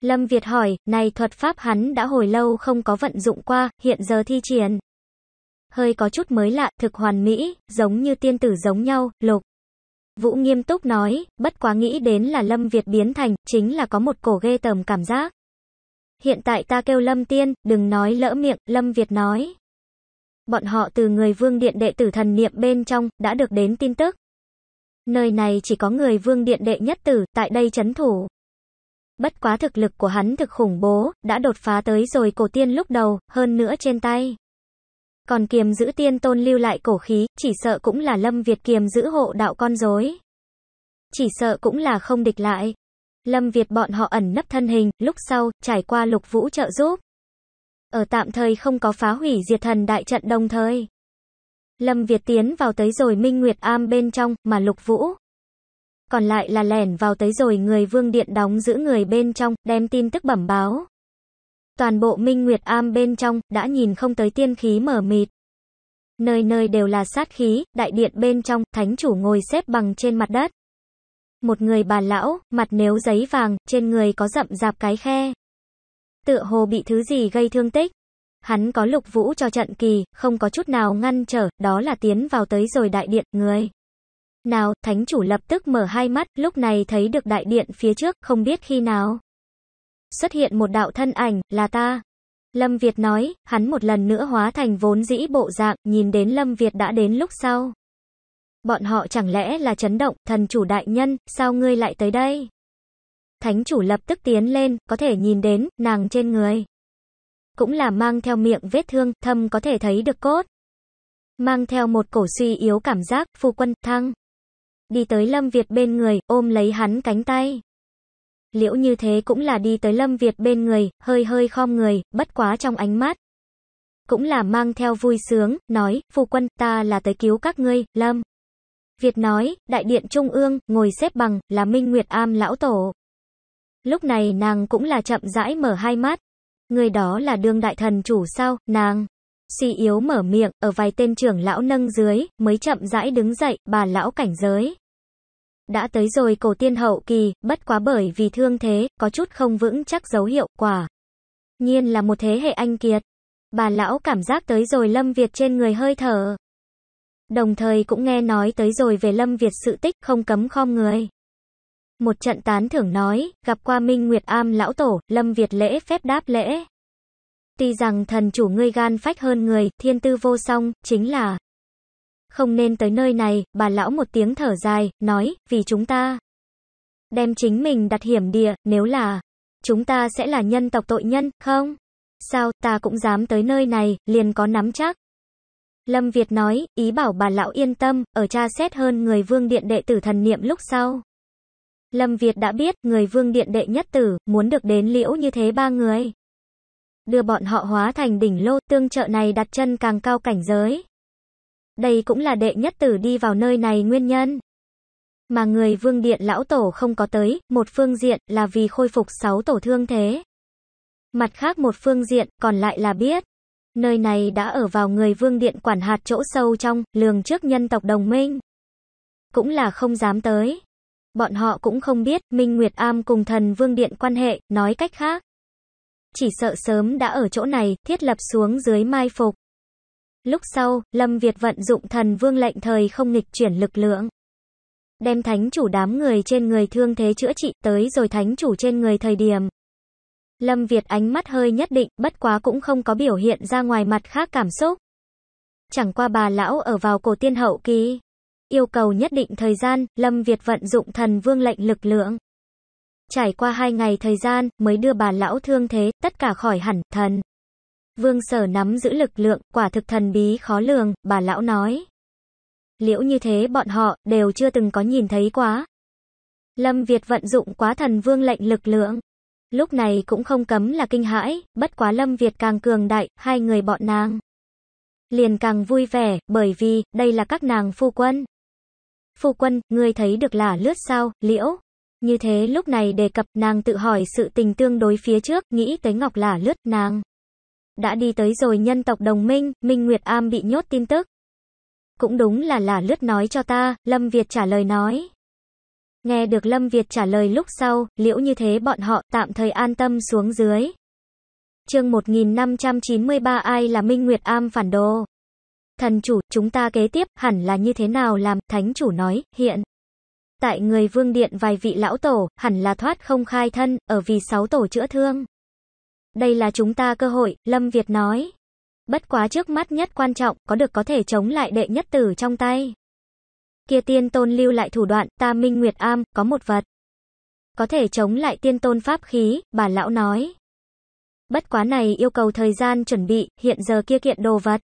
Lâm Việt hỏi, này thuật pháp hắn đã hồi lâu không có vận dụng qua, hiện giờ thi triển. Hơi có chút mới lạ, thực hoàn mỹ, giống như tiên tử giống nhau, lục. Vũ nghiêm túc nói, bất quá nghĩ đến là Lâm Việt biến thành, chính là có một cổ ghê tởm cảm giác hiện tại ta kêu Lâm Tiên, đừng nói lỡ miệng, Lâm Việt nói. Bọn họ từ người vương điện đệ tử thần niệm bên trong, đã được đến tin tức. Nơi này chỉ có người vương điện đệ nhất tử, tại đây chấn thủ. Bất quá thực lực của hắn thực khủng bố, đã đột phá tới rồi cổ tiên lúc đầu, hơn nữa trên tay. Còn kiềm giữ tiên tôn lưu lại cổ khí, chỉ sợ cũng là lâm Việt kiềm giữ hộ đạo con rối. Chỉ sợ cũng là không địch lại, Lâm Việt bọn họ ẩn nấp thân hình, lúc sau, trải qua lục vũ trợ giúp. Ở tạm thời không có phá hủy diệt thần đại trận đồng thời. Lâm Việt tiến vào tới rồi Minh Nguyệt Am bên trong, mà lục vũ. Còn lại là lẻn vào tới rồi người vương điện đóng giữ người bên trong, đem tin tức bẩm báo. Toàn bộ Minh Nguyệt Am bên trong, đã nhìn không tới tiên khí mở mịt. Nơi nơi đều là sát khí, đại điện bên trong, thánh chủ ngồi xếp bằng trên mặt đất. Một người bà lão, mặt nếu giấy vàng, trên người có rậm rạp cái khe. Tựa hồ bị thứ gì gây thương tích. Hắn có lục vũ cho trận kỳ, không có chút nào ngăn trở, đó là tiến vào tới rồi đại điện, người. Nào, thánh chủ lập tức mở hai mắt, lúc này thấy được đại điện phía trước, không biết khi nào. Xuất hiện một đạo thân ảnh, là ta. Lâm Việt nói, hắn một lần nữa hóa thành vốn dĩ bộ dạng, nhìn đến Lâm Việt đã đến lúc sau. Bọn họ chẳng lẽ là chấn động, thần chủ đại nhân, sao ngươi lại tới đây? Thánh chủ lập tức tiến lên, có thể nhìn đến, nàng trên người. Cũng là mang theo miệng vết thương, thâm có thể thấy được cốt. Mang theo một cổ suy yếu cảm giác, phu quân, thăng. Đi tới Lâm Việt bên người, ôm lấy hắn cánh tay. Liễu như thế cũng là đi tới Lâm Việt bên người, hơi hơi khom người, bất quá trong ánh mắt. Cũng là mang theo vui sướng, nói, phu quân, ta là tới cứu các ngươi, Lâm. Việt nói, đại điện trung ương, ngồi xếp bằng, là Minh Nguyệt Am lão tổ. Lúc này nàng cũng là chậm rãi mở hai mắt. Người đó là đương đại thần chủ sao, nàng. Suy yếu mở miệng, ở vài tên trưởng lão nâng dưới, mới chậm rãi đứng dậy, bà lão cảnh giới. Đã tới rồi cổ tiên hậu kỳ, bất quá bởi vì thương thế, có chút không vững chắc dấu hiệu quả. Nhiên là một thế hệ anh kiệt. Bà lão cảm giác tới rồi lâm việt trên người hơi thở đồng thời cũng nghe nói tới rồi về Lâm Việt sự tích, không cấm khom người. Một trận tán thưởng nói, gặp qua Minh Nguyệt Am lão tổ, Lâm Việt lễ phép đáp lễ. Tuy rằng thần chủ ngươi gan phách hơn người, thiên tư vô song, chính là không nên tới nơi này, bà lão một tiếng thở dài, nói, vì chúng ta đem chính mình đặt hiểm địa, nếu là chúng ta sẽ là nhân tộc tội nhân, không? Sao, ta cũng dám tới nơi này, liền có nắm chắc. Lâm Việt nói, ý bảo bà lão yên tâm, ở cha xét hơn người vương điện đệ tử thần niệm lúc sau. Lâm Việt đã biết, người vương điện đệ nhất tử, muốn được đến liễu như thế ba người. Đưa bọn họ hóa thành đỉnh lô, tương trợ này đặt chân càng cao cảnh giới. Đây cũng là đệ nhất tử đi vào nơi này nguyên nhân. Mà người vương điện lão tổ không có tới, một phương diện là vì khôi phục sáu tổ thương thế. Mặt khác một phương diện, còn lại là biết. Nơi này đã ở vào người vương điện quản hạt chỗ sâu trong, lường trước nhân tộc đồng minh. Cũng là không dám tới. Bọn họ cũng không biết Minh Nguyệt Am cùng thần vương điện quan hệ, nói cách khác. Chỉ sợ sớm đã ở chỗ này, thiết lập xuống dưới mai phục. Lúc sau, Lâm Việt vận dụng thần vương lệnh thời không nghịch chuyển lực lượng. Đem thánh chủ đám người trên người thương thế chữa trị tới rồi thánh chủ trên người thời điểm, Lâm Việt ánh mắt hơi nhất định, bất quá cũng không có biểu hiện ra ngoài mặt khác cảm xúc. Chẳng qua bà lão ở vào cổ tiên hậu ký, Yêu cầu nhất định thời gian, Lâm Việt vận dụng thần vương lệnh lực lượng. Trải qua hai ngày thời gian, mới đưa bà lão thương thế, tất cả khỏi hẳn, thần. Vương sở nắm giữ lực lượng, quả thực thần bí khó lường, bà lão nói. Liễu như thế bọn họ, đều chưa từng có nhìn thấy quá. Lâm Việt vận dụng quá thần vương lệnh lực lượng. Lúc này cũng không cấm là kinh hãi, bất quá Lâm Việt càng cường đại, hai người bọn nàng. Liền càng vui vẻ, bởi vì, đây là các nàng phu quân. Phu quân, người thấy được là lướt sao, liễu? Như thế lúc này đề cập nàng tự hỏi sự tình tương đối phía trước, nghĩ tới ngọc là lướt nàng. Đã đi tới rồi nhân tộc đồng minh, Minh Nguyệt Am bị nhốt tin tức. Cũng đúng là là lướt nói cho ta, Lâm Việt trả lời nói. Nghe được Lâm Việt trả lời lúc sau, liễu như thế bọn họ tạm thời an tâm xuống dưới. Chương 1593 ai là Minh Nguyệt Am phản đồ? Thần chủ, chúng ta kế tiếp hẳn là như thế nào làm? Thánh chủ nói, hiện tại người vương điện vài vị lão tổ, hẳn là thoát không khai thân, ở vì sáu tổ chữa thương. Đây là chúng ta cơ hội, Lâm Việt nói. Bất quá trước mắt nhất quan trọng, có được có thể chống lại đệ nhất tử trong tay. Kia tiên tôn lưu lại thủ đoạn, ta minh nguyệt am, có một vật. Có thể chống lại tiên tôn pháp khí, bà lão nói. Bất quá này yêu cầu thời gian chuẩn bị, hiện giờ kia kiện đồ vật.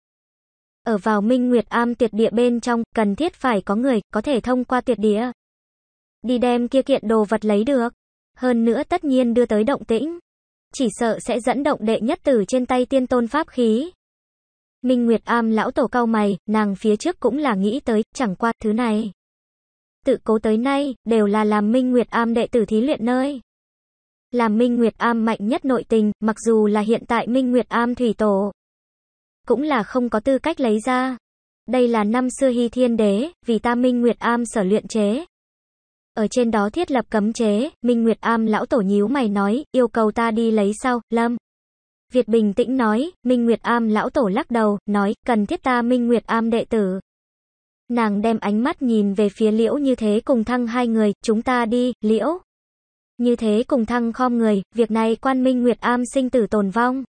Ở vào minh nguyệt am tuyệt địa bên trong, cần thiết phải có người, có thể thông qua tuyệt địa. Đi đem kia kiện đồ vật lấy được. Hơn nữa tất nhiên đưa tới động tĩnh. Chỉ sợ sẽ dẫn động đệ nhất tử trên tay tiên tôn pháp khí. Minh Nguyệt am lão tổ cao mày, nàng phía trước cũng là nghĩ tới, chẳng qua thứ này. Tự cố tới nay, đều là làm Minh Nguyệt am đệ tử thí luyện nơi. Làm Minh Nguyệt am mạnh nhất nội tình, mặc dù là hiện tại Minh Nguyệt am thủy tổ. Cũng là không có tư cách lấy ra. Đây là năm xưa hy thiên đế, vì ta Minh Nguyệt am sở luyện chế, ở trên đó thiết lập cấm chế, Minh Nguyệt Am lão tổ nhíu mày nói, yêu cầu ta đi lấy sau Lâm. Việt bình tĩnh nói, Minh Nguyệt Am lão tổ lắc đầu, nói, cần thiết ta Minh Nguyệt Am đệ tử. Nàng đem ánh mắt nhìn về phía liễu như thế cùng thăng hai người, chúng ta đi, liễu. Như thế cùng thăng khom người, việc này quan Minh Nguyệt Am sinh tử tồn vong.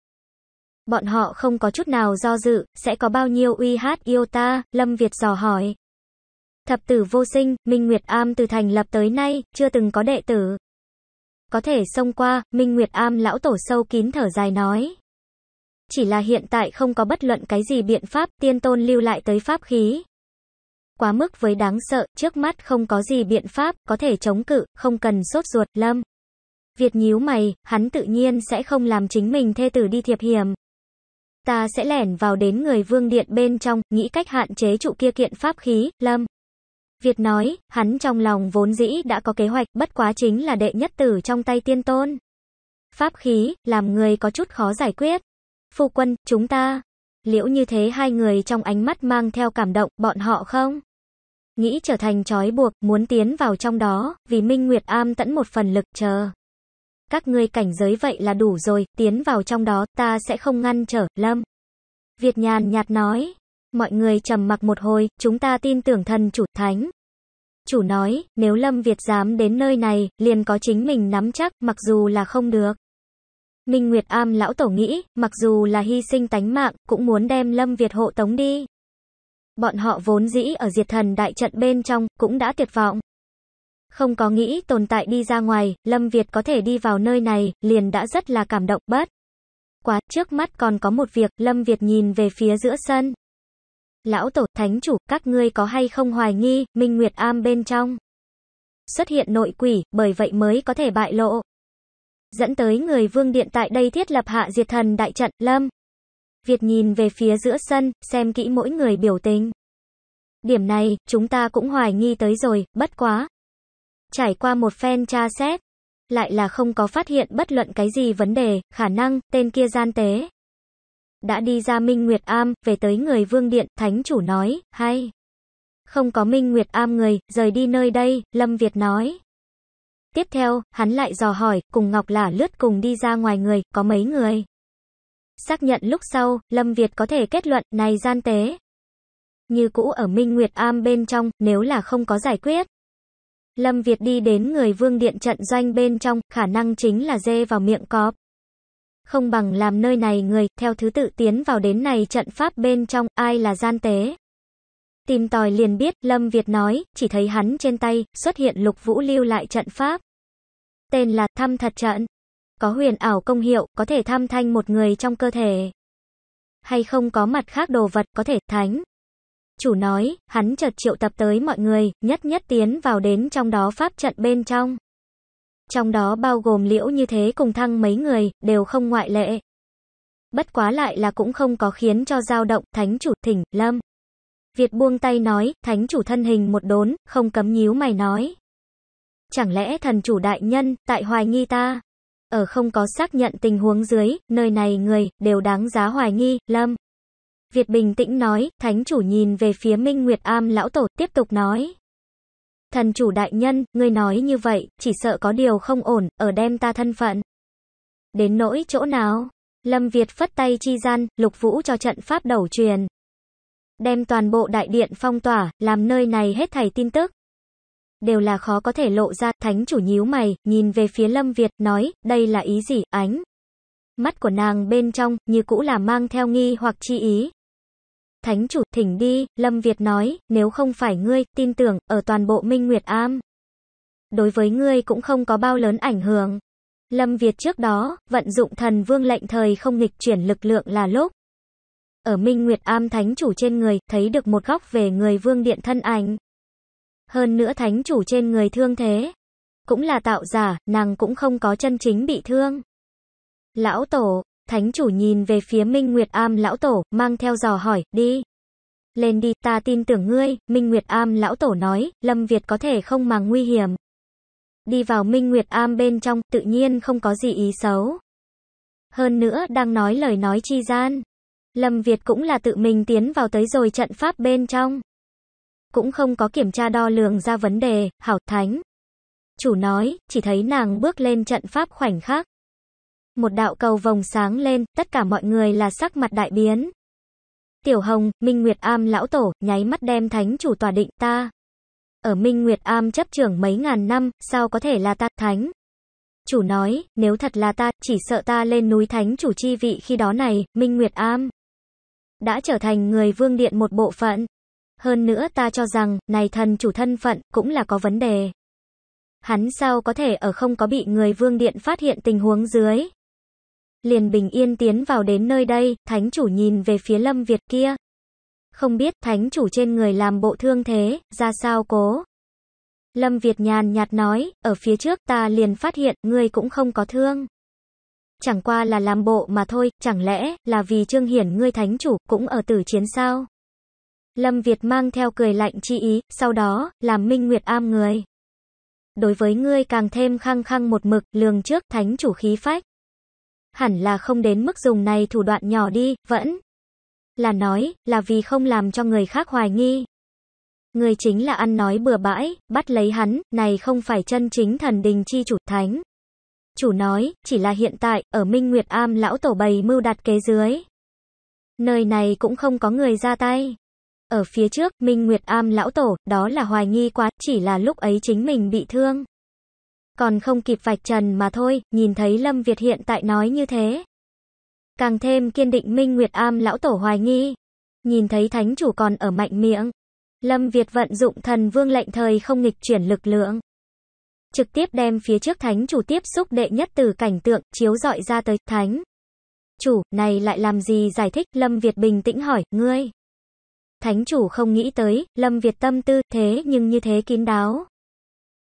Bọn họ không có chút nào do dự, sẽ có bao nhiêu uy hát yêu ta, Lâm Việt dò hỏi. Thập tử vô sinh, Minh Nguyệt Am từ thành lập tới nay, chưa từng có đệ tử. Có thể xông qua, Minh Nguyệt Am lão tổ sâu kín thở dài nói. Chỉ là hiện tại không có bất luận cái gì biện pháp tiên tôn lưu lại tới pháp khí. Quá mức với đáng sợ, trước mắt không có gì biện pháp, có thể chống cự, không cần sốt ruột, lâm. Việt nhíu mày, hắn tự nhiên sẽ không làm chính mình thê tử đi thiệp hiểm. Ta sẽ lẻn vào đến người vương điện bên trong, nghĩ cách hạn chế trụ kia kiện pháp khí, lâm. Việt nói, hắn trong lòng vốn dĩ đã có kế hoạch, bất quá chính là đệ nhất tử trong tay tiên tôn. Pháp khí, làm người có chút khó giải quyết. Phu quân, chúng ta. Liễu như thế hai người trong ánh mắt mang theo cảm động, bọn họ không? Nghĩ trở thành trói buộc, muốn tiến vào trong đó, vì Minh Nguyệt am tẫn một phần lực chờ. Các ngươi cảnh giới vậy là đủ rồi, tiến vào trong đó, ta sẽ không ngăn trở, lâm. Việt nhàn nhạt nói, mọi người trầm mặc một hồi, chúng ta tin tưởng thần chủ thánh. Chủ nói, nếu Lâm Việt dám đến nơi này, liền có chính mình nắm chắc, mặc dù là không được. Minh Nguyệt Am lão tổ nghĩ, mặc dù là hy sinh tánh mạng, cũng muốn đem Lâm Việt hộ tống đi. Bọn họ vốn dĩ ở diệt thần đại trận bên trong, cũng đã tuyệt vọng. Không có nghĩ tồn tại đi ra ngoài, Lâm Việt có thể đi vào nơi này, liền đã rất là cảm động bất. Quá, trước mắt còn có một việc, Lâm Việt nhìn về phía giữa sân. Lão Tổ, Thánh Chủ, các ngươi có hay không hoài nghi, Minh Nguyệt Am bên trong? Xuất hiện nội quỷ, bởi vậy mới có thể bại lộ. Dẫn tới người vương điện tại đây thiết lập hạ diệt thần đại trận, lâm. Việt nhìn về phía giữa sân, xem kỹ mỗi người biểu tình. Điểm này, chúng ta cũng hoài nghi tới rồi, bất quá. Trải qua một phen tra xét, lại là không có phát hiện bất luận cái gì vấn đề, khả năng, tên kia gian tế đã đi ra Minh Nguyệt Am, về tới người vương điện, thánh chủ nói, hay. Không có Minh Nguyệt Am người, rời đi nơi đây, Lâm Việt nói. Tiếp theo, hắn lại dò hỏi, cùng Ngọc Lả lướt cùng đi ra ngoài người, có mấy người. Xác nhận lúc sau, Lâm Việt có thể kết luận, này gian tế. Như cũ ở Minh Nguyệt Am bên trong, nếu là không có giải quyết. Lâm Việt đi đến người vương điện trận doanh bên trong, khả năng chính là dê vào miệng cọp không bằng làm nơi này người, theo thứ tự tiến vào đến này trận pháp bên trong, ai là gian tế. Tìm tòi liền biết, Lâm Việt nói, chỉ thấy hắn trên tay, xuất hiện lục vũ lưu lại trận pháp. Tên là thăm thật trận. Có huyền ảo công hiệu, có thể thăm thanh một người trong cơ thể. Hay không có mặt khác đồ vật, có thể thánh. Chủ nói, hắn chợt triệu tập tới mọi người, nhất nhất tiến vào đến trong đó pháp trận bên trong. Trong đó bao gồm liễu như thế cùng thăng mấy người, đều không ngoại lệ. Bất quá lại là cũng không có khiến cho dao động, thánh chủ, thỉnh, lâm. Việt buông tay nói, thánh chủ thân hình một đốn, không cấm nhíu mày nói. Chẳng lẽ thần chủ đại nhân, tại hoài nghi ta? Ở không có xác nhận tình huống dưới, nơi này người, đều đáng giá hoài nghi, lâm. Việt bình tĩnh nói, thánh chủ nhìn về phía Minh Nguyệt Am lão tổ, tiếp tục nói. Thần chủ đại nhân, ngươi nói như vậy, chỉ sợ có điều không ổn, ở đem ta thân phận. Đến nỗi chỗ nào? Lâm Việt phất tay chi gian, lục vũ cho trận pháp đầu truyền. Đem toàn bộ đại điện phong tỏa, làm nơi này hết thảy tin tức. Đều là khó có thể lộ ra, thánh chủ nhíu mày, nhìn về phía Lâm Việt, nói, đây là ý gì, ánh. Mắt của nàng bên trong, như cũ là mang theo nghi hoặc chi ý thánh chủ, thỉnh đi, Lâm Việt nói, nếu không phải ngươi, tin tưởng, ở toàn bộ Minh Nguyệt Am. Đối với ngươi cũng không có bao lớn ảnh hưởng. Lâm Việt trước đó, vận dụng thần vương lệnh thời không nghịch chuyển lực lượng là lúc. Ở Minh Nguyệt Am thánh chủ trên người, thấy được một góc về người vương điện thân ảnh. Hơn nữa thánh chủ trên người thương thế. Cũng là tạo giả, nàng cũng không có chân chính bị thương. Lão Tổ, Thánh chủ nhìn về phía Minh Nguyệt Am lão tổ, mang theo dò hỏi, đi. Lên đi, ta tin tưởng ngươi, Minh Nguyệt Am lão tổ nói, Lâm Việt có thể không mà nguy hiểm. Đi vào Minh Nguyệt Am bên trong, tự nhiên không có gì ý xấu. Hơn nữa, đang nói lời nói chi gian. Lâm Việt cũng là tự mình tiến vào tới rồi trận pháp bên trong. Cũng không có kiểm tra đo lường ra vấn đề, hảo thánh. Chủ nói, chỉ thấy nàng bước lên trận pháp khoảnh khắc một đạo cầu vòng sáng lên, tất cả mọi người là sắc mặt đại biến. Tiểu Hồng, Minh Nguyệt Am lão tổ, nháy mắt đem thánh chủ tòa định ta. Ở Minh Nguyệt Am chấp trưởng mấy ngàn năm, sao có thể là ta thánh? Chủ nói, nếu thật là ta, chỉ sợ ta lên núi thánh chủ chi vị khi đó này, Minh Nguyệt Am. Đã trở thành người vương điện một bộ phận. Hơn nữa ta cho rằng, này thần chủ thân phận, cũng là có vấn đề. Hắn sao có thể ở không có bị người vương điện phát hiện tình huống dưới liền bình yên tiến vào đến nơi đây, thánh chủ nhìn về phía lâm Việt kia. Không biết thánh chủ trên người làm bộ thương thế, ra sao cố. Lâm Việt nhàn nhạt nói, ở phía trước ta liền phát hiện, ngươi cũng không có thương. Chẳng qua là làm bộ mà thôi, chẳng lẽ, là vì trương hiển ngươi thánh chủ, cũng ở tử chiến sao? Lâm Việt mang theo cười lạnh chi ý, sau đó, làm minh nguyệt am người. Đối với ngươi càng thêm khăng khăng một mực, lường trước, thánh chủ khí phách hẳn là không đến mức dùng này thủ đoạn nhỏ đi, vẫn là nói, là vì không làm cho người khác hoài nghi. Người chính là ăn nói bừa bãi, bắt lấy hắn, này không phải chân chính thần đình chi chủ thánh. Chủ nói, chỉ là hiện tại, ở Minh Nguyệt Am lão tổ bày mưu đặt kế dưới. Nơi này cũng không có người ra tay. Ở phía trước, Minh Nguyệt Am lão tổ, đó là hoài nghi quá, chỉ là lúc ấy chính mình bị thương còn không kịp vạch trần mà thôi, nhìn thấy Lâm Việt hiện tại nói như thế. Càng thêm kiên định Minh Nguyệt Am lão tổ hoài nghi. Nhìn thấy thánh chủ còn ở mạnh miệng. Lâm Việt vận dụng thần vương lệnh thời không nghịch chuyển lực lượng. Trực tiếp đem phía trước thánh chủ tiếp xúc đệ nhất từ cảnh tượng, chiếu dọi ra tới thánh. Chủ, này lại làm gì giải thích, Lâm Việt bình tĩnh hỏi, ngươi. Thánh chủ không nghĩ tới, Lâm Việt tâm tư, thế nhưng như thế kín đáo.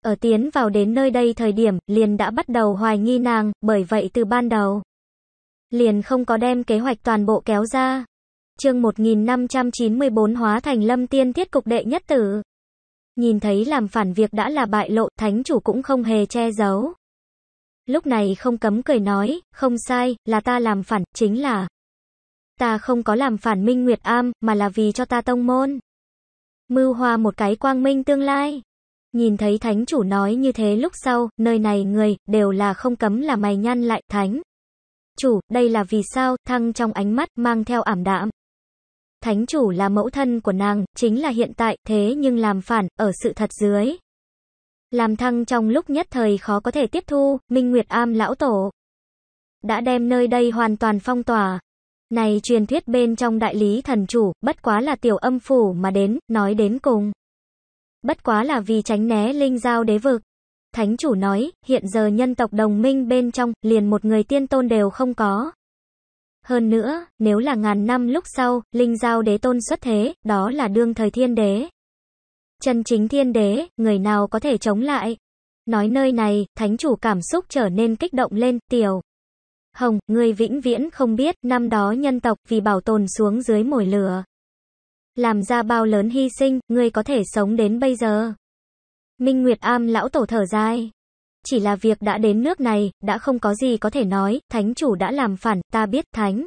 Ở tiến vào đến nơi đây thời điểm, liền đã bắt đầu hoài nghi nàng, bởi vậy từ ban đầu, liền không có đem kế hoạch toàn bộ kéo ra. chương 1594 hóa thành lâm tiên tiết cục đệ nhất tử. Nhìn thấy làm phản việc đã là bại lộ, thánh chủ cũng không hề che giấu. Lúc này không cấm cười nói, không sai, là ta làm phản, chính là ta không có làm phản Minh Nguyệt Am, mà là vì cho ta tông môn. Mưu hoa một cái quang minh tương lai. Nhìn thấy thánh chủ nói như thế lúc sau, nơi này người, đều là không cấm là mày nhăn lại, thánh. Chủ, đây là vì sao, thăng trong ánh mắt, mang theo ảm đạm. Thánh chủ là mẫu thân của nàng, chính là hiện tại, thế nhưng làm phản, ở sự thật dưới. Làm thăng trong lúc nhất thời khó có thể tiếp thu, Minh Nguyệt Am lão tổ. Đã đem nơi đây hoàn toàn phong tỏa. Này truyền thuyết bên trong đại lý thần chủ, bất quá là tiểu âm phủ mà đến, nói đến cùng. Bất quá là vì tránh né linh giao đế vực. Thánh chủ nói, hiện giờ nhân tộc đồng minh bên trong, liền một người tiên tôn đều không có. Hơn nữa, nếu là ngàn năm lúc sau, linh giao đế tôn xuất thế, đó là đương thời thiên đế. Chân chính thiên đế, người nào có thể chống lại? Nói nơi này, thánh chủ cảm xúc trở nên kích động lên, tiểu. Hồng, người vĩnh viễn không biết, năm đó nhân tộc vì bảo tồn xuống dưới mồi lửa. Làm ra bao lớn hy sinh, ngươi có thể sống đến bây giờ. Minh Nguyệt Am lão tổ thở dài. Chỉ là việc đã đến nước này, đã không có gì có thể nói, thánh chủ đã làm phản, ta biết thánh.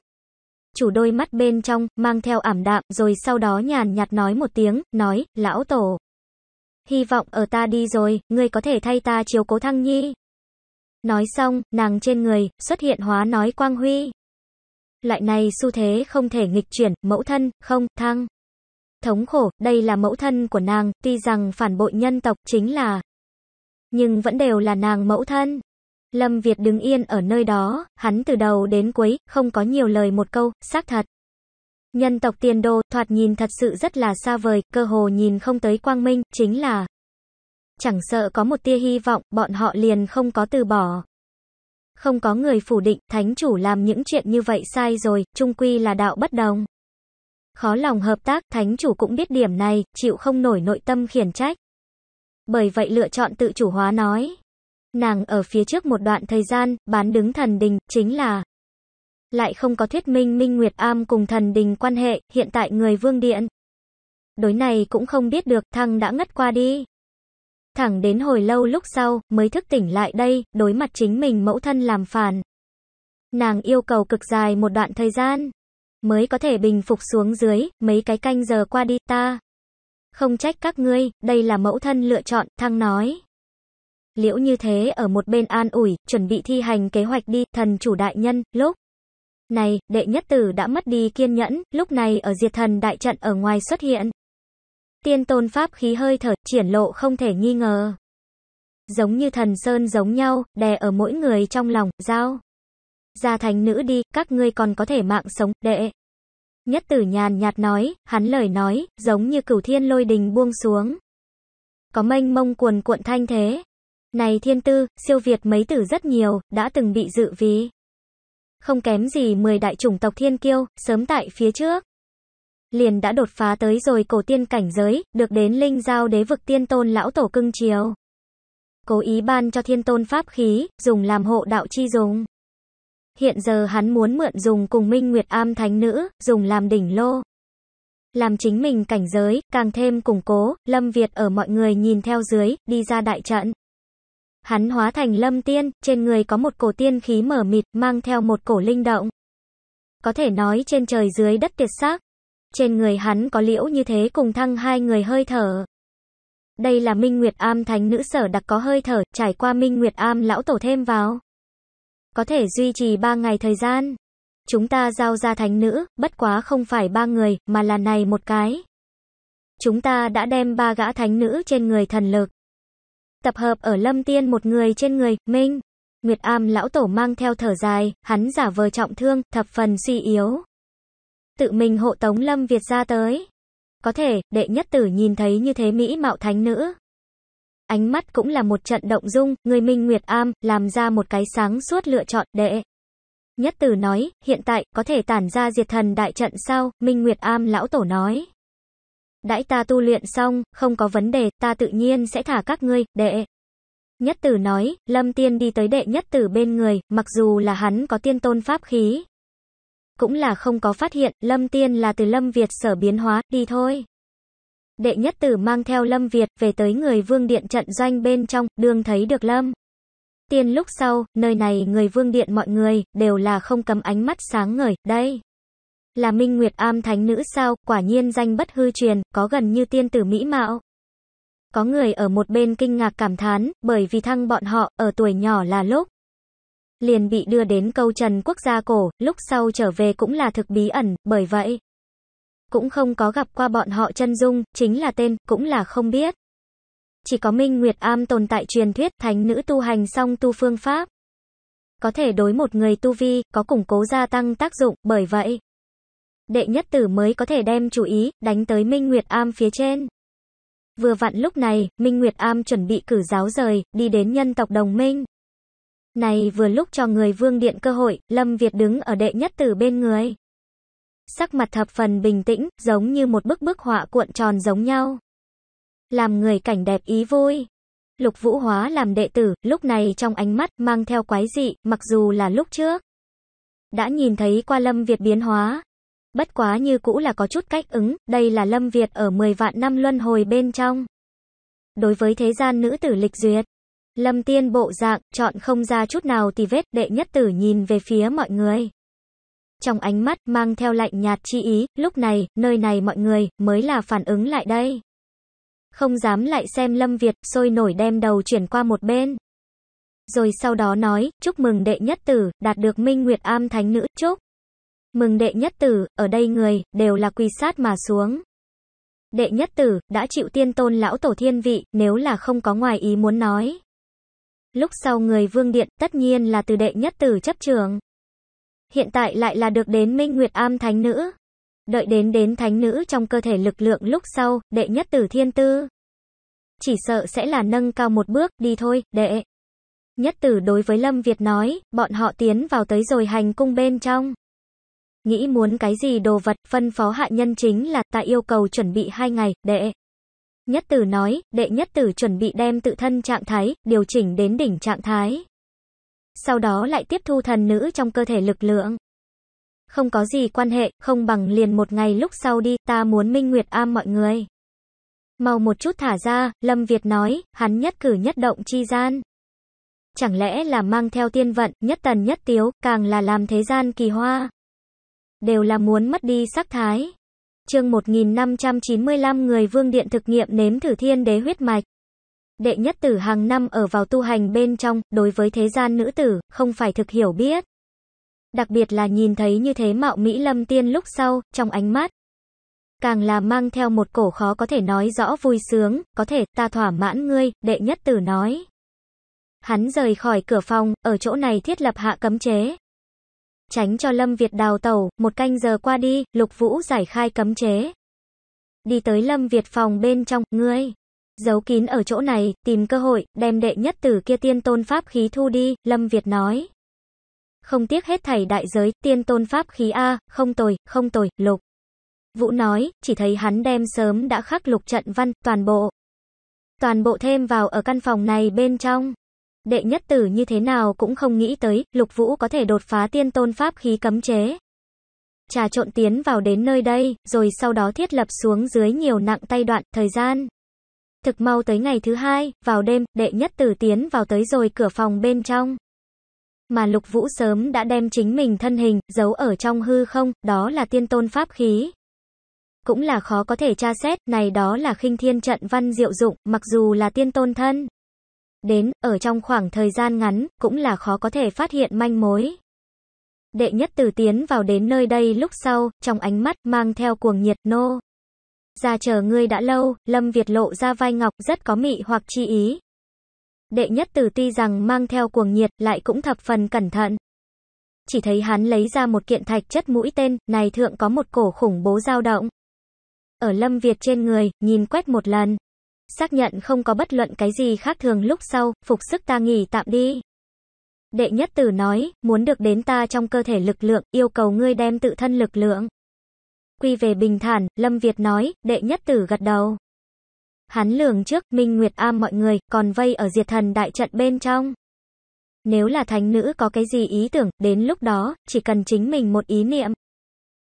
Chủ đôi mắt bên trong, mang theo ảm đạm, rồi sau đó nhàn nhạt nói một tiếng, nói, lão tổ. Hy vọng ở ta đi rồi, ngươi có thể thay ta chiếu cố thăng nhi. Nói xong, nàng trên người, xuất hiện hóa nói quang huy. Loại này xu thế không thể nghịch chuyển, mẫu thân, không, thăng thống khổ, đây là mẫu thân của nàng, tuy rằng phản bội nhân tộc chính là nhưng vẫn đều là nàng mẫu thân. Lâm Việt đứng yên ở nơi đó, hắn từ đầu đến cuối, không có nhiều lời một câu, xác thật. Nhân tộc tiền đồ, thoạt nhìn thật sự rất là xa vời, cơ hồ nhìn không tới quang minh, chính là chẳng sợ có một tia hy vọng, bọn họ liền không có từ bỏ. Không có người phủ định, thánh chủ làm những chuyện như vậy sai rồi, trung quy là đạo bất đồng khó lòng hợp tác, thánh chủ cũng biết điểm này, chịu không nổi nội tâm khiển trách. Bởi vậy lựa chọn tự chủ hóa nói. Nàng ở phía trước một đoạn thời gian, bán đứng thần đình, chính là lại không có thuyết minh Minh Nguyệt Am cùng thần đình quan hệ, hiện tại người vương điện. Đối này cũng không biết được, thăng đã ngất qua đi. Thẳng đến hồi lâu lúc sau, mới thức tỉnh lại đây, đối mặt chính mình mẫu thân làm phản. Nàng yêu cầu cực dài một đoạn thời gian mới có thể bình phục xuống dưới, mấy cái canh giờ qua đi ta. Không trách các ngươi, đây là mẫu thân lựa chọn, thăng nói. Liễu như thế ở một bên an ủi, chuẩn bị thi hành kế hoạch đi, thần chủ đại nhân, lúc. Này, đệ nhất tử đã mất đi kiên nhẫn, lúc này ở diệt thần đại trận ở ngoài xuất hiện. Tiên tôn pháp khí hơi thở, triển lộ không thể nghi ngờ. Giống như thần sơn giống nhau, đè ở mỗi người trong lòng, giao ra thành nữ đi, các ngươi còn có thể mạng sống, đệ. Nhất tử nhàn nhạt nói, hắn lời nói, giống như cửu thiên lôi đình buông xuống. Có mênh mông cuồn cuộn thanh thế. Này thiên tư, siêu việt mấy tử rất nhiều, đã từng bị dự ví Không kém gì 10 đại chủng tộc thiên kiêu, sớm tại phía trước. Liền đã đột phá tới rồi cổ tiên cảnh giới, được đến linh giao đế vực tiên tôn lão tổ cưng chiều. Cố ý ban cho thiên tôn pháp khí, dùng làm hộ đạo chi dùng. Hiện giờ hắn muốn mượn dùng cùng Minh Nguyệt Am Thánh Nữ, dùng làm đỉnh lô. Làm chính mình cảnh giới, càng thêm củng cố, Lâm Việt ở mọi người nhìn theo dưới, đi ra đại trận. Hắn hóa thành lâm tiên, trên người có một cổ tiên khí mở mịt, mang theo một cổ linh động. Có thể nói trên trời dưới đất tuyệt sắc. Trên người hắn có liễu như thế cùng thăng hai người hơi thở. Đây là Minh Nguyệt Am Thánh Nữ sở đặc có hơi thở, trải qua Minh Nguyệt Am lão tổ thêm vào có thể duy trì 3 ngày thời gian. Chúng ta giao ra thánh nữ, bất quá không phải ba người, mà là này một cái. Chúng ta đã đem ba gã thánh nữ trên người thần lực. Tập hợp ở Lâm Tiên một người trên người, Minh. Nguyệt Am lão tổ mang theo thở dài, hắn giả vờ trọng thương, thập phần suy yếu. Tự mình hộ tống Lâm Việt ra tới. Có thể, đệ nhất tử nhìn thấy như thế Mỹ mạo thánh nữ, Ánh mắt cũng là một trận động dung, người Minh Nguyệt Am, làm ra một cái sáng suốt lựa chọn, đệ. Nhất tử nói, hiện tại, có thể tản ra diệt thần đại trận sao, Minh Nguyệt Am lão tổ nói. Đãi ta tu luyện xong, không có vấn đề, ta tự nhiên sẽ thả các ngươi, đệ. Nhất tử nói, Lâm Tiên đi tới đệ nhất tử bên người, mặc dù là hắn có tiên tôn pháp khí. Cũng là không có phát hiện, Lâm Tiên là từ Lâm Việt sở biến hóa, đi thôi. Đệ nhất tử mang theo Lâm Việt về tới người vương điện trận doanh bên trong, đường thấy được Lâm. Tiên lúc sau, nơi này người vương điện mọi người, đều là không cầm ánh mắt sáng ngời, đây. Là Minh Nguyệt am thánh nữ sao, quả nhiên danh bất hư truyền, có gần như tiên tử mỹ mạo. Có người ở một bên kinh ngạc cảm thán, bởi vì thăng bọn họ, ở tuổi nhỏ là lúc. Liền bị đưa đến câu trần quốc gia cổ, lúc sau trở về cũng là thực bí ẩn, bởi vậy cũng không có gặp qua bọn họ chân dung, chính là tên, cũng là không biết. Chỉ có Minh Nguyệt Am tồn tại truyền thuyết thánh nữ tu hành song tu phương pháp. Có thể đối một người tu vi, có củng cố gia tăng tác dụng, bởi vậy. Đệ nhất tử mới có thể đem chú ý, đánh tới Minh Nguyệt Am phía trên. Vừa vặn lúc này, Minh Nguyệt Am chuẩn bị cử giáo rời, đi đến nhân tộc đồng minh. Này vừa lúc cho người vương điện cơ hội, Lâm Việt đứng ở đệ nhất tử bên người sắc mặt thập phần bình tĩnh, giống như một bức bức họa cuộn tròn giống nhau. Làm người cảnh đẹp ý vui. Lục Vũ Hóa làm đệ tử, lúc này trong ánh mắt mang theo quái dị, mặc dù là lúc trước. Đã nhìn thấy qua Lâm Việt biến hóa. Bất quá như cũ là có chút cách ứng, đây là Lâm Việt ở 10 vạn năm luân hồi bên trong. Đối với thế gian nữ tử lịch duyệt, Lâm Tiên bộ dạng, chọn không ra chút nào thì vết đệ nhất tử nhìn về phía mọi người trong ánh mắt mang theo lạnh nhạt chi ý, lúc này, nơi này mọi người mới là phản ứng lại đây. Không dám lại xem Lâm Việt, sôi nổi đem đầu chuyển qua một bên. Rồi sau đó nói, chúc mừng đệ nhất tử, đạt được Minh Nguyệt Am Thánh Nữ, chúc. Mừng đệ nhất tử, ở đây người, đều là quỳ sát mà xuống. Đệ nhất tử, đã chịu tiên tôn lão tổ thiên vị, nếu là không có ngoài ý muốn nói. Lúc sau người vương điện, tất nhiên là từ đệ nhất tử chấp trường hiện tại lại là được đến Minh Nguyệt Am Thánh Nữ. Đợi đến đến Thánh Nữ trong cơ thể lực lượng lúc sau, đệ nhất tử thiên tư. Chỉ sợ sẽ là nâng cao một bước, đi thôi, đệ. Nhất tử đối với Lâm Việt nói, bọn họ tiến vào tới rồi hành cung bên trong. Nghĩ muốn cái gì đồ vật, phân phó hạ nhân chính là ta yêu cầu chuẩn bị hai ngày, đệ. Nhất tử nói, đệ nhất tử chuẩn bị đem tự thân trạng thái, điều chỉnh đến đỉnh trạng thái sau đó lại tiếp thu thần nữ trong cơ thể lực lượng. Không có gì quan hệ, không bằng liền một ngày lúc sau đi, ta muốn Minh Nguyệt am mọi người. Mau một chút thả ra, Lâm Việt nói, hắn nhất cử nhất động chi gian. Chẳng lẽ là mang theo tiên vận, nhất tần nhất tiếu, càng là làm thế gian kỳ hoa. Đều là muốn mất đi sắc thái. mươi 1595 người vương điện thực nghiệm nếm thử thiên đế huyết mạch. Đệ nhất tử hàng năm ở vào tu hành bên trong, đối với thế gian nữ tử, không phải thực hiểu biết. Đặc biệt là nhìn thấy như thế mạo Mỹ lâm tiên lúc sau, trong ánh mắt. Càng là mang theo một cổ khó có thể nói rõ vui sướng, có thể ta thỏa mãn ngươi, đệ nhất tử nói. Hắn rời khỏi cửa phòng, ở chỗ này thiết lập hạ cấm chế. Tránh cho Lâm Việt đào tẩu một canh giờ qua đi, Lục Vũ giải khai cấm chế. Đi tới Lâm Việt phòng bên trong, ngươi. Giấu kín ở chỗ này, tìm cơ hội, đem đệ nhất tử kia tiên tôn pháp khí thu đi, Lâm Việt nói. Không tiếc hết thảy đại giới, tiên tôn pháp khí A, không tồi, không tồi, lục. Vũ nói, chỉ thấy hắn đem sớm đã khắc lục trận văn, toàn bộ. Toàn bộ thêm vào ở căn phòng này bên trong. Đệ nhất tử như thế nào cũng không nghĩ tới, lục vũ có thể đột phá tiên tôn pháp khí cấm chế. Trà trộn tiến vào đến nơi đây, rồi sau đó thiết lập xuống dưới nhiều nặng tay đoạn, thời gian. Thực mau tới ngày thứ hai, vào đêm, đệ nhất tử tiến vào tới rồi cửa phòng bên trong. Mà lục vũ sớm đã đem chính mình thân hình, giấu ở trong hư không, đó là tiên tôn pháp khí. Cũng là khó có thể tra xét, này đó là khinh thiên trận văn diệu dụng, mặc dù là tiên tôn thân. Đến, ở trong khoảng thời gian ngắn, cũng là khó có thể phát hiện manh mối. Đệ nhất tử tiến vào đến nơi đây lúc sau, trong ánh mắt mang theo cuồng nhiệt nô ra chờ ngươi đã lâu, Lâm Việt lộ ra vai ngọc rất có mị hoặc chi ý. Đệ nhất tử tuy rằng mang theo cuồng nhiệt, lại cũng thập phần cẩn thận. Chỉ thấy hắn lấy ra một kiện thạch chất mũi tên, này thượng có một cổ khủng bố dao động. Ở Lâm Việt trên người, nhìn quét một lần. Xác nhận không có bất luận cái gì khác thường lúc sau, phục sức ta nghỉ tạm đi. Đệ nhất tử nói, muốn được đến ta trong cơ thể lực lượng, yêu cầu ngươi đem tự thân lực lượng Quy về bình thản, Lâm Việt nói, đệ nhất tử gật đầu. Hắn lường trước, Minh Nguyệt am mọi người, còn vây ở diệt thần đại trận bên trong. Nếu là thánh nữ có cái gì ý tưởng, đến lúc đó, chỉ cần chính mình một ý niệm.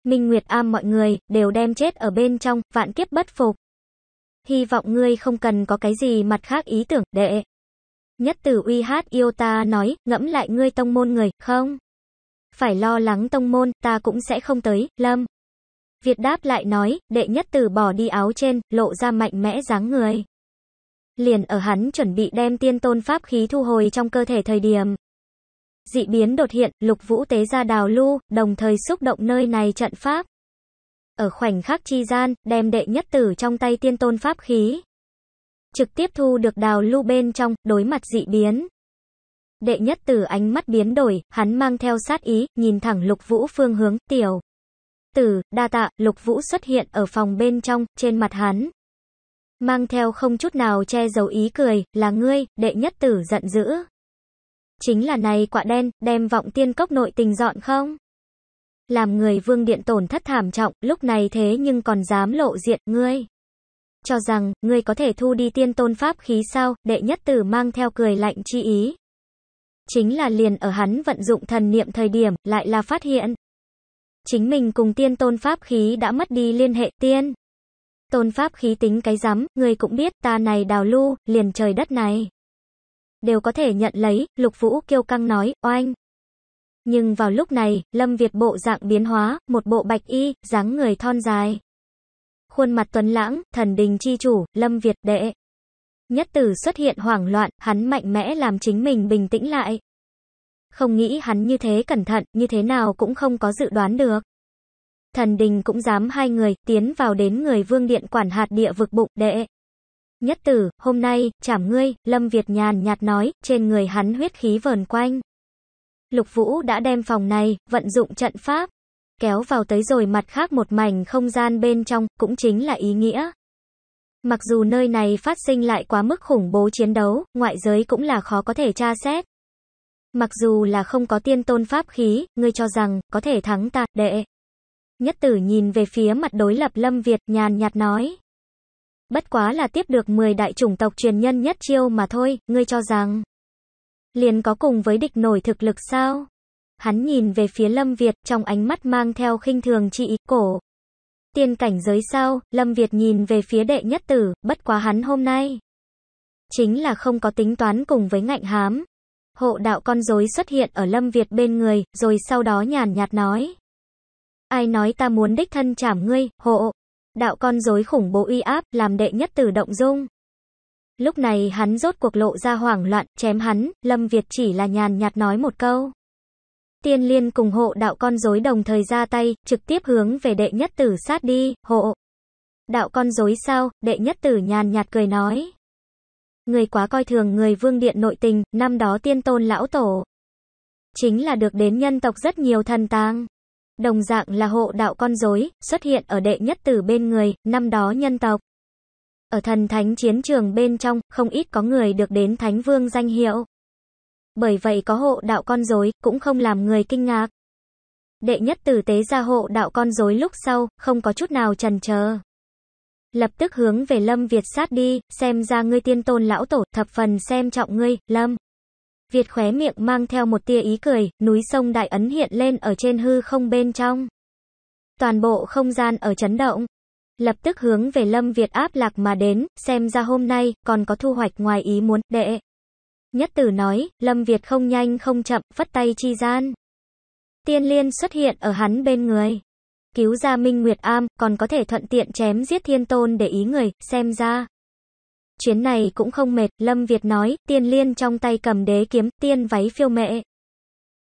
Minh Nguyệt am mọi người, đều đem chết ở bên trong, vạn kiếp bất phục. Hy vọng ngươi không cần có cái gì mặt khác ý tưởng, đệ. Nhất tử uy hát yêu ta nói, ngẫm lại ngươi tông môn người, không? Phải lo lắng tông môn, ta cũng sẽ không tới, lâm. Việt đáp lại nói, đệ nhất từ bỏ đi áo trên, lộ ra mạnh mẽ dáng người. Liền ở hắn chuẩn bị đem tiên tôn pháp khí thu hồi trong cơ thể thời điểm. Dị biến đột hiện, lục vũ tế ra đào lưu, đồng thời xúc động nơi này trận pháp. Ở khoảnh khắc chi gian, đem đệ nhất tử trong tay tiên tôn pháp khí. Trực tiếp thu được đào lưu bên trong, đối mặt dị biến. Đệ nhất tử ánh mắt biến đổi, hắn mang theo sát ý, nhìn thẳng lục vũ phương hướng, tiểu từ, đa tạ, lục vũ xuất hiện ở phòng bên trong, trên mặt hắn. Mang theo không chút nào che giấu ý cười, là ngươi, đệ nhất tử giận dữ. Chính là này quả đen, đem vọng tiên cốc nội tình dọn không? Làm người vương điện tổn thất thảm trọng, lúc này thế nhưng còn dám lộ diện, ngươi. Cho rằng, ngươi có thể thu đi tiên tôn pháp khí sao, đệ nhất tử mang theo cười lạnh chi ý. Chính là liền ở hắn vận dụng thần niệm thời điểm, lại là phát hiện, chính mình cùng tiên tôn pháp khí đã mất đi liên hệ tiên. Tôn pháp khí tính cái rắm, người cũng biết ta này đào lưu, liền trời đất này. Đều có thể nhận lấy, lục vũ kêu căng nói, oanh. Nhưng vào lúc này, Lâm Việt bộ dạng biến hóa, một bộ bạch y, dáng người thon dài. Khuôn mặt tuấn lãng, thần đình chi chủ, Lâm Việt đệ. Nhất tử xuất hiện hoảng loạn, hắn mạnh mẽ làm chính mình bình tĩnh lại không nghĩ hắn như thế cẩn thận, như thế nào cũng không có dự đoán được. Thần đình cũng dám hai người, tiến vào đến người vương điện quản hạt địa vực bụng, đệ. Nhất tử, hôm nay, chảm ngươi, Lâm Việt nhàn nhạt nói, trên người hắn huyết khí vờn quanh. Lục Vũ đã đem phòng này, vận dụng trận pháp, kéo vào tới rồi mặt khác một mảnh không gian bên trong, cũng chính là ý nghĩa. Mặc dù nơi này phát sinh lại quá mức khủng bố chiến đấu, ngoại giới cũng là khó có thể tra xét. Mặc dù là không có tiên tôn pháp khí, ngươi cho rằng, có thể thắng ta, đệ. Nhất tử nhìn về phía mặt đối lập Lâm Việt, nhàn nhạt nói. Bất quá là tiếp được 10 đại chủng tộc truyền nhân nhất chiêu mà thôi, ngươi cho rằng. Liền có cùng với địch nổi thực lực sao? Hắn nhìn về phía Lâm Việt, trong ánh mắt mang theo khinh thường trị ý cổ. Tiên cảnh giới sao, Lâm Việt nhìn về phía đệ nhất tử, bất quá hắn hôm nay. Chính là không có tính toán cùng với ngạnh hám, Hộ đạo con rối xuất hiện ở Lâm Việt bên người, rồi sau đó nhàn nhạt nói. Ai nói ta muốn đích thân trảm ngươi, hộ. Đạo con rối khủng bố uy áp, làm đệ nhất tử động dung. Lúc này hắn rốt cuộc lộ ra hoảng loạn, chém hắn, Lâm Việt chỉ là nhàn nhạt nói một câu. Tiên liên cùng hộ đạo con rối đồng thời ra tay, trực tiếp hướng về đệ nhất tử sát đi, hộ. Đạo con rối sao, đệ nhất tử nhàn nhạt cười nói. Người quá coi thường người vương điện nội tình, năm đó tiên tôn lão tổ. Chính là được đến nhân tộc rất nhiều thần tang. Đồng dạng là hộ đạo con rối xuất hiện ở đệ nhất tử bên người, năm đó nhân tộc. Ở thần thánh chiến trường bên trong, không ít có người được đến thánh vương danh hiệu. Bởi vậy có hộ đạo con rối cũng không làm người kinh ngạc. Đệ nhất tử tế ra hộ đạo con rối lúc sau, không có chút nào trần chờ lập tức hướng về Lâm Việt sát đi, xem ra ngươi tiên tôn lão tổ, thập phần xem trọng ngươi, Lâm. Việt khóe miệng mang theo một tia ý cười, núi sông đại ấn hiện lên ở trên hư không bên trong. Toàn bộ không gian ở chấn động. Lập tức hướng về Lâm Việt áp lạc mà đến, xem ra hôm nay, còn có thu hoạch ngoài ý muốn, đệ. Nhất tử nói, Lâm Việt không nhanh không chậm, phất tay chi gian. Tiên liên xuất hiện ở hắn bên người cứu ra Minh Nguyệt Am, còn có thể thuận tiện chém giết thiên tôn để ý người, xem ra. Chuyến này cũng không mệt, Lâm Việt nói, tiên liên trong tay cầm đế kiếm, tiên váy phiêu mệ.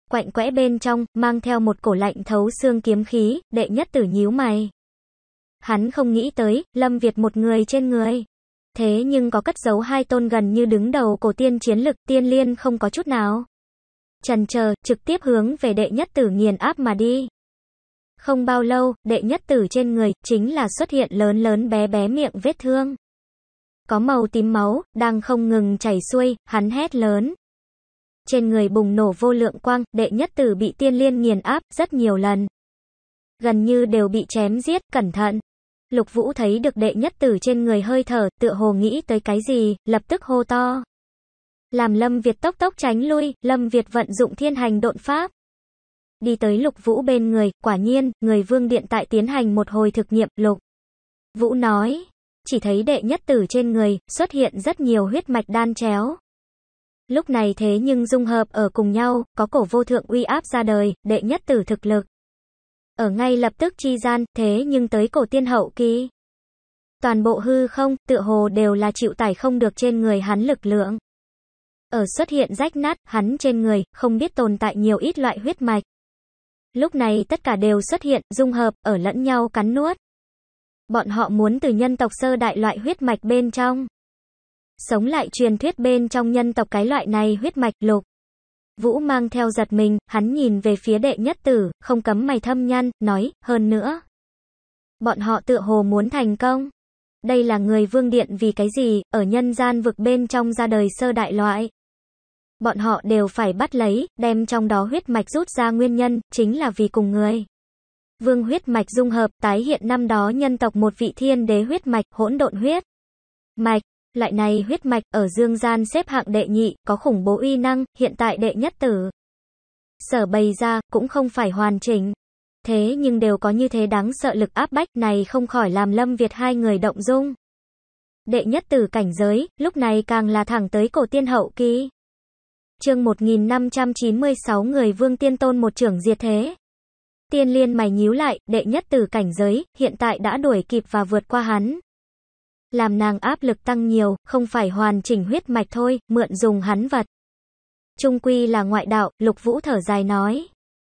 Quạnh quẽ bên trong, mang theo một cổ lạnh thấu xương kiếm khí, đệ nhất tử nhíu mày. Hắn không nghĩ tới, Lâm Việt một người trên người. Thế nhưng có cất giấu hai tôn gần như đứng đầu cổ tiên chiến lực, tiên liên không có chút nào. Trần chờ, trực tiếp hướng về đệ nhất tử nghiền áp mà đi. Không bao lâu, đệ nhất tử trên người, chính là xuất hiện lớn lớn bé bé miệng vết thương. Có màu tím máu, đang không ngừng chảy xuôi, hắn hét lớn. Trên người bùng nổ vô lượng quang, đệ nhất tử bị tiên liên nghiền áp, rất nhiều lần. Gần như đều bị chém giết, cẩn thận. Lục Vũ thấy được đệ nhất tử trên người hơi thở, tựa hồ nghĩ tới cái gì, lập tức hô to. Làm Lâm Việt tốc tốc tránh lui, Lâm Việt vận dụng thiên hành độn pháp đi tới Lục Vũ bên người, quả nhiên, người vương điện tại tiến hành một hồi thực nghiệm, Lục. Vũ nói, chỉ thấy đệ nhất tử trên người, xuất hiện rất nhiều huyết mạch đan chéo. Lúc này thế nhưng dung hợp ở cùng nhau, có cổ vô thượng uy áp ra đời, đệ nhất tử thực lực. Ở ngay lập tức chi gian, thế nhưng tới cổ tiên hậu kỳ. Toàn bộ hư không, tựa hồ đều là chịu tải không được trên người hắn lực lượng. Ở xuất hiện rách nát, hắn trên người, không biết tồn tại nhiều ít loại huyết mạch. Lúc này tất cả đều xuất hiện, dung hợp, ở lẫn nhau cắn nuốt. Bọn họ muốn từ nhân tộc sơ đại loại huyết mạch bên trong. Sống lại truyền thuyết bên trong nhân tộc cái loại này huyết mạch lục. Vũ mang theo giật mình, hắn nhìn về phía đệ nhất tử, không cấm mày thâm nhăn, nói, hơn nữa. Bọn họ tựa hồ muốn thành công. Đây là người vương điện vì cái gì, ở nhân gian vực bên trong ra đời sơ đại loại bọn họ đều phải bắt lấy, đem trong đó huyết mạch rút ra nguyên nhân, chính là vì cùng người. Vương huyết mạch dung hợp, tái hiện năm đó nhân tộc một vị thiên đế huyết mạch, hỗn độn huyết. Mạch, loại này huyết mạch ở dương gian xếp hạng đệ nhị, có khủng bố uy năng, hiện tại đệ nhất tử. Sở bày ra, cũng không phải hoàn chỉnh. Thế nhưng đều có như thế đáng sợ lực áp bách này không khỏi làm Lâm Việt hai người động dung. Đệ nhất tử cảnh giới, lúc này càng là thẳng tới cổ tiên hậu kỳ chương 1596 người vương tiên tôn một trưởng diệt thế. Tiên liên mày nhíu lại, đệ nhất từ cảnh giới, hiện tại đã đuổi kịp và vượt qua hắn. Làm nàng áp lực tăng nhiều, không phải hoàn chỉnh huyết mạch thôi, mượn dùng hắn vật. Trung quy là ngoại đạo, lục vũ thở dài nói.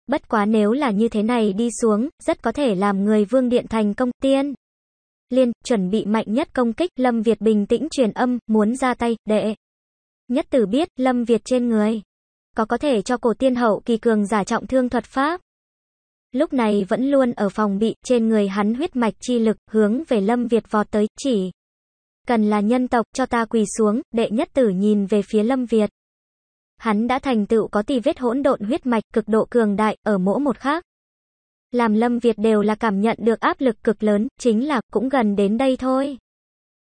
Bất quá nếu là như thế này đi xuống, rất có thể làm người vương điện thành công tiên. Liên, chuẩn bị mạnh nhất công kích, Lâm Việt bình tĩnh truyền âm, muốn ra tay, đệ. Nhất tử biết, Lâm Việt trên người. Có có thể cho cổ tiên hậu kỳ cường giả trọng thương thuật pháp. Lúc này vẫn luôn ở phòng bị, trên người hắn huyết mạch chi lực, hướng về Lâm Việt vọt tới, chỉ. Cần là nhân tộc, cho ta quỳ xuống, đệ nhất tử nhìn về phía Lâm Việt. Hắn đã thành tựu có tì vết hỗn độn huyết mạch cực độ cường đại, ở mỗi một khác. Làm Lâm Việt đều là cảm nhận được áp lực cực lớn, chính là, cũng gần đến đây thôi.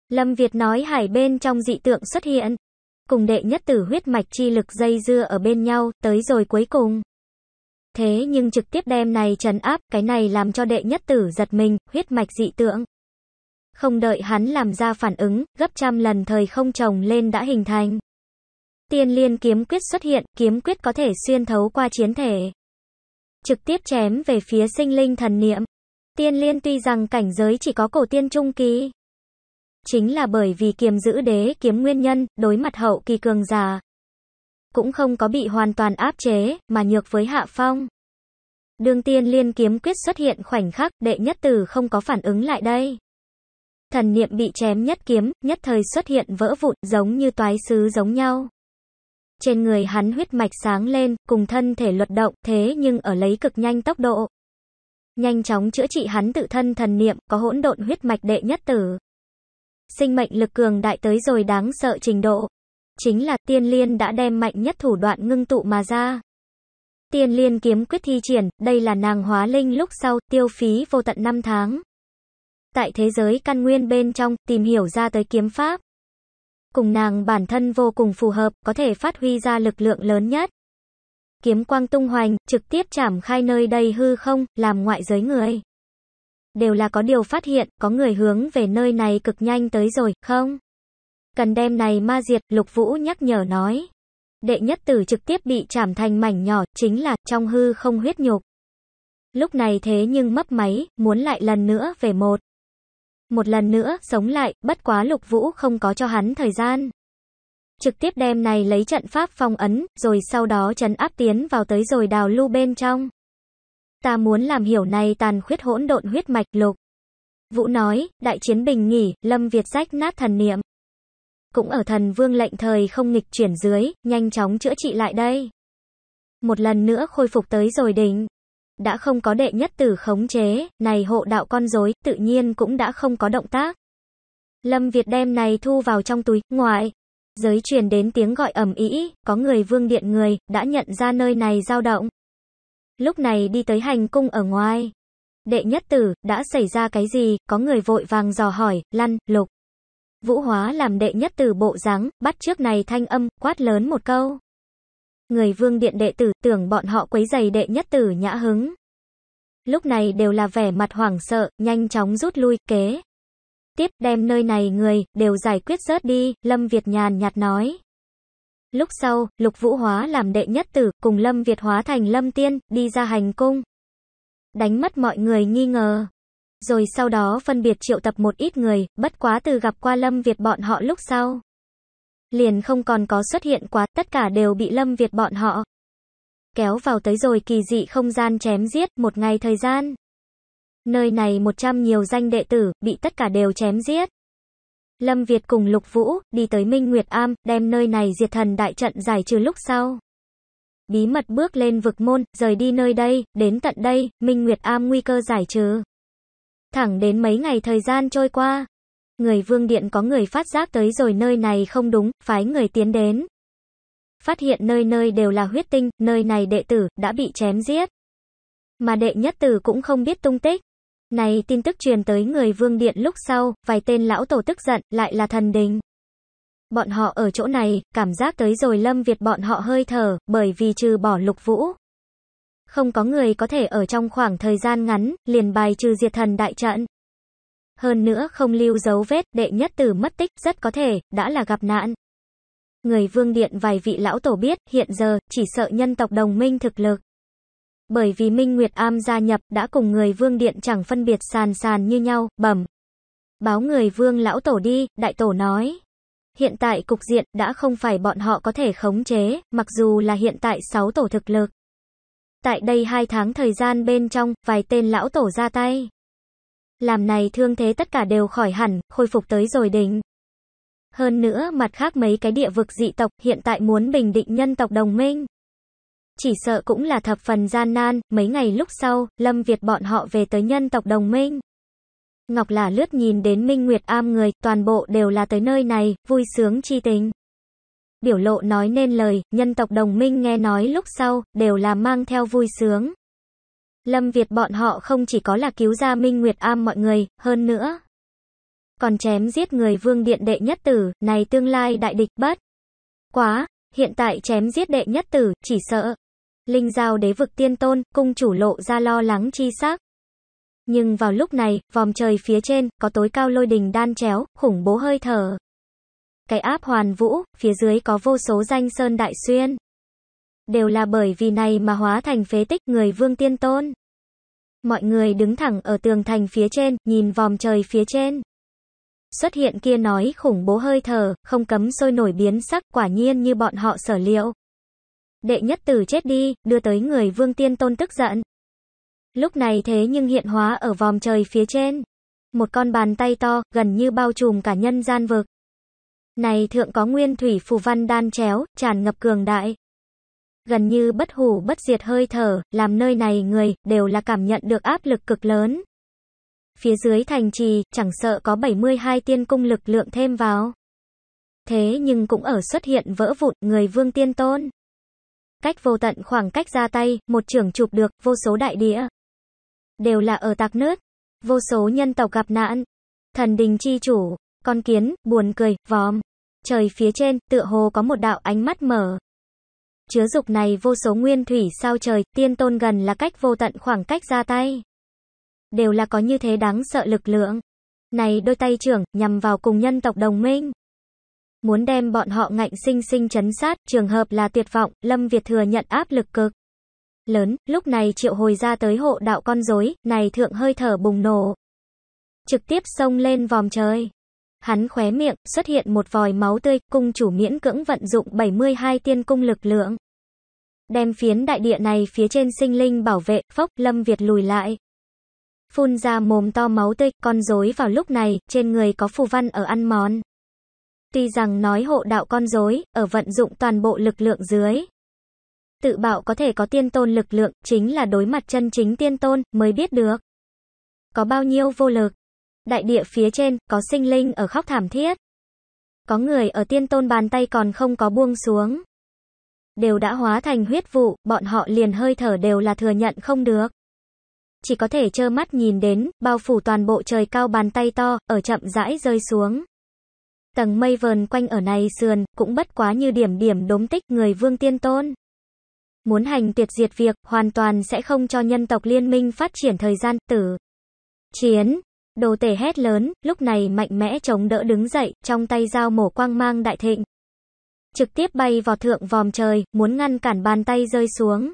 Lâm Việt nói hải bên trong dị tượng xuất hiện cùng đệ nhất tử huyết mạch chi lực dây dưa ở bên nhau, tới rồi cuối cùng. Thế nhưng trực tiếp đem này trấn áp, cái này làm cho đệ nhất tử giật mình, huyết mạch dị tượng. Không đợi hắn làm ra phản ứng, gấp trăm lần thời không trồng lên đã hình thành. Tiên liên kiếm quyết xuất hiện, kiếm quyết có thể xuyên thấu qua chiến thể. Trực tiếp chém về phía sinh linh thần niệm. Tiên liên tuy rằng cảnh giới chỉ có cổ tiên trung kỳ, Chính là bởi vì kiềm giữ đế kiếm nguyên nhân, đối mặt hậu kỳ cường già. Cũng không có bị hoàn toàn áp chế, mà nhược với hạ phong. Đường tiên liên kiếm quyết xuất hiện khoảnh khắc, đệ nhất tử không có phản ứng lại đây. Thần niệm bị chém nhất kiếm, nhất thời xuất hiện vỡ vụn, giống như toái sứ giống nhau. Trên người hắn huyết mạch sáng lên, cùng thân thể luật động, thế nhưng ở lấy cực nhanh tốc độ. Nhanh chóng chữa trị hắn tự thân thần niệm, có hỗn độn huyết mạch đệ nhất tử sinh mệnh lực cường đại tới rồi đáng sợ trình độ. Chính là tiên liên đã đem mạnh nhất thủ đoạn ngưng tụ mà ra. Tiên liên kiếm quyết thi triển, đây là nàng hóa linh lúc sau, tiêu phí vô tận 5 tháng. Tại thế giới căn nguyên bên trong, tìm hiểu ra tới kiếm pháp. Cùng nàng bản thân vô cùng phù hợp, có thể phát huy ra lực lượng lớn nhất. Kiếm quang tung hoành, trực tiếp chảm khai nơi đây hư không, làm ngoại giới người đều là có điều phát hiện, có người hướng về nơi này cực nhanh tới rồi, không? Cần đem này ma diệt, Lục Vũ nhắc nhở nói. Đệ nhất tử trực tiếp bị chảm thành mảnh nhỏ, chính là trong hư không huyết nhục. Lúc này thế nhưng mấp máy, muốn lại lần nữa về một. Một lần nữa, sống lại, bất quá Lục Vũ không có cho hắn thời gian. Trực tiếp đem này lấy trận pháp phong ấn, rồi sau đó trấn áp tiến vào tới rồi đào lưu bên trong ta muốn làm hiểu này tàn khuyết hỗn độn huyết mạch lục. Vũ nói, đại chiến bình nghỉ, Lâm Việt rách nát thần niệm. Cũng ở thần vương lệnh thời không nghịch chuyển dưới, nhanh chóng chữa trị lại đây. Một lần nữa khôi phục tới rồi đỉnh. Đã không có đệ nhất tử khống chế, này hộ đạo con rối, tự nhiên cũng đã không có động tác. Lâm Việt đem này thu vào trong túi, ngoại. Giới truyền đến tiếng gọi ẩm ý có người vương điện người, đã nhận ra nơi này dao động. Lúc này đi tới hành cung ở ngoài. Đệ nhất tử, đã xảy ra cái gì, có người vội vàng dò hỏi, lăn, lục. Vũ hóa làm đệ nhất tử bộ dáng bắt trước này thanh âm, quát lớn một câu. Người vương điện đệ tử tưởng bọn họ quấy giày đệ nhất tử nhã hứng. Lúc này đều là vẻ mặt hoảng sợ, nhanh chóng rút lui, kế. Tiếp đem nơi này người, đều giải quyết rớt đi, Lâm Việt nhàn nhạt nói. Lúc sau, Lục Vũ hóa làm đệ nhất tử, cùng Lâm Việt hóa thành Lâm Tiên, đi ra hành cung. Đánh mất mọi người nghi ngờ. Rồi sau đó phân biệt triệu tập một ít người, bất quá từ gặp qua Lâm Việt bọn họ lúc sau. Liền không còn có xuất hiện quá, tất cả đều bị Lâm Việt bọn họ. Kéo vào tới rồi kỳ dị không gian chém giết, một ngày thời gian. Nơi này một trăm nhiều danh đệ tử, bị tất cả đều chém giết. Lâm Việt cùng Lục Vũ, đi tới Minh Nguyệt Am, đem nơi này diệt thần đại trận giải trừ lúc sau. Bí mật bước lên vực môn, rời đi nơi đây, đến tận đây, Minh Nguyệt Am nguy cơ giải trừ. Thẳng đến mấy ngày thời gian trôi qua, người vương điện có người phát giác tới rồi nơi này không đúng, phái người tiến đến. Phát hiện nơi nơi đều là huyết tinh, nơi này đệ tử, đã bị chém giết. Mà đệ nhất tử cũng không biết tung tích. Này tin tức truyền tới người vương điện lúc sau, vài tên lão tổ tức giận, lại là thần đình. Bọn họ ở chỗ này, cảm giác tới rồi lâm việt bọn họ hơi thở, bởi vì trừ bỏ lục vũ. Không có người có thể ở trong khoảng thời gian ngắn, liền bài trừ diệt thần đại trận. Hơn nữa không lưu dấu vết, đệ nhất tử mất tích, rất có thể, đã là gặp nạn. Người vương điện vài vị lão tổ biết, hiện giờ, chỉ sợ nhân tộc đồng minh thực lực. Bởi vì Minh Nguyệt Am gia nhập đã cùng người vương điện chẳng phân biệt sàn sàn như nhau, bẩm. Báo người vương lão tổ đi, đại tổ nói. Hiện tại cục diện đã không phải bọn họ có thể khống chế, mặc dù là hiện tại 6 tổ thực lực. Tại đây 2 tháng thời gian bên trong, vài tên lão tổ ra tay. Làm này thương thế tất cả đều khỏi hẳn, khôi phục tới rồi đỉnh. Hơn nữa mặt khác mấy cái địa vực dị tộc hiện tại muốn bình định nhân tộc đồng minh chỉ sợ cũng là thập phần gian nan, mấy ngày lúc sau, Lâm Việt bọn họ về tới nhân tộc đồng minh. Ngọc là lướt nhìn đến Minh Nguyệt am người, toàn bộ đều là tới nơi này, vui sướng chi tình. Biểu lộ nói nên lời, nhân tộc đồng minh nghe nói lúc sau, đều là mang theo vui sướng. Lâm Việt bọn họ không chỉ có là cứu ra Minh Nguyệt am mọi người, hơn nữa. Còn chém giết người vương điện đệ nhất tử, này tương lai đại địch bất. Quá, hiện tại chém giết đệ nhất tử, chỉ sợ, Linh giao đế vực tiên tôn, cung chủ lộ ra lo lắng chi sắc. Nhưng vào lúc này, vòm trời phía trên, có tối cao lôi đình đan chéo, khủng bố hơi thở. Cái áp hoàn vũ, phía dưới có vô số danh sơn đại xuyên. Đều là bởi vì này mà hóa thành phế tích người vương tiên tôn. Mọi người đứng thẳng ở tường thành phía trên, nhìn vòm trời phía trên. Xuất hiện kia nói khủng bố hơi thở, không cấm sôi nổi biến sắc quả nhiên như bọn họ sở liệu đệ nhất tử chết đi, đưa tới người vương tiên tôn tức giận. Lúc này thế nhưng hiện hóa ở vòm trời phía trên. Một con bàn tay to, gần như bao trùm cả nhân gian vực. Này thượng có nguyên thủy phù văn đan chéo, tràn ngập cường đại. Gần như bất hủ bất diệt hơi thở, làm nơi này người, đều là cảm nhận được áp lực cực lớn. Phía dưới thành trì, chẳng sợ có 72 tiên cung lực lượng thêm vào. Thế nhưng cũng ở xuất hiện vỡ vụn người vương tiên tôn cách vô tận khoảng cách ra tay, một trưởng chụp được, vô số đại đĩa. Đều là ở tạc nước. Vô số nhân tộc gặp nạn. Thần đình chi chủ, con kiến, buồn cười, vòm. Trời phía trên, tựa hồ có một đạo ánh mắt mở. Chứa dục này vô số nguyên thủy sao trời, tiên tôn gần là cách vô tận khoảng cách ra tay. Đều là có như thế đáng sợ lực lượng. Này đôi tay trưởng, nhằm vào cùng nhân tộc đồng minh muốn đem bọn họ ngạnh sinh sinh chấn sát, trường hợp là tuyệt vọng, Lâm Việt thừa nhận áp lực cực lớn, lúc này triệu hồi ra tới hộ đạo con rối, này thượng hơi thở bùng nổ. Trực tiếp xông lên vòm trời. Hắn khóe miệng, xuất hiện một vòi máu tươi, cung chủ miễn cưỡng vận dụng 72 tiên cung lực lượng. Đem phiến đại địa này phía trên sinh linh bảo vệ, phốc, Lâm Việt lùi lại. Phun ra mồm to máu tươi, con rối vào lúc này, trên người có phù văn ở ăn món. Tuy rằng nói hộ đạo con dối, ở vận dụng toàn bộ lực lượng dưới. Tự bảo có thể có tiên tôn lực lượng, chính là đối mặt chân chính tiên tôn, mới biết được. Có bao nhiêu vô lực. Đại địa phía trên, có sinh linh ở khóc thảm thiết. Có người ở tiên tôn bàn tay còn không có buông xuống. Đều đã hóa thành huyết vụ, bọn họ liền hơi thở đều là thừa nhận không được. Chỉ có thể trơ mắt nhìn đến, bao phủ toàn bộ trời cao bàn tay to, ở chậm rãi rơi xuống. Tầng mây vờn quanh ở này sườn, cũng bất quá như điểm điểm đốm tích người vương tiên tôn. Muốn hành tuyệt diệt việc, hoàn toàn sẽ không cho nhân tộc liên minh phát triển thời gian tử. Chiến, đồ tể hét lớn, lúc này mạnh mẽ chống đỡ đứng dậy, trong tay dao mổ quang mang đại thịnh. Trực tiếp bay vào thượng vòm trời, muốn ngăn cản bàn tay rơi xuống.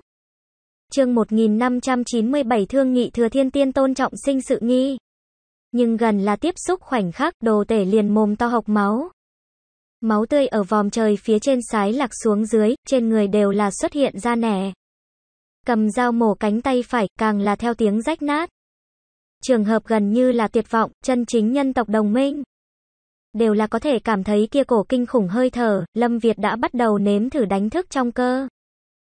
Chương 1597 Thương nghị Thừa Thiên Tiên tôn trọng sinh sự nghi nhưng gần là tiếp xúc khoảnh khắc, đồ tể liền mồm to học máu. Máu tươi ở vòm trời phía trên sái lạc xuống dưới, trên người đều là xuất hiện ra nẻ. Cầm dao mổ cánh tay phải, càng là theo tiếng rách nát. Trường hợp gần như là tuyệt vọng, chân chính nhân tộc đồng minh. Đều là có thể cảm thấy kia cổ kinh khủng hơi thở, Lâm Việt đã bắt đầu nếm thử đánh thức trong cơ.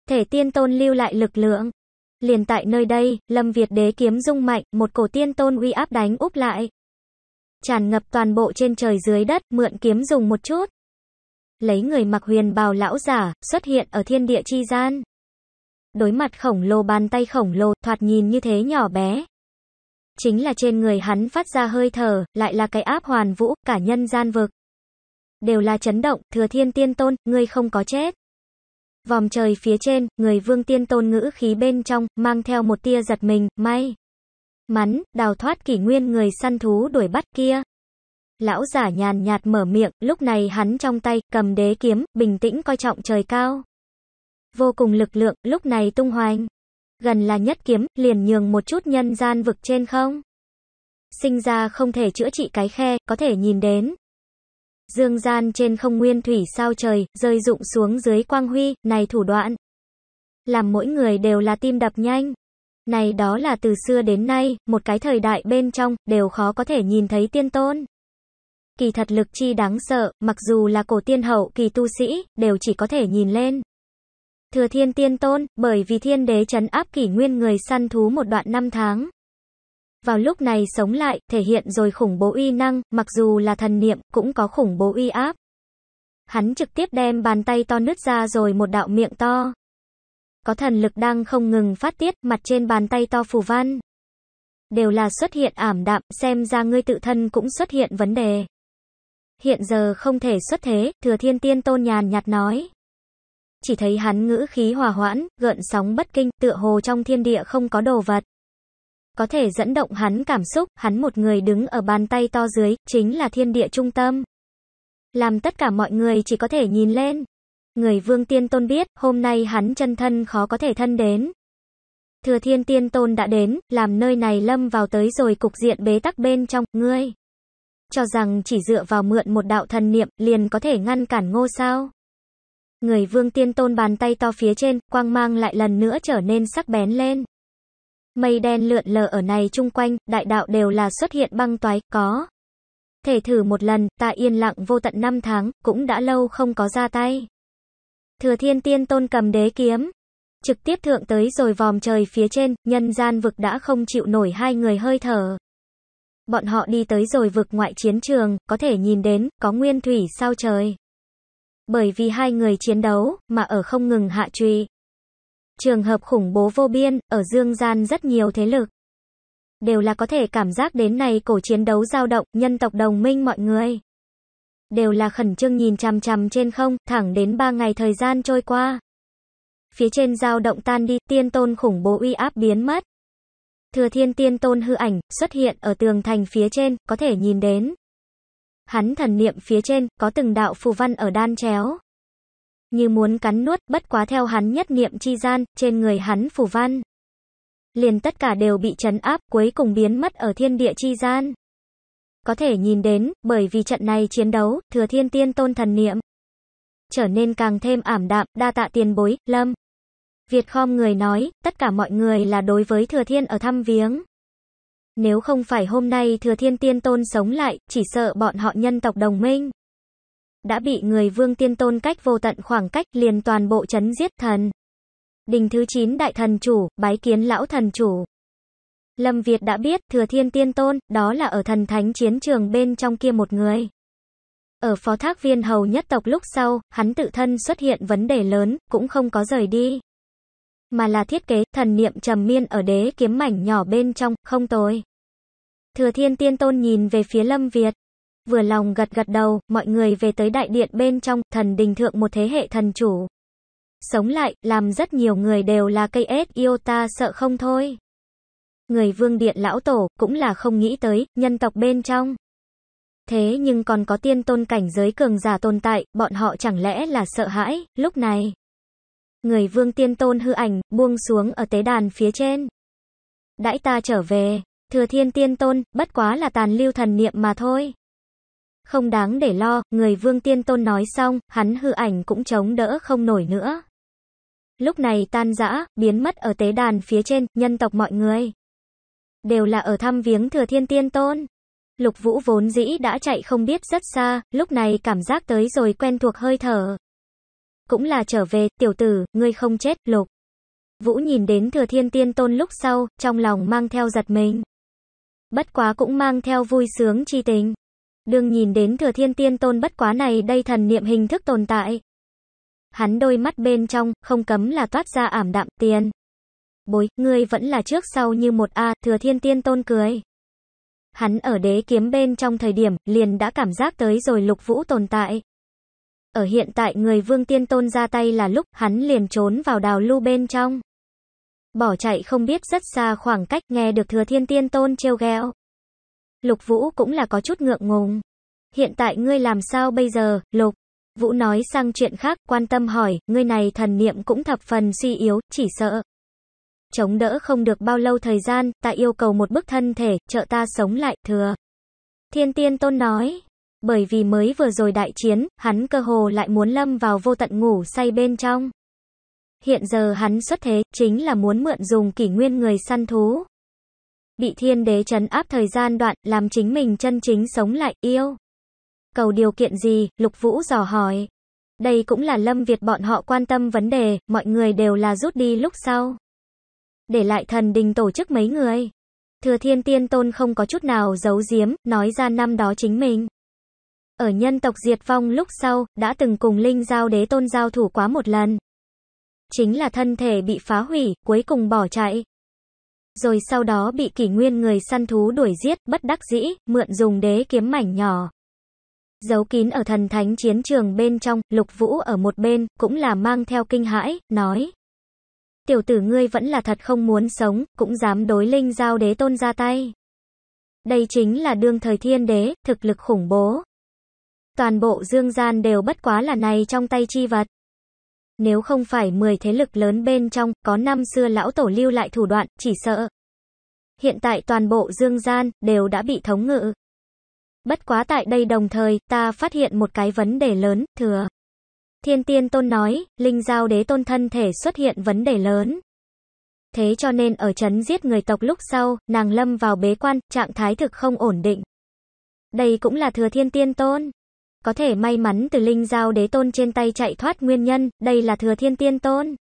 Thể tiên tôn lưu lại lực lượng. Liền tại nơi đây, Lâm Việt đế kiếm rung mạnh, một cổ tiên tôn uy áp đánh úp lại. Tràn ngập toàn bộ trên trời dưới đất, mượn kiếm dùng một chút. Lấy người mặc huyền bào lão giả, xuất hiện ở thiên địa chi gian. Đối mặt khổng lồ bàn tay khổng lồ, thoạt nhìn như thế nhỏ bé. Chính là trên người hắn phát ra hơi thở, lại là cái áp hoàn vũ, cả nhân gian vực. Đều là chấn động, thừa thiên tiên tôn, ngươi không có chết vòm trời phía trên, người vương tiên tôn ngữ khí bên trong, mang theo một tia giật mình, may. Mắn, đào thoát kỷ nguyên người săn thú đuổi bắt kia. Lão giả nhàn nhạt mở miệng, lúc này hắn trong tay, cầm đế kiếm, bình tĩnh coi trọng trời cao. Vô cùng lực lượng, lúc này tung hoành. Gần là nhất kiếm, liền nhường một chút nhân gian vực trên không. Sinh ra không thể chữa trị cái khe, có thể nhìn đến. Dương gian trên không nguyên thủy sao trời, rơi rụng xuống dưới quang huy, này thủ đoạn. Làm mỗi người đều là tim đập nhanh. Này đó là từ xưa đến nay, một cái thời đại bên trong, đều khó có thể nhìn thấy tiên tôn. Kỳ thật lực chi đáng sợ, mặc dù là cổ tiên hậu kỳ tu sĩ, đều chỉ có thể nhìn lên. Thừa thiên tiên tôn, bởi vì thiên đế chấn áp kỷ nguyên người săn thú một đoạn năm tháng vào lúc này sống lại, thể hiện rồi khủng bố uy năng, mặc dù là thần niệm, cũng có khủng bố uy áp. Hắn trực tiếp đem bàn tay to nứt ra rồi một đạo miệng to. Có thần lực đang không ngừng phát tiết, mặt trên bàn tay to phù văn. Đều là xuất hiện ảm đạm, xem ra ngươi tự thân cũng xuất hiện vấn đề. Hiện giờ không thể xuất thế, thừa thiên tiên tôn nhàn nhạt nói. Chỉ thấy hắn ngữ khí hòa hoãn, gợn sóng bất kinh, tựa hồ trong thiên địa không có đồ vật có thể dẫn động hắn cảm xúc, hắn một người đứng ở bàn tay to dưới, chính là thiên địa trung tâm. Làm tất cả mọi người chỉ có thể nhìn lên. Người vương tiên tôn biết, hôm nay hắn chân thân khó có thể thân đến. Thừa thiên tiên tôn đã đến, làm nơi này lâm vào tới rồi cục diện bế tắc bên trong, ngươi. Cho rằng chỉ dựa vào mượn một đạo thần niệm, liền có thể ngăn cản ngô sao. Người vương tiên tôn bàn tay to phía trên, quang mang lại lần nữa trở nên sắc bén lên. Mây đen lượn lờ ở này chung quanh, đại đạo đều là xuất hiện băng toái, có. Thể thử một lần, ta yên lặng vô tận năm tháng, cũng đã lâu không có ra tay. Thừa thiên tiên tôn cầm đế kiếm. Trực tiếp thượng tới rồi vòm trời phía trên, nhân gian vực đã không chịu nổi hai người hơi thở. Bọn họ đi tới rồi vực ngoại chiến trường, có thể nhìn đến, có nguyên thủy sao trời. Bởi vì hai người chiến đấu, mà ở không ngừng hạ truy. Trường hợp khủng bố vô biên, ở dương gian rất nhiều thế lực. Đều là có thể cảm giác đến này cổ chiến đấu dao động, nhân tộc đồng minh mọi người. Đều là khẩn trương nhìn chằm chằm trên không, thẳng đến ba ngày thời gian trôi qua. Phía trên dao động tan đi, tiên tôn khủng bố uy áp biến mất. Thừa thiên tiên tôn hư ảnh, xuất hiện ở tường thành phía trên, có thể nhìn đến. Hắn thần niệm phía trên, có từng đạo phù văn ở đan chéo như muốn cắn nuốt, bất quá theo hắn nhất niệm chi gian, trên người hắn phủ văn. Liền tất cả đều bị chấn áp, cuối cùng biến mất ở thiên địa chi gian. Có thể nhìn đến, bởi vì trận này chiến đấu, thừa thiên tiên tôn thần niệm. Trở nên càng thêm ảm đạm, đa tạ tiền bối, lâm. Việt khom người nói, tất cả mọi người là đối với thừa thiên ở thăm viếng. Nếu không phải hôm nay thừa thiên tiên tôn sống lại, chỉ sợ bọn họ nhân tộc đồng minh đã bị người vương tiên tôn cách vô tận khoảng cách liền toàn bộ chấn giết thần. Đình thứ 9 đại thần chủ, bái kiến lão thần chủ. Lâm Việt đã biết, thừa thiên tiên tôn, đó là ở thần thánh chiến trường bên trong kia một người. Ở phó thác viên hầu nhất tộc lúc sau, hắn tự thân xuất hiện vấn đề lớn, cũng không có rời đi. Mà là thiết kế, thần niệm trầm miên ở đế kiếm mảnh nhỏ bên trong, không tồi. Thừa thiên tiên tôn nhìn về phía Lâm Việt vừa lòng gật gật đầu, mọi người về tới đại điện bên trong, thần đình thượng một thế hệ thần chủ. Sống lại, làm rất nhiều người đều là cây ết yêu ta sợ không thôi. Người vương điện lão tổ, cũng là không nghĩ tới, nhân tộc bên trong. Thế nhưng còn có tiên tôn cảnh giới cường giả tồn tại, bọn họ chẳng lẽ là sợ hãi, lúc này. Người vương tiên tôn hư ảnh, buông xuống ở tế đàn phía trên. Đãi ta trở về, thừa thiên tiên tôn, bất quá là tàn lưu thần niệm mà thôi. Không đáng để lo, người vương tiên tôn nói xong, hắn hư ảnh cũng chống đỡ không nổi nữa. Lúc này tan rã, biến mất ở tế đàn phía trên, nhân tộc mọi người. Đều là ở thăm viếng thừa thiên tiên tôn. Lục vũ vốn dĩ đã chạy không biết rất xa, lúc này cảm giác tới rồi quen thuộc hơi thở. Cũng là trở về, tiểu tử, ngươi không chết, lục. Vũ nhìn đến thừa thiên tiên tôn lúc sau, trong lòng mang theo giật mình. Bất quá cũng mang theo vui sướng chi tình đương nhìn đến thừa thiên tiên tôn bất quá này đây thần niệm hình thức tồn tại. Hắn đôi mắt bên trong, không cấm là toát ra ảm đạm tiền. Bối, ngươi vẫn là trước sau như một A, thừa thiên tiên tôn cười. Hắn ở đế kiếm bên trong thời điểm, liền đã cảm giác tới rồi lục vũ tồn tại. Ở hiện tại người vương tiên tôn ra tay là lúc, hắn liền trốn vào đào lưu bên trong. Bỏ chạy không biết rất xa khoảng cách nghe được thừa thiên tiên tôn trêu ghẹo Lục Vũ cũng là có chút ngượng ngùng. Hiện tại ngươi làm sao bây giờ, Lục? Vũ nói sang chuyện khác, quan tâm hỏi, ngươi này thần niệm cũng thập phần suy yếu, chỉ sợ. Chống đỡ không được bao lâu thời gian, ta yêu cầu một bức thân thể, trợ ta sống lại, thừa. Thiên tiên tôn nói, bởi vì mới vừa rồi đại chiến, hắn cơ hồ lại muốn lâm vào vô tận ngủ say bên trong. Hiện giờ hắn xuất thế, chính là muốn mượn dùng kỷ nguyên người săn thú bị thiên đế chấn áp thời gian đoạn, làm chính mình chân chính sống lại, yêu. Cầu điều kiện gì, Lục Vũ dò hỏi. Đây cũng là Lâm Việt bọn họ quan tâm vấn đề, mọi người đều là rút đi lúc sau. Để lại thần đình tổ chức mấy người. Thừa thiên tiên tôn không có chút nào giấu giếm, nói ra năm đó chính mình. Ở nhân tộc diệt vong lúc sau, đã từng cùng linh giao đế tôn giao thủ quá một lần. Chính là thân thể bị phá hủy, cuối cùng bỏ chạy rồi sau đó bị kỷ nguyên người săn thú đuổi giết, bất đắc dĩ, mượn dùng đế kiếm mảnh nhỏ. Giấu kín ở thần thánh chiến trường bên trong, lục vũ ở một bên, cũng là mang theo kinh hãi, nói. Tiểu tử ngươi vẫn là thật không muốn sống, cũng dám đối linh giao đế tôn ra tay. Đây chính là đương thời thiên đế, thực lực khủng bố. Toàn bộ dương gian đều bất quá là này trong tay chi vật. Nếu không phải 10 thế lực lớn bên trong, có năm xưa lão tổ lưu lại thủ đoạn, chỉ sợ. Hiện tại toàn bộ dương gian, đều đã bị thống ngự. Bất quá tại đây đồng thời, ta phát hiện một cái vấn đề lớn, thừa. Thiên tiên tôn nói, linh giao đế tôn thân thể xuất hiện vấn đề lớn. Thế cho nên ở chấn giết người tộc lúc sau, nàng lâm vào bế quan, trạng thái thực không ổn định. Đây cũng là thừa thiên tiên tôn có thể may mắn từ linh giao đế tôn trên tay chạy thoát nguyên nhân, đây là thừa thiên tiên tôn.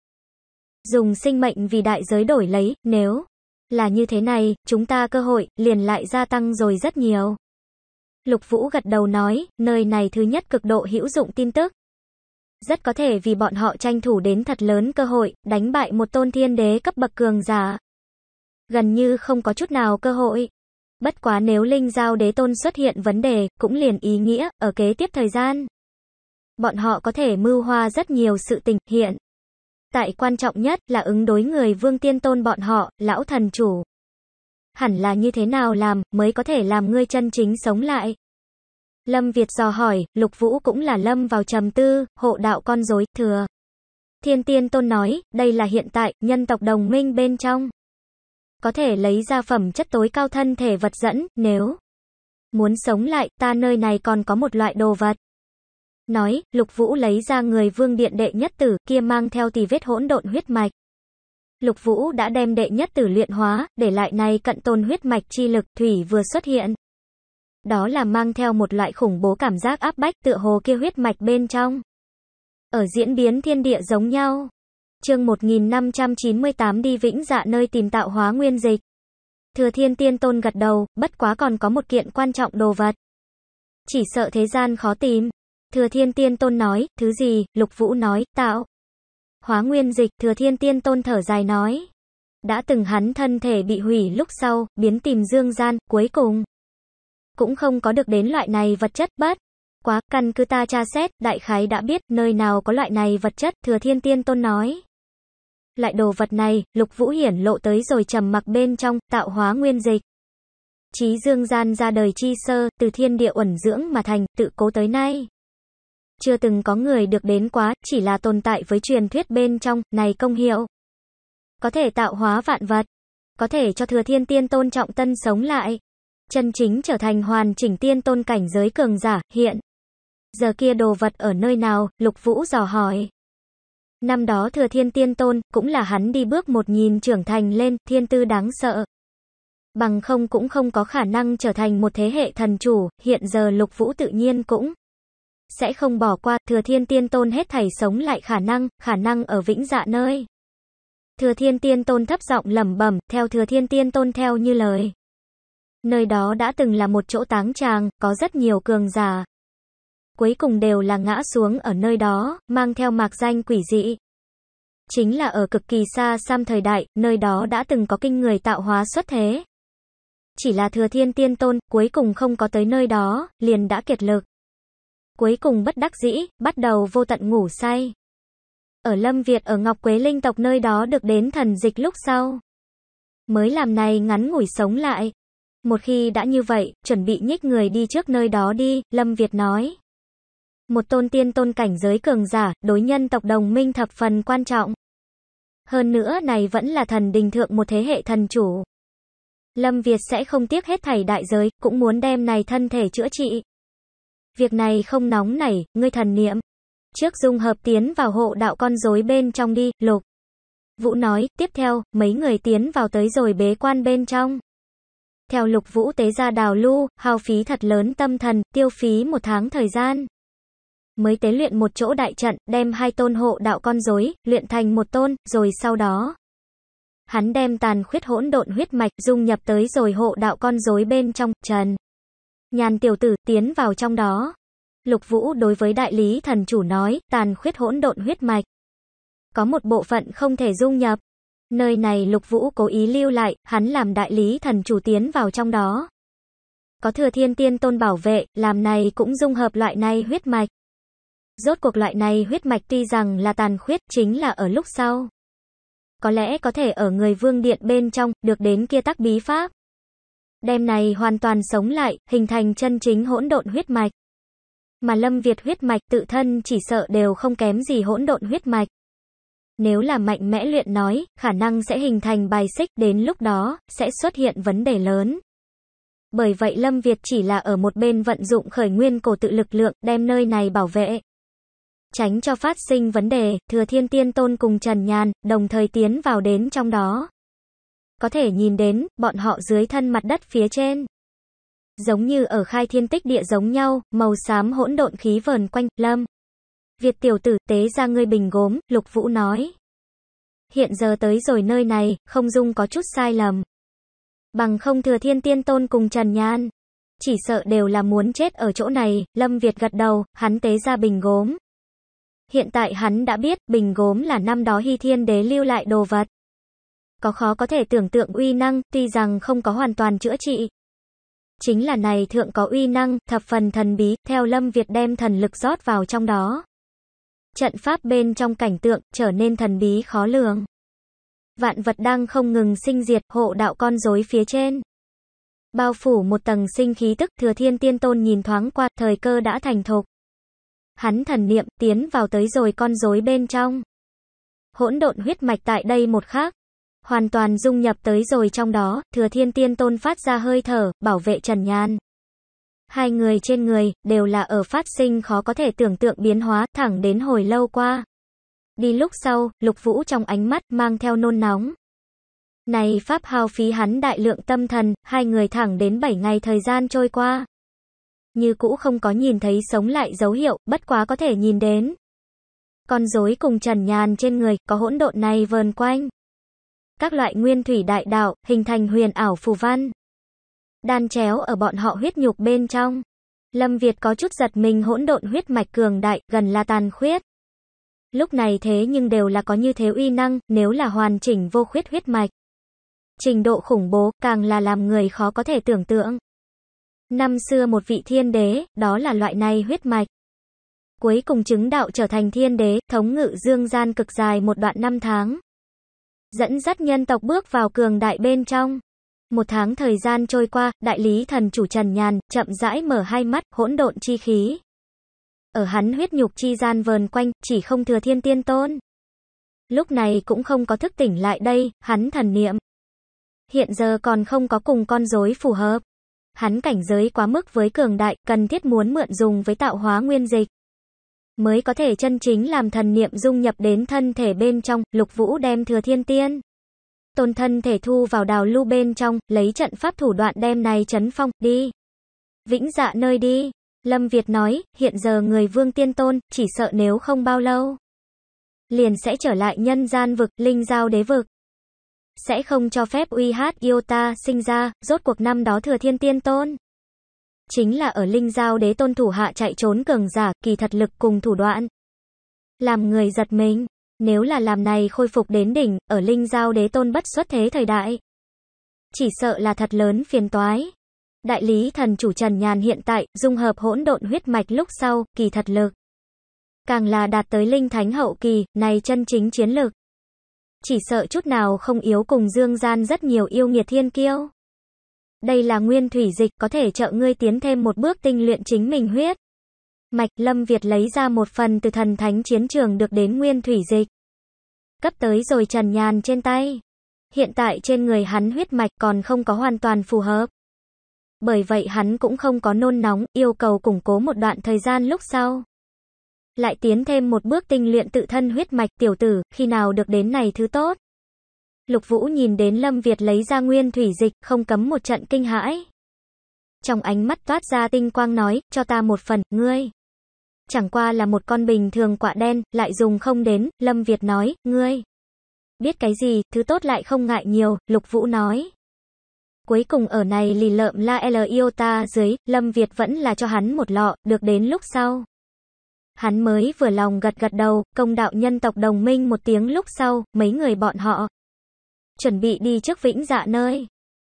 Dùng sinh mệnh vì đại giới đổi lấy, nếu là như thế này, chúng ta cơ hội liền lại gia tăng rồi rất nhiều. Lục Vũ gật đầu nói, nơi này thứ nhất cực độ hữu dụng tin tức. Rất có thể vì bọn họ tranh thủ đến thật lớn cơ hội, đánh bại một tôn thiên đế cấp bậc cường giả. Gần như không có chút nào cơ hội. Bất quá nếu Linh Giao Đế Tôn xuất hiện vấn đề, cũng liền ý nghĩa, ở kế tiếp thời gian. Bọn họ có thể mưu hoa rất nhiều sự tình, hiện. Tại quan trọng nhất là ứng đối người vương tiên tôn bọn họ, lão thần chủ. Hẳn là như thế nào làm, mới có thể làm ngươi chân chính sống lại. Lâm Việt dò hỏi, Lục Vũ cũng là Lâm vào trầm tư, hộ đạo con rối, thừa. Thiên Tiên Tôn nói, đây là hiện tại, nhân tộc đồng minh bên trong có thể lấy ra phẩm chất tối cao thân thể vật dẫn, nếu muốn sống lại, ta nơi này còn có một loại đồ vật. Nói, Lục Vũ lấy ra người vương điện đệ nhất tử, kia mang theo tì vết hỗn độn huyết mạch. Lục Vũ đã đem đệ nhất tử luyện hóa, để lại này cận tôn huyết mạch chi lực thủy vừa xuất hiện. Đó là mang theo một loại khủng bố cảm giác áp bách tựa hồ kia huyết mạch bên trong. Ở diễn biến thiên địa giống nhau, chương 1598 đi vĩnh dạ nơi tìm tạo hóa nguyên dịch. Thừa thiên tiên tôn gật đầu, bất quá còn có một kiện quan trọng đồ vật. Chỉ sợ thế gian khó tìm. Thừa thiên tiên tôn nói, thứ gì, lục vũ nói, tạo. Hóa nguyên dịch, thừa thiên tiên tôn thở dài nói. Đã từng hắn thân thể bị hủy lúc sau, biến tìm dương gian, cuối cùng. Cũng không có được đến loại này vật chất bất quá, căn cứ ta tra xét, đại khái đã biết, nơi nào có loại này vật chất, thừa thiên tiên tôn nói. Lại đồ vật này, Lục Vũ hiển lộ tới rồi trầm mặc bên trong, tạo hóa nguyên dịch. Chí dương gian ra đời chi sơ, từ thiên địa uẩn dưỡng mà thành, tự cố tới nay. Chưa từng có người được đến quá, chỉ là tồn tại với truyền thuyết bên trong, này công hiệu. Có thể tạo hóa vạn vật. Có thể cho thừa thiên tiên tôn trọng tân sống lại. Chân chính trở thành hoàn chỉnh tiên tôn cảnh giới cường giả, hiện. Giờ kia đồ vật ở nơi nào, lục vũ dò hỏi. Năm đó thừa thiên tiên tôn, cũng là hắn đi bước một nhìn trưởng thành lên, thiên tư đáng sợ. Bằng không cũng không có khả năng trở thành một thế hệ thần chủ, hiện giờ lục vũ tự nhiên cũng sẽ không bỏ qua thừa thiên tiên tôn hết thảy sống lại khả năng, khả năng ở vĩnh dạ nơi. Thừa thiên tiên tôn thấp giọng lẩm bẩm theo thừa thiên tiên tôn theo như lời. Nơi đó đã từng là một chỗ táng tràng, có rất nhiều cường giả, cuối cùng đều là ngã xuống ở nơi đó, mang theo mạc danh quỷ dị. Chính là ở cực kỳ xa xăm thời đại, nơi đó đã từng có kinh người tạo hóa xuất thế. Chỉ là thừa thiên tiên tôn, cuối cùng không có tới nơi đó, liền đã kiệt lực. Cuối cùng bất đắc dĩ, bắt đầu vô tận ngủ say. Ở Lâm Việt ở Ngọc Quế Linh tộc nơi đó được đến thần dịch lúc sau. Mới làm này ngắn ngủi sống lại. Một khi đã như vậy, chuẩn bị nhích người đi trước nơi đó đi, Lâm Việt nói. Một tôn tiên tôn cảnh giới cường giả, đối nhân tộc đồng minh thập phần quan trọng. Hơn nữa này vẫn là thần đình thượng một thế hệ thần chủ. Lâm Việt sẽ không tiếc hết thảy đại giới, cũng muốn đem này thân thể chữa trị. Việc này không nóng nảy, ngươi thần niệm. Trước dung hợp tiến vào hộ đạo con rối bên trong đi, lục. Vũ nói, tiếp theo, mấy người tiến vào tới rồi bế quan bên trong. Theo lục vũ tế ra đào lưu, hao phí thật lớn tâm thần, tiêu phí một tháng thời gian mới tế luyện một chỗ đại trận, đem hai tôn hộ đạo con rối, luyện thành một tôn, rồi sau đó. Hắn đem tàn khuyết hỗn độn huyết mạch dung nhập tới rồi hộ đạo con rối bên trong, trần. Nhàn tiểu tử tiến vào trong đó. Lục Vũ đối với đại lý thần chủ nói, tàn khuyết hỗn độn huyết mạch. Có một bộ phận không thể dung nhập. Nơi này Lục Vũ cố ý lưu lại, hắn làm đại lý thần chủ tiến vào trong đó. Có thừa thiên tiên tôn bảo vệ, làm này cũng dung hợp loại này huyết mạch. Rốt cuộc loại này huyết mạch tuy rằng là tàn khuyết chính là ở lúc sau. Có lẽ có thể ở người vương điện bên trong, được đến kia tắc bí pháp. Đem này hoàn toàn sống lại, hình thành chân chính hỗn độn huyết mạch. Mà lâm Việt huyết mạch tự thân chỉ sợ đều không kém gì hỗn độn huyết mạch. Nếu là mạnh mẽ luyện nói, khả năng sẽ hình thành bài xích, đến lúc đó, sẽ xuất hiện vấn đề lớn. Bởi vậy Lâm Việt chỉ là ở một bên vận dụng khởi nguyên cổ tự lực lượng, đem nơi này bảo vệ tránh cho phát sinh vấn đề, Thừa Thiên Tiên Tôn cùng Trần Nhàn, đồng thời tiến vào đến trong đó. Có thể nhìn đến, bọn họ dưới thân mặt đất phía trên. Giống như ở khai thiên tích địa giống nhau, màu xám hỗn độn khí vờn quanh, lâm. Việt tiểu tử tế ra ngươi bình gốm, Lục Vũ nói. Hiện giờ tới rồi nơi này, không dung có chút sai lầm. Bằng không thừa thiên tiên tôn cùng Trần nhàn Chỉ sợ đều là muốn chết ở chỗ này, Lâm Việt gật đầu, hắn tế ra bình gốm. Hiện tại hắn đã biết bình gốm là năm đó Hy Thiên Đế lưu lại đồ vật. Có khó có thể tưởng tượng uy năng, tuy rằng không có hoàn toàn chữa trị. Chính là này thượng có uy năng, thập phần thần bí, theo Lâm Việt đem thần lực rót vào trong đó. Trận pháp bên trong cảnh tượng, trở nên thần bí khó lường. Vạn vật đang không ngừng sinh diệt, hộ đạo con rối phía trên. Bao phủ một tầng sinh khí tức thừa thiên tiên tôn nhìn thoáng qua, thời cơ đã thành thục. Hắn thần niệm tiến vào tới rồi con rối bên trong. Hỗn độn huyết mạch tại đây một khắc Hoàn toàn dung nhập tới rồi trong đó, thừa thiên tiên tôn phát ra hơi thở, bảo vệ Trần Nhan. Hai người trên người, đều là ở phát sinh khó có thể tưởng tượng biến hóa, thẳng đến hồi lâu qua. Đi lúc sau, lục vũ trong ánh mắt, mang theo nôn nóng. Này pháp hao phí hắn đại lượng tâm thần, hai người thẳng đến 7 ngày thời gian trôi qua như cũ không có nhìn thấy sống lại dấu hiệu, bất quá có thể nhìn đến. Con rối cùng trần nhàn trên người, có hỗn độn này vờn quanh. Các loại nguyên thủy đại đạo, hình thành huyền ảo phù văn. Đan chéo ở bọn họ huyết nhục bên trong. Lâm Việt có chút giật mình hỗn độn huyết mạch cường đại, gần là tàn khuyết. Lúc này thế nhưng đều là có như thế uy năng, nếu là hoàn chỉnh vô khuyết huyết mạch. Trình độ khủng bố càng là làm người khó có thể tưởng tượng. Năm xưa một vị thiên đế, đó là loại này huyết mạch. Cuối cùng chứng đạo trở thành thiên đế, thống ngự dương gian cực dài một đoạn năm tháng. Dẫn dắt nhân tộc bước vào cường đại bên trong. Một tháng thời gian trôi qua, đại lý thần chủ Trần Nhàn, chậm rãi mở hai mắt, hỗn độn chi khí. Ở hắn huyết nhục chi gian vờn quanh, chỉ không thừa thiên tiên tôn. Lúc này cũng không có thức tỉnh lại đây, hắn thần niệm. Hiện giờ còn không có cùng con rối phù hợp hắn cảnh giới quá mức với cường đại, cần thiết muốn mượn dùng với tạo hóa nguyên dịch. Mới có thể chân chính làm thần niệm dung nhập đến thân thể bên trong, lục vũ đem thừa thiên tiên. Tôn thân thể thu vào đào lưu bên trong, lấy trận pháp thủ đoạn đem này chấn phong, đi. Vĩnh dạ nơi đi. Lâm Việt nói, hiện giờ người vương tiên tôn, chỉ sợ nếu không bao lâu. Liền sẽ trở lại nhân gian vực, linh giao đế vực sẽ không cho phép uy hát Iota sinh ra, rốt cuộc năm đó thừa thiên tiên tôn. Chính là ở linh giao đế tôn thủ hạ chạy trốn cường giả, kỳ thật lực cùng thủ đoạn. Làm người giật mình, nếu là làm này khôi phục đến đỉnh, ở linh giao đế tôn bất xuất thế thời đại. Chỉ sợ là thật lớn phiền toái. Đại lý thần chủ Trần Nhàn hiện tại, dung hợp hỗn độn huyết mạch lúc sau, kỳ thật lực. Càng là đạt tới linh thánh hậu kỳ, này chân chính chiến lực chỉ sợ chút nào không yếu cùng dương gian rất nhiều yêu nghiệt thiên kiêu. Đây là nguyên thủy dịch có thể trợ ngươi tiến thêm một bước tinh luyện chính mình huyết. Mạch Lâm Việt lấy ra một phần từ thần thánh chiến trường được đến nguyên thủy dịch. Cấp tới rồi trần nhàn trên tay. Hiện tại trên người hắn huyết mạch còn không có hoàn toàn phù hợp. Bởi vậy hắn cũng không có nôn nóng, yêu cầu củng cố một đoạn thời gian lúc sau lại tiến thêm một bước tinh luyện tự thân huyết mạch tiểu tử, khi nào được đến này thứ tốt. Lục Vũ nhìn đến Lâm Việt lấy ra nguyên thủy dịch, không cấm một trận kinh hãi. Trong ánh mắt toát ra tinh quang nói, cho ta một phần, ngươi. Chẳng qua là một con bình thường quả đen, lại dùng không đến, Lâm Việt nói, ngươi. Biết cái gì, thứ tốt lại không ngại nhiều, Lục Vũ nói. Cuối cùng ở này lì lợm la e L Iota dưới, Lâm Việt vẫn là cho hắn một lọ, được đến lúc sau. Hắn mới vừa lòng gật gật đầu, công đạo nhân tộc đồng minh một tiếng lúc sau, mấy người bọn họ chuẩn bị đi trước vĩnh dạ nơi.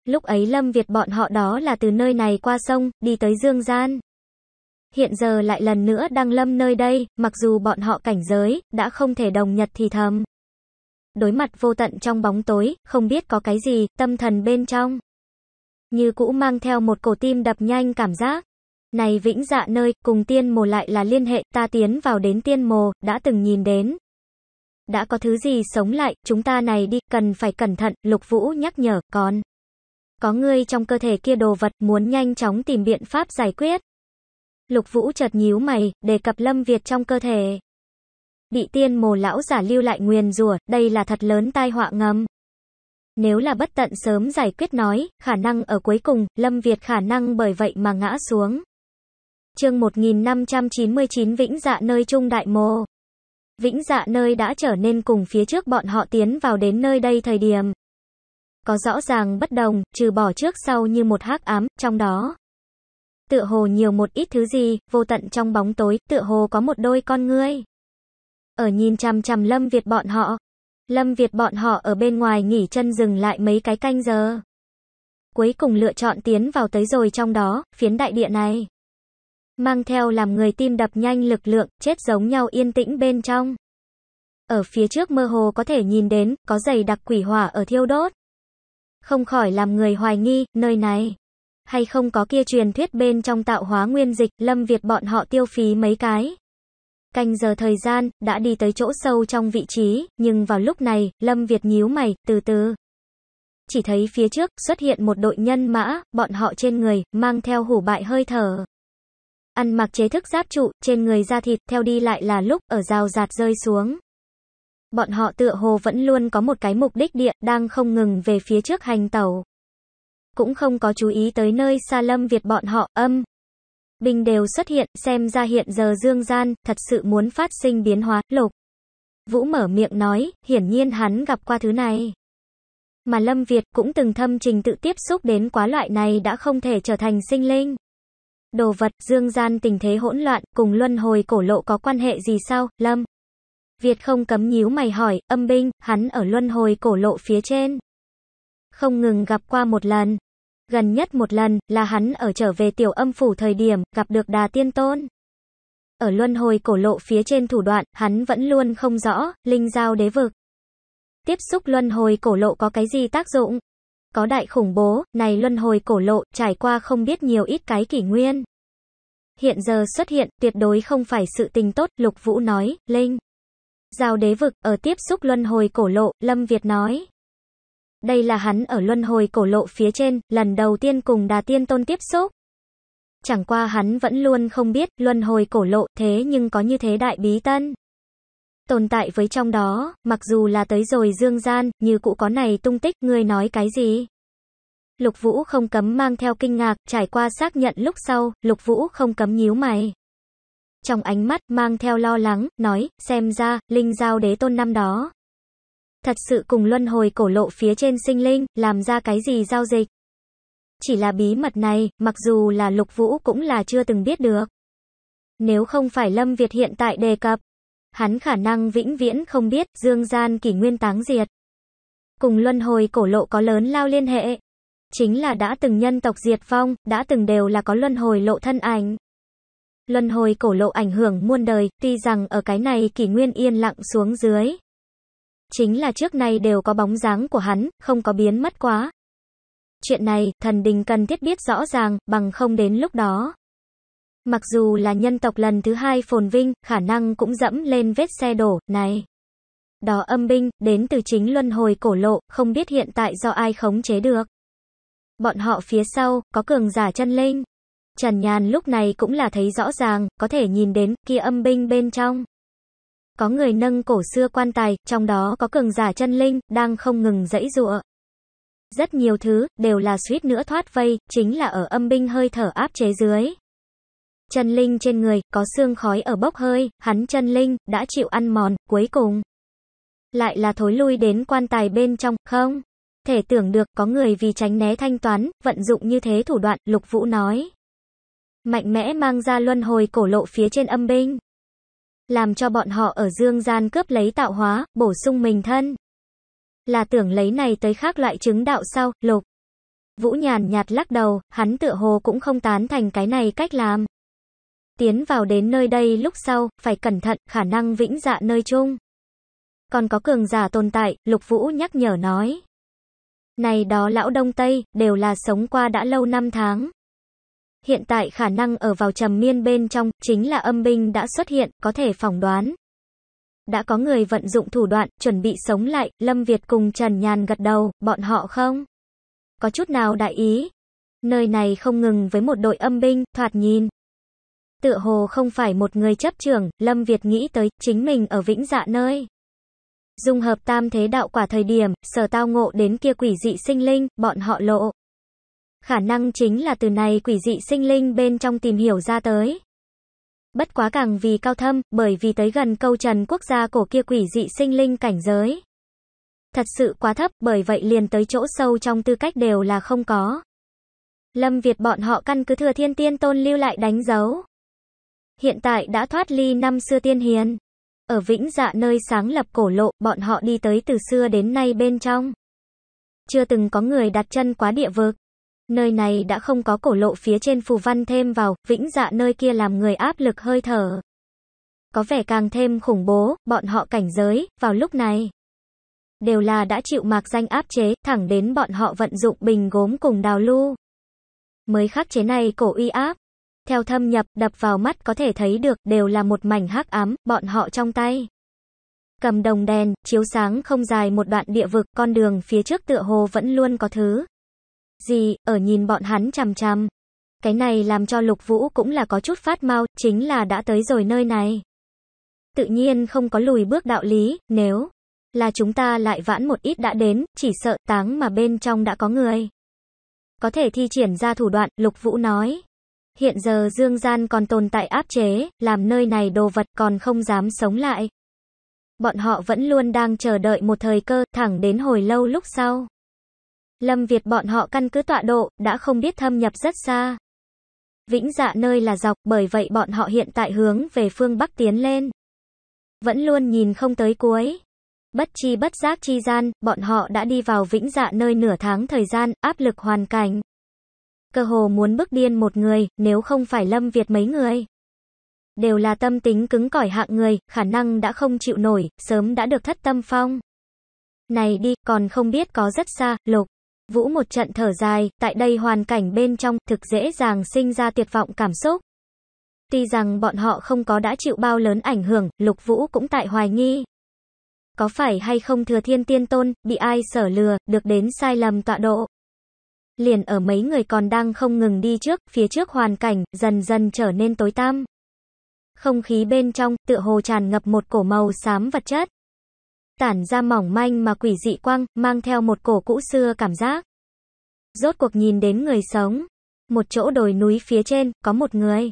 Lúc ấy Lâm Việt bọn họ đó là từ nơi này qua sông, đi tới Dương Gian. Hiện giờ lại lần nữa đang lâm nơi đây, mặc dù bọn họ cảnh giới, đã không thể đồng nhật thì thầm. Đối mặt vô tận trong bóng tối, không biết có cái gì, tâm thần bên trong. Như cũ mang theo một cổ tim đập nhanh cảm giác. Này vĩnh dạ nơi, cùng tiên mồ lại là liên hệ, ta tiến vào đến tiên mồ, đã từng nhìn đến. Đã có thứ gì sống lại, chúng ta này đi, cần phải cẩn thận, lục vũ nhắc nhở, còn. Có ngươi trong cơ thể kia đồ vật, muốn nhanh chóng tìm biện pháp giải quyết. Lục vũ chợt nhíu mày, đề cập lâm Việt trong cơ thể. Bị tiên mồ lão giả lưu lại nguyền rủa đây là thật lớn tai họa ngầm. Nếu là bất tận sớm giải quyết nói, khả năng ở cuối cùng, Lâm Việt khả năng bởi vậy mà ngã xuống chương 1599 Vĩnh Dạ nơi Trung Đại Mô. Vĩnh Dạ nơi đã trở nên cùng phía trước bọn họ tiến vào đến nơi đây thời điểm. Có rõ ràng bất đồng, trừ bỏ trước sau như một hắc ám, trong đó. Tựa hồ nhiều một ít thứ gì, vô tận trong bóng tối, tựa hồ có một đôi con ngươi. Ở nhìn chằm chằm Lâm Việt bọn họ. Lâm Việt bọn họ ở bên ngoài nghỉ chân dừng lại mấy cái canh giờ cuối cùng lựa chọn tiến vào tới rồi trong đó, phiến đại địa này mang theo làm người tim đập nhanh lực lượng, chết giống nhau yên tĩnh bên trong. Ở phía trước mơ hồ có thể nhìn đến, có dày đặc quỷ hỏa ở thiêu đốt. Không khỏi làm người hoài nghi, nơi này. Hay không có kia truyền thuyết bên trong tạo hóa nguyên dịch, lâm việt bọn họ tiêu phí mấy cái. Canh giờ thời gian, đã đi tới chỗ sâu trong vị trí, nhưng vào lúc này, lâm việt nhíu mày, từ từ chỉ thấy phía trước xuất hiện một đội nhân mã, bọn họ trên người mang theo hủ bại hơi thở ăn mặc chế thức giáp trụ, trên người da thịt, theo đi lại là lúc ở rào rạt rơi xuống. Bọn họ tựa hồ vẫn luôn có một cái mục đích địa, đang không ngừng về phía trước hành tàu. Cũng không có chú ý tới nơi xa lâm Việt bọn họ, âm. Bình đều xuất hiện, xem ra hiện giờ dương gian, thật sự muốn phát sinh biến hóa, lục. Vũ mở miệng nói, hiển nhiên hắn gặp qua thứ này. Mà Lâm Việt cũng từng thâm trình tự tiếp xúc đến quá loại này đã không thể trở thành sinh linh đồ vật, dương gian tình thế hỗn loạn, cùng luân hồi cổ lộ có quan hệ gì sao, Lâm? Việt không cấm nhíu mày hỏi, âm binh, hắn ở luân hồi cổ lộ phía trên. Không ngừng gặp qua một lần. Gần nhất một lần, là hắn ở trở về tiểu âm phủ thời điểm, gặp được đà tiên tôn. Ở luân hồi cổ lộ phía trên thủ đoạn, hắn vẫn luôn không rõ, linh giao đế vực. Tiếp xúc luân hồi cổ lộ có cái gì tác dụng? Có đại khủng bố, này luân hồi cổ lộ, trải qua không biết nhiều ít cái kỷ nguyên. Hiện giờ xuất hiện, tuyệt đối không phải sự tình tốt, Lục Vũ nói, Linh. Giao đế vực, ở tiếp xúc luân hồi cổ lộ, Lâm Việt nói. Đây là hắn ở luân hồi cổ lộ phía trên, lần đầu tiên cùng đà tiên tôn tiếp xúc. Chẳng qua hắn vẫn luôn không biết, luân hồi cổ lộ, thế nhưng có như thế đại bí tân tồn tại với trong đó, mặc dù là tới rồi dương gian, như cụ có này tung tích, ngươi nói cái gì? Lục Vũ không cấm mang theo kinh ngạc, trải qua xác nhận lúc sau, Lục Vũ không cấm nhíu mày. Trong ánh mắt, mang theo lo lắng, nói, xem ra, linh giao đế tôn năm đó. Thật sự cùng luân hồi cổ lộ phía trên sinh linh, làm ra cái gì giao dịch. Chỉ là bí mật này, mặc dù là Lục Vũ cũng là chưa từng biết được. Nếu không phải Lâm Việt hiện tại đề cập, hắn khả năng vĩnh viễn không biết dương gian kỷ nguyên táng diệt. Cùng luân hồi cổ lộ có lớn lao liên hệ. Chính là đã từng nhân tộc diệt vong, đã từng đều là có luân hồi lộ thân ảnh. Luân hồi cổ lộ ảnh hưởng muôn đời, tuy rằng ở cái này kỷ nguyên yên lặng xuống dưới. Chính là trước này đều có bóng dáng của hắn, không có biến mất quá. Chuyện này, thần đình cần thiết biết rõ ràng, bằng không đến lúc đó. Mặc dù là nhân tộc lần thứ hai phồn vinh, khả năng cũng dẫm lên vết xe đổ, này. Đó âm binh, đến từ chính luân hồi cổ lộ, không biết hiện tại do ai khống chế được. Bọn họ phía sau, có cường giả chân linh. Trần Nhàn lúc này cũng là thấy rõ ràng, có thể nhìn đến, kia âm binh bên trong. Có người nâng cổ xưa quan tài, trong đó có cường giả chân linh, đang không ngừng dẫy dụa. Rất nhiều thứ, đều là suýt nữa thoát vây, chính là ở âm binh hơi thở áp chế dưới chân linh trên người, có xương khói ở bốc hơi, hắn chân linh, đã chịu ăn mòn, cuối cùng. Lại là thối lui đến quan tài bên trong, không? Thể tưởng được có người vì tránh né thanh toán, vận dụng như thế thủ đoạn, Lục Vũ nói. Mạnh mẽ mang ra luân hồi cổ lộ phía trên âm binh. Làm cho bọn họ ở dương gian cướp lấy tạo hóa, bổ sung mình thân. Là tưởng lấy này tới khác loại chứng đạo sau, Lục. Vũ nhàn nhạt lắc đầu, hắn tựa hồ cũng không tán thành cái này cách làm. Tiến vào đến nơi đây lúc sau, phải cẩn thận, khả năng vĩnh dạ nơi chung. Còn có cường giả tồn tại, Lục Vũ nhắc nhở nói. Này đó lão Đông Tây, đều là sống qua đã lâu năm tháng. Hiện tại khả năng ở vào trầm miên bên trong, chính là âm binh đã xuất hiện, có thể phỏng đoán. Đã có người vận dụng thủ đoạn, chuẩn bị sống lại, Lâm Việt cùng Trần Nhàn gật đầu, bọn họ không? Có chút nào đại ý? Nơi này không ngừng với một đội âm binh, thoạt nhìn, tựa hồ không phải một người chấp trưởng, Lâm Việt nghĩ tới chính mình ở vĩnh dạ nơi. Dung hợp tam thế đạo quả thời điểm, sở tao ngộ đến kia quỷ dị sinh linh, bọn họ lộ. Khả năng chính là từ này quỷ dị sinh linh bên trong tìm hiểu ra tới. Bất quá càng vì cao thâm, bởi vì tới gần câu trần quốc gia cổ kia quỷ dị sinh linh cảnh giới. Thật sự quá thấp, bởi vậy liền tới chỗ sâu trong tư cách đều là không có. Lâm Việt bọn họ căn cứ thừa thiên tiên tôn lưu lại đánh dấu hiện tại đã thoát ly năm xưa tiên hiền. Ở Vĩnh Dạ nơi sáng lập cổ lộ, bọn họ đi tới từ xưa đến nay bên trong. Chưa từng có người đặt chân quá địa vực. Nơi này đã không có cổ lộ phía trên phù văn thêm vào, Vĩnh Dạ nơi kia làm người áp lực hơi thở. Có vẻ càng thêm khủng bố, bọn họ cảnh giới, vào lúc này. Đều là đã chịu mạc danh áp chế, thẳng đến bọn họ vận dụng bình gốm cùng đào lưu. Mới khắc chế này cổ uy áp, theo thâm nhập, đập vào mắt có thể thấy được, đều là một mảnh hắc ám, bọn họ trong tay. Cầm đồng đèn, chiếu sáng không dài một đoạn địa vực, con đường phía trước tựa hồ vẫn luôn có thứ. Gì, ở nhìn bọn hắn chằm chằm. Cái này làm cho lục vũ cũng là có chút phát mau, chính là đã tới rồi nơi này. Tự nhiên không có lùi bước đạo lý, nếu là chúng ta lại vãn một ít đã đến, chỉ sợ táng mà bên trong đã có người. Có thể thi triển ra thủ đoạn, Lục Vũ nói. Hiện giờ dương gian còn tồn tại áp chế, làm nơi này đồ vật còn không dám sống lại. Bọn họ vẫn luôn đang chờ đợi một thời cơ, thẳng đến hồi lâu lúc sau. Lâm Việt bọn họ căn cứ tọa độ, đã không biết thâm nhập rất xa. Vĩnh dạ nơi là dọc, bởi vậy bọn họ hiện tại hướng về phương Bắc tiến lên. Vẫn luôn nhìn không tới cuối. Bất chi bất giác chi gian, bọn họ đã đi vào vĩnh dạ nơi nửa tháng thời gian, áp lực hoàn cảnh cơ hồ muốn bức điên một người, nếu không phải Lâm Việt mấy người. Đều là tâm tính cứng cỏi hạng người, khả năng đã không chịu nổi, sớm đã được thất tâm phong. Này đi, còn không biết có rất xa, lục. Vũ một trận thở dài, tại đây hoàn cảnh bên trong, thực dễ dàng sinh ra tuyệt vọng cảm xúc. Tuy rằng bọn họ không có đã chịu bao lớn ảnh hưởng, lục vũ cũng tại hoài nghi. Có phải hay không thừa thiên tiên tôn, bị ai sở lừa, được đến sai lầm tọa độ? liền ở mấy người còn đang không ngừng đi trước, phía trước hoàn cảnh, dần dần trở nên tối tăm. Không khí bên trong, tựa hồ tràn ngập một cổ màu xám vật chất. Tản ra mỏng manh mà quỷ dị quang, mang theo một cổ cũ xưa cảm giác. Rốt cuộc nhìn đến người sống. Một chỗ đồi núi phía trên, có một người.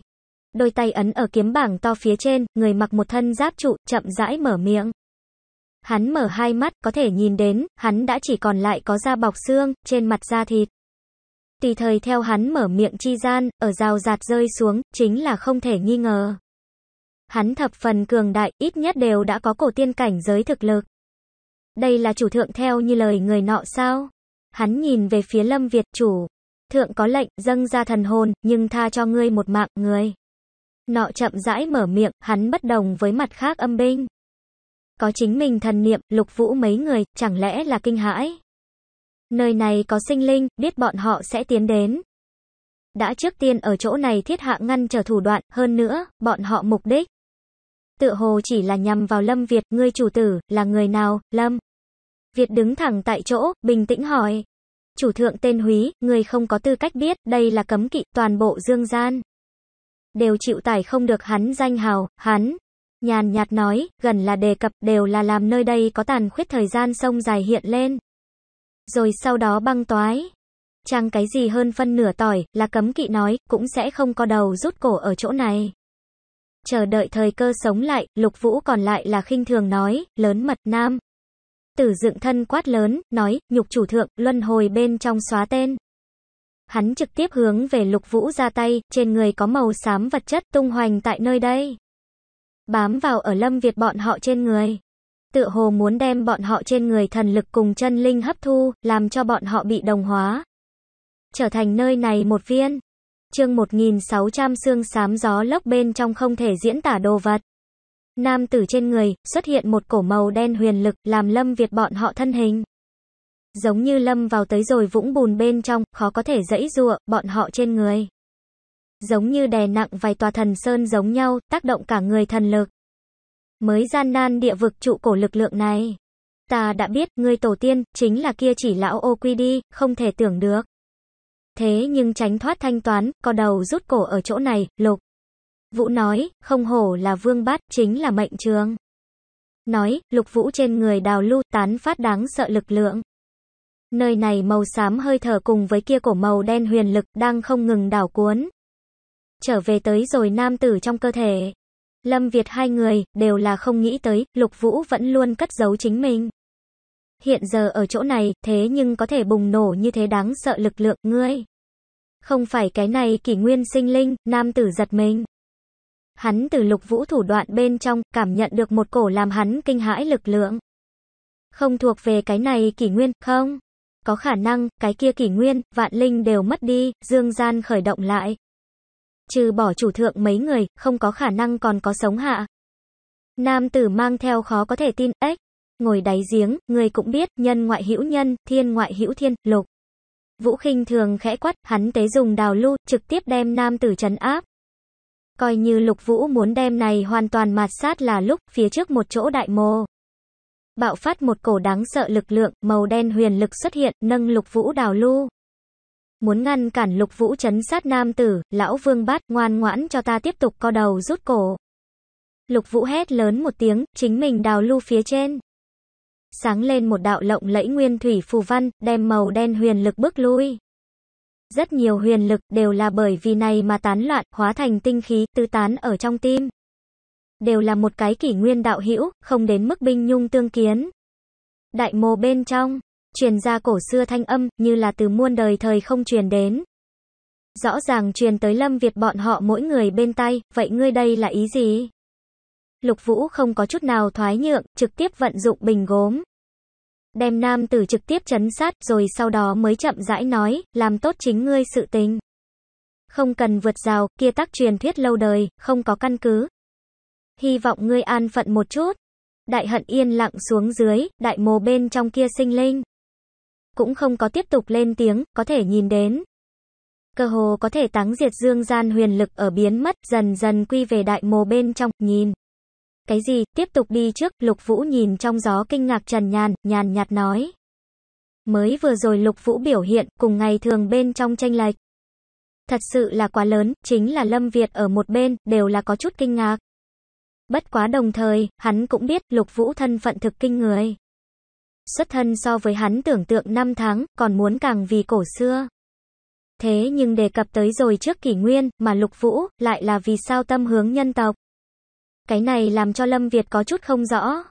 Đôi tay ấn ở kiếm bảng to phía trên, người mặc một thân giáp trụ, chậm rãi mở miệng. Hắn mở hai mắt, có thể nhìn đến, hắn đã chỉ còn lại có da bọc xương, trên mặt da thịt tùy thời theo hắn mở miệng chi gian, ở rào rạt rơi xuống, chính là không thể nghi ngờ. Hắn thập phần cường đại, ít nhất đều đã có cổ tiên cảnh giới thực lực. Đây là chủ thượng theo như lời người nọ sao? Hắn nhìn về phía Lâm Việt chủ. Thượng có lệnh, dâng ra thần hồn, nhưng tha cho ngươi một mạng, người. Nọ chậm rãi mở miệng, hắn bất đồng với mặt khác âm binh. Có chính mình thần niệm, lục vũ mấy người, chẳng lẽ là kinh hãi? Nơi này có sinh linh, biết bọn họ sẽ tiến đến. Đã trước tiên ở chỗ này thiết hạ ngăn trở thủ đoạn, hơn nữa, bọn họ mục đích. Tựa hồ chỉ là nhằm vào Lâm Việt, ngươi chủ tử, là người nào, Lâm? Việt đứng thẳng tại chỗ, bình tĩnh hỏi. Chủ thượng tên Húy, người không có tư cách biết, đây là cấm kỵ, toàn bộ dương gian. Đều chịu tải không được hắn danh hào, hắn. Nhàn nhạt nói, gần là đề cập, đều là làm nơi đây có tàn khuyết thời gian sông dài hiện lên rồi sau đó băng toái. Chẳng cái gì hơn phân nửa tỏi, là cấm kỵ nói, cũng sẽ không có đầu rút cổ ở chỗ này. Chờ đợi thời cơ sống lại, lục vũ còn lại là khinh thường nói, lớn mật nam. Tử dựng thân quát lớn, nói, nhục chủ thượng, luân hồi bên trong xóa tên. Hắn trực tiếp hướng về lục vũ ra tay, trên người có màu xám vật chất tung hoành tại nơi đây. Bám vào ở lâm Việt bọn họ trên người tựa hồ muốn đem bọn họ trên người thần lực cùng chân linh hấp thu, làm cho bọn họ bị đồng hóa. Trở thành nơi này một viên. Chương 1600 xương xám gió lốc bên trong không thể diễn tả đồ vật. Nam tử trên người, xuất hiện một cổ màu đen huyền lực, làm lâm việt bọn họ thân hình. Giống như lâm vào tới rồi vũng bùn bên trong, khó có thể dẫy dụa, bọn họ trên người. Giống như đè nặng vài tòa thần sơn giống nhau, tác động cả người thần lực mới gian nan địa vực trụ cổ lực lượng này. Ta đã biết, ngươi tổ tiên, chính là kia chỉ lão ô quy đi, không thể tưởng được. Thế nhưng tránh thoát thanh toán, có đầu rút cổ ở chỗ này, lục. Vũ nói, không hổ là vương bát, chính là mệnh trường. Nói, lục vũ trên người đào lưu, tán phát đáng sợ lực lượng. Nơi này màu xám hơi thở cùng với kia cổ màu đen huyền lực đang không ngừng đảo cuốn. Trở về tới rồi nam tử trong cơ thể. Lâm Việt hai người, đều là không nghĩ tới, Lục Vũ vẫn luôn cất giấu chính mình. Hiện giờ ở chỗ này, thế nhưng có thể bùng nổ như thế đáng sợ lực lượng, ngươi. Không phải cái này kỷ nguyên sinh linh, nam tử giật mình. Hắn từ lục vũ thủ đoạn bên trong, cảm nhận được một cổ làm hắn kinh hãi lực lượng. Không thuộc về cái này kỷ nguyên, không. Có khả năng, cái kia kỷ nguyên, vạn linh đều mất đi, dương gian khởi động lại trừ bỏ chủ thượng mấy người, không có khả năng còn có sống hạ. Nam tử mang theo khó có thể tin, ếch, ngồi đáy giếng, người cũng biết, nhân ngoại hữu nhân, thiên ngoại hữu thiên, lục. Vũ khinh thường khẽ quát, hắn tế dùng đào lưu, trực tiếp đem nam tử trấn áp. Coi như lục vũ muốn đem này hoàn toàn mạt sát là lúc, phía trước một chỗ đại mồ. Bạo phát một cổ đáng sợ lực lượng, màu đen huyền lực xuất hiện, nâng lục vũ đào lưu. Muốn ngăn cản lục vũ chấn sát nam tử, lão vương bát ngoan ngoãn cho ta tiếp tục co đầu rút cổ. Lục vũ hét lớn một tiếng, chính mình đào lưu phía trên. Sáng lên một đạo lộng lẫy nguyên thủy phù văn, đem màu đen huyền lực bước lui. Rất nhiều huyền lực đều là bởi vì này mà tán loạn, hóa thành tinh khí, tư tán ở trong tim. Đều là một cái kỷ nguyên đạo hữu không đến mức binh nhung tương kiến. Đại mồ bên trong, truyền ra cổ xưa thanh âm, như là từ muôn đời thời không truyền đến. Rõ ràng truyền tới Lâm Việt bọn họ mỗi người bên tay, vậy ngươi đây là ý gì? Lục Vũ không có chút nào thoái nhượng, trực tiếp vận dụng bình gốm. Đem nam tử trực tiếp chấn sát, rồi sau đó mới chậm rãi nói, làm tốt chính ngươi sự tình. Không cần vượt rào, kia tác truyền thuyết lâu đời, không có căn cứ. Hy vọng ngươi an phận một chút. Đại hận yên lặng xuống dưới, đại mồ bên trong kia sinh linh cũng không có tiếp tục lên tiếng, có thể nhìn đến. Cơ hồ có thể táng diệt dương gian huyền lực ở biến mất, dần dần quy về đại mồ bên trong, nhìn. Cái gì, tiếp tục đi trước, lục vũ nhìn trong gió kinh ngạc trần nhàn, nhàn nhạt nói. Mới vừa rồi lục vũ biểu hiện, cùng ngày thường bên trong tranh lệch. Thật sự là quá lớn, chính là Lâm Việt ở một bên, đều là có chút kinh ngạc. Bất quá đồng thời, hắn cũng biết lục vũ thân phận thực kinh người xuất thân so với hắn tưởng tượng năm tháng, còn muốn càng vì cổ xưa. Thế nhưng đề cập tới rồi trước kỷ nguyên, mà lục vũ, lại là vì sao tâm hướng nhân tộc. Cái này làm cho Lâm Việt có chút không rõ.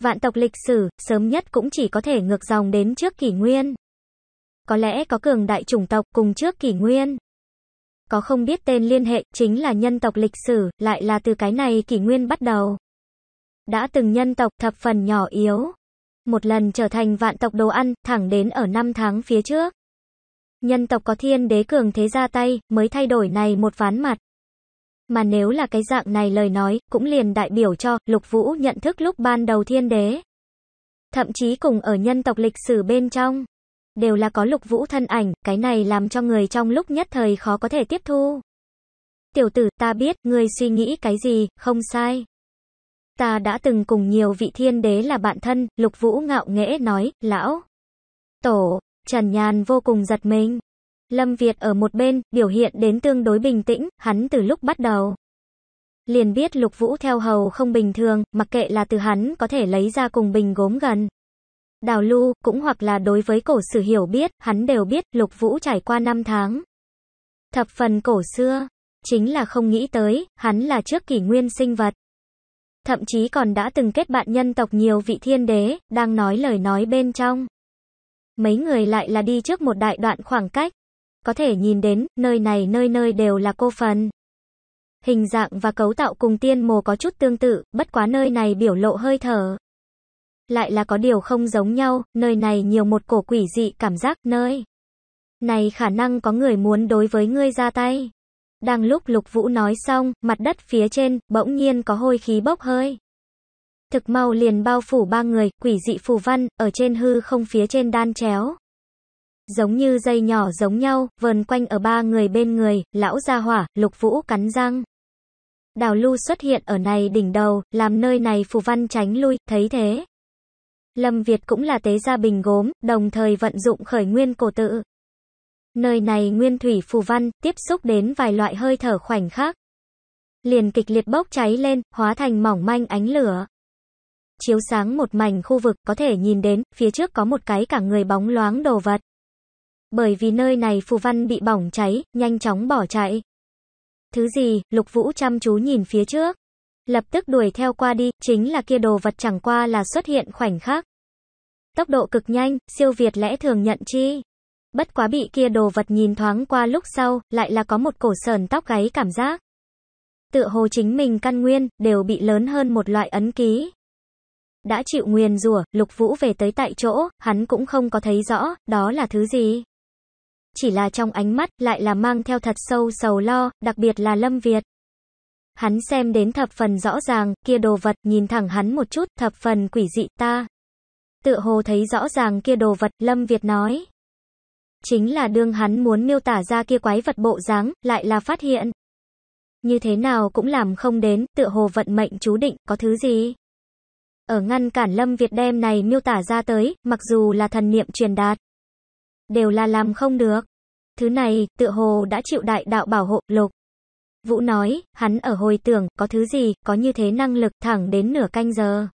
Vạn tộc lịch sử, sớm nhất cũng chỉ có thể ngược dòng đến trước kỷ nguyên. Có lẽ có cường đại chủng tộc cùng trước kỷ nguyên. Có không biết tên liên hệ, chính là nhân tộc lịch sử, lại là từ cái này kỷ nguyên bắt đầu. Đã từng nhân tộc thập phần nhỏ yếu, một lần trở thành vạn tộc đồ ăn, thẳng đến ở năm tháng phía trước. Nhân tộc có thiên đế cường thế ra tay, mới thay đổi này một ván mặt. Mà nếu là cái dạng này lời nói, cũng liền đại biểu cho, lục vũ nhận thức lúc ban đầu thiên đế. Thậm chí cùng ở nhân tộc lịch sử bên trong, đều là có lục vũ thân ảnh, cái này làm cho người trong lúc nhất thời khó có thể tiếp thu. Tiểu tử, ta biết, người suy nghĩ cái gì, không sai. Ta đã từng cùng nhiều vị thiên đế là bạn thân, Lục Vũ ngạo nghễ nói, lão. Tổ, Trần Nhàn vô cùng giật mình. Lâm Việt ở một bên, biểu hiện đến tương đối bình tĩnh, hắn từ lúc bắt đầu. Liền biết Lục Vũ theo hầu không bình thường, mặc kệ là từ hắn có thể lấy ra cùng bình gốm gần. Đào lưu, cũng hoặc là đối với cổ sử hiểu biết, hắn đều biết Lục Vũ trải qua năm tháng. Thập phần cổ xưa, chính là không nghĩ tới, hắn là trước kỷ nguyên sinh vật thậm chí còn đã từng kết bạn nhân tộc nhiều vị thiên đế, đang nói lời nói bên trong. Mấy người lại là đi trước một đại đoạn khoảng cách. Có thể nhìn đến, nơi này nơi nơi đều là cô phần. Hình dạng và cấu tạo cùng tiên mồ có chút tương tự, bất quá nơi này biểu lộ hơi thở. Lại là có điều không giống nhau, nơi này nhiều một cổ quỷ dị cảm giác, nơi. Này khả năng có người muốn đối với ngươi ra tay. Đang lúc Lục Vũ nói xong, mặt đất phía trên, bỗng nhiên có hôi khí bốc hơi. Thực mau liền bao phủ ba người, quỷ dị phù văn, ở trên hư không phía trên đan chéo. Giống như dây nhỏ giống nhau, vờn quanh ở ba người bên người, lão gia hỏa, Lục Vũ cắn răng. Đào lưu xuất hiện ở này đỉnh đầu, làm nơi này phù văn tránh lui, thấy thế. Lâm Việt cũng là tế gia bình gốm, đồng thời vận dụng khởi nguyên cổ tự. Nơi này nguyên thủy phù văn, tiếp xúc đến vài loại hơi thở khoảnh khắc. Liền kịch liệt bốc cháy lên, hóa thành mỏng manh ánh lửa. Chiếu sáng một mảnh khu vực có thể nhìn đến, phía trước có một cái cả người bóng loáng đồ vật. Bởi vì nơi này phù văn bị bỏng cháy, nhanh chóng bỏ chạy. Thứ gì, lục vũ chăm chú nhìn phía trước. Lập tức đuổi theo qua đi, chính là kia đồ vật chẳng qua là xuất hiện khoảnh khắc. Tốc độ cực nhanh, siêu việt lẽ thường nhận chi. Bất quá bị kia đồ vật nhìn thoáng qua lúc sau, lại là có một cổ sờn tóc gáy cảm giác. Tựa hồ chính mình căn nguyên, đều bị lớn hơn một loại ấn ký. Đã chịu nguyền rủa, Lục Vũ về tới tại chỗ, hắn cũng không có thấy rõ, đó là thứ gì. Chỉ là trong ánh mắt, lại là mang theo thật sâu sầu lo, đặc biệt là Lâm Việt. Hắn xem đến thập phần rõ ràng, kia đồ vật, nhìn thẳng hắn một chút, thập phần quỷ dị ta. Tựa hồ thấy rõ ràng kia đồ vật, Lâm Việt nói chính là đương hắn muốn miêu tả ra kia quái vật bộ dáng, lại là phát hiện. Như thế nào cũng làm không đến, tựa hồ vận mệnh chú định, có thứ gì? Ở ngăn cản Lâm Việt đem này miêu tả ra tới, mặc dù là thần niệm truyền đạt. Đều là làm không được. Thứ này, tựa hồ đã chịu đại đạo bảo hộ, lục. Vũ nói, hắn ở hồi tưởng, có thứ gì, có như thế năng lực, thẳng đến nửa canh giờ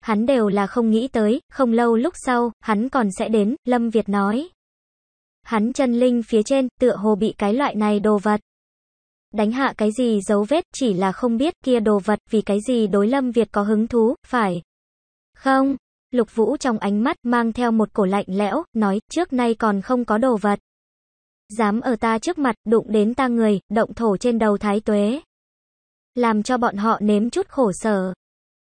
hắn đều là không nghĩ tới, không lâu lúc sau, hắn còn sẽ đến, Lâm Việt nói hắn chân linh phía trên, tựa hồ bị cái loại này đồ vật. Đánh hạ cái gì dấu vết, chỉ là không biết kia đồ vật, vì cái gì đối Lâm Việt có hứng thú, phải không? Lục Vũ trong ánh mắt mang theo một cổ lạnh lẽo, nói, trước nay còn không có đồ vật. Dám ở ta trước mặt, đụng đến ta người, động thổ trên đầu thái tuế. Làm cho bọn họ nếm chút khổ sở.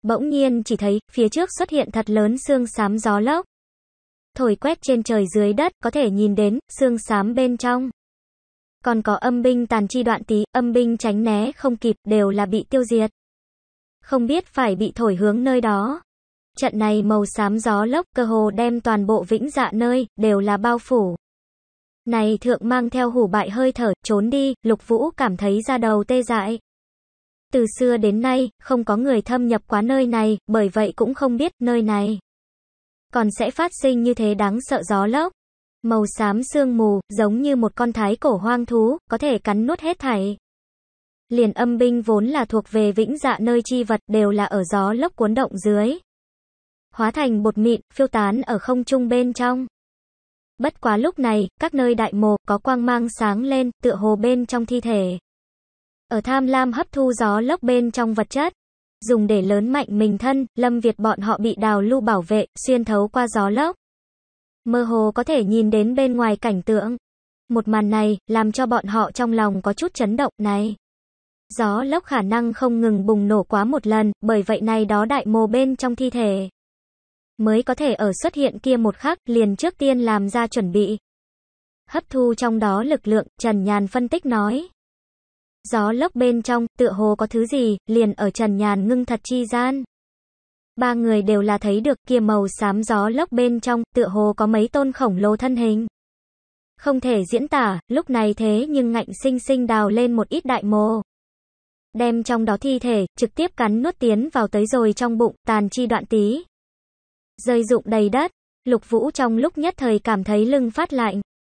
Bỗng nhiên chỉ thấy, phía trước xuất hiện thật lớn xương xám gió lốc thổi quét trên trời dưới đất, có thể nhìn đến, xương xám bên trong. Còn có âm binh tàn chi đoạn tí, âm binh tránh né không kịp, đều là bị tiêu diệt. Không biết phải bị thổi hướng nơi đó. Trận này màu xám gió lốc cơ hồ đem toàn bộ vĩnh dạ nơi, đều là bao phủ. Này thượng mang theo hủ bại hơi thở, trốn đi, lục vũ cảm thấy ra đầu tê dại. Từ xưa đến nay, không có người thâm nhập quá nơi này, bởi vậy cũng không biết nơi này còn sẽ phát sinh như thế đáng sợ gió lốc. Màu xám sương mù, giống như một con thái cổ hoang thú, có thể cắn nuốt hết thảy. Liền âm binh vốn là thuộc về vĩnh dạ nơi chi vật đều là ở gió lốc cuốn động dưới. Hóa thành bột mịn, phiêu tán ở không trung bên trong. Bất quá lúc này, các nơi đại mộ có quang mang sáng lên, tựa hồ bên trong thi thể. Ở tham lam hấp thu gió lốc bên trong vật chất dùng để lớn mạnh mình thân, Lâm Việt bọn họ bị đào lưu bảo vệ, xuyên thấu qua gió lốc. Mơ hồ có thể nhìn đến bên ngoài cảnh tượng. Một màn này, làm cho bọn họ trong lòng có chút chấn động này. Gió lốc khả năng không ngừng bùng nổ quá một lần, bởi vậy này đó đại mô bên trong thi thể. Mới có thể ở xuất hiện kia một khắc, liền trước tiên làm ra chuẩn bị. Hấp thu trong đó lực lượng, Trần Nhàn phân tích nói gió lốc bên trong, tựa hồ có thứ gì, liền ở trần nhàn ngưng thật chi gian. Ba người đều là thấy được kia màu xám gió lốc bên trong, tựa hồ có mấy tôn khổng lồ thân hình. Không thể diễn tả, lúc này thế nhưng ngạnh sinh sinh đào lên một ít đại mồ. Đem trong đó thi thể, trực tiếp cắn nuốt tiến vào tới rồi trong bụng, tàn chi đoạn tí. Rơi rụng đầy đất, lục vũ trong lúc nhất thời cảm thấy lưng phát lạnh.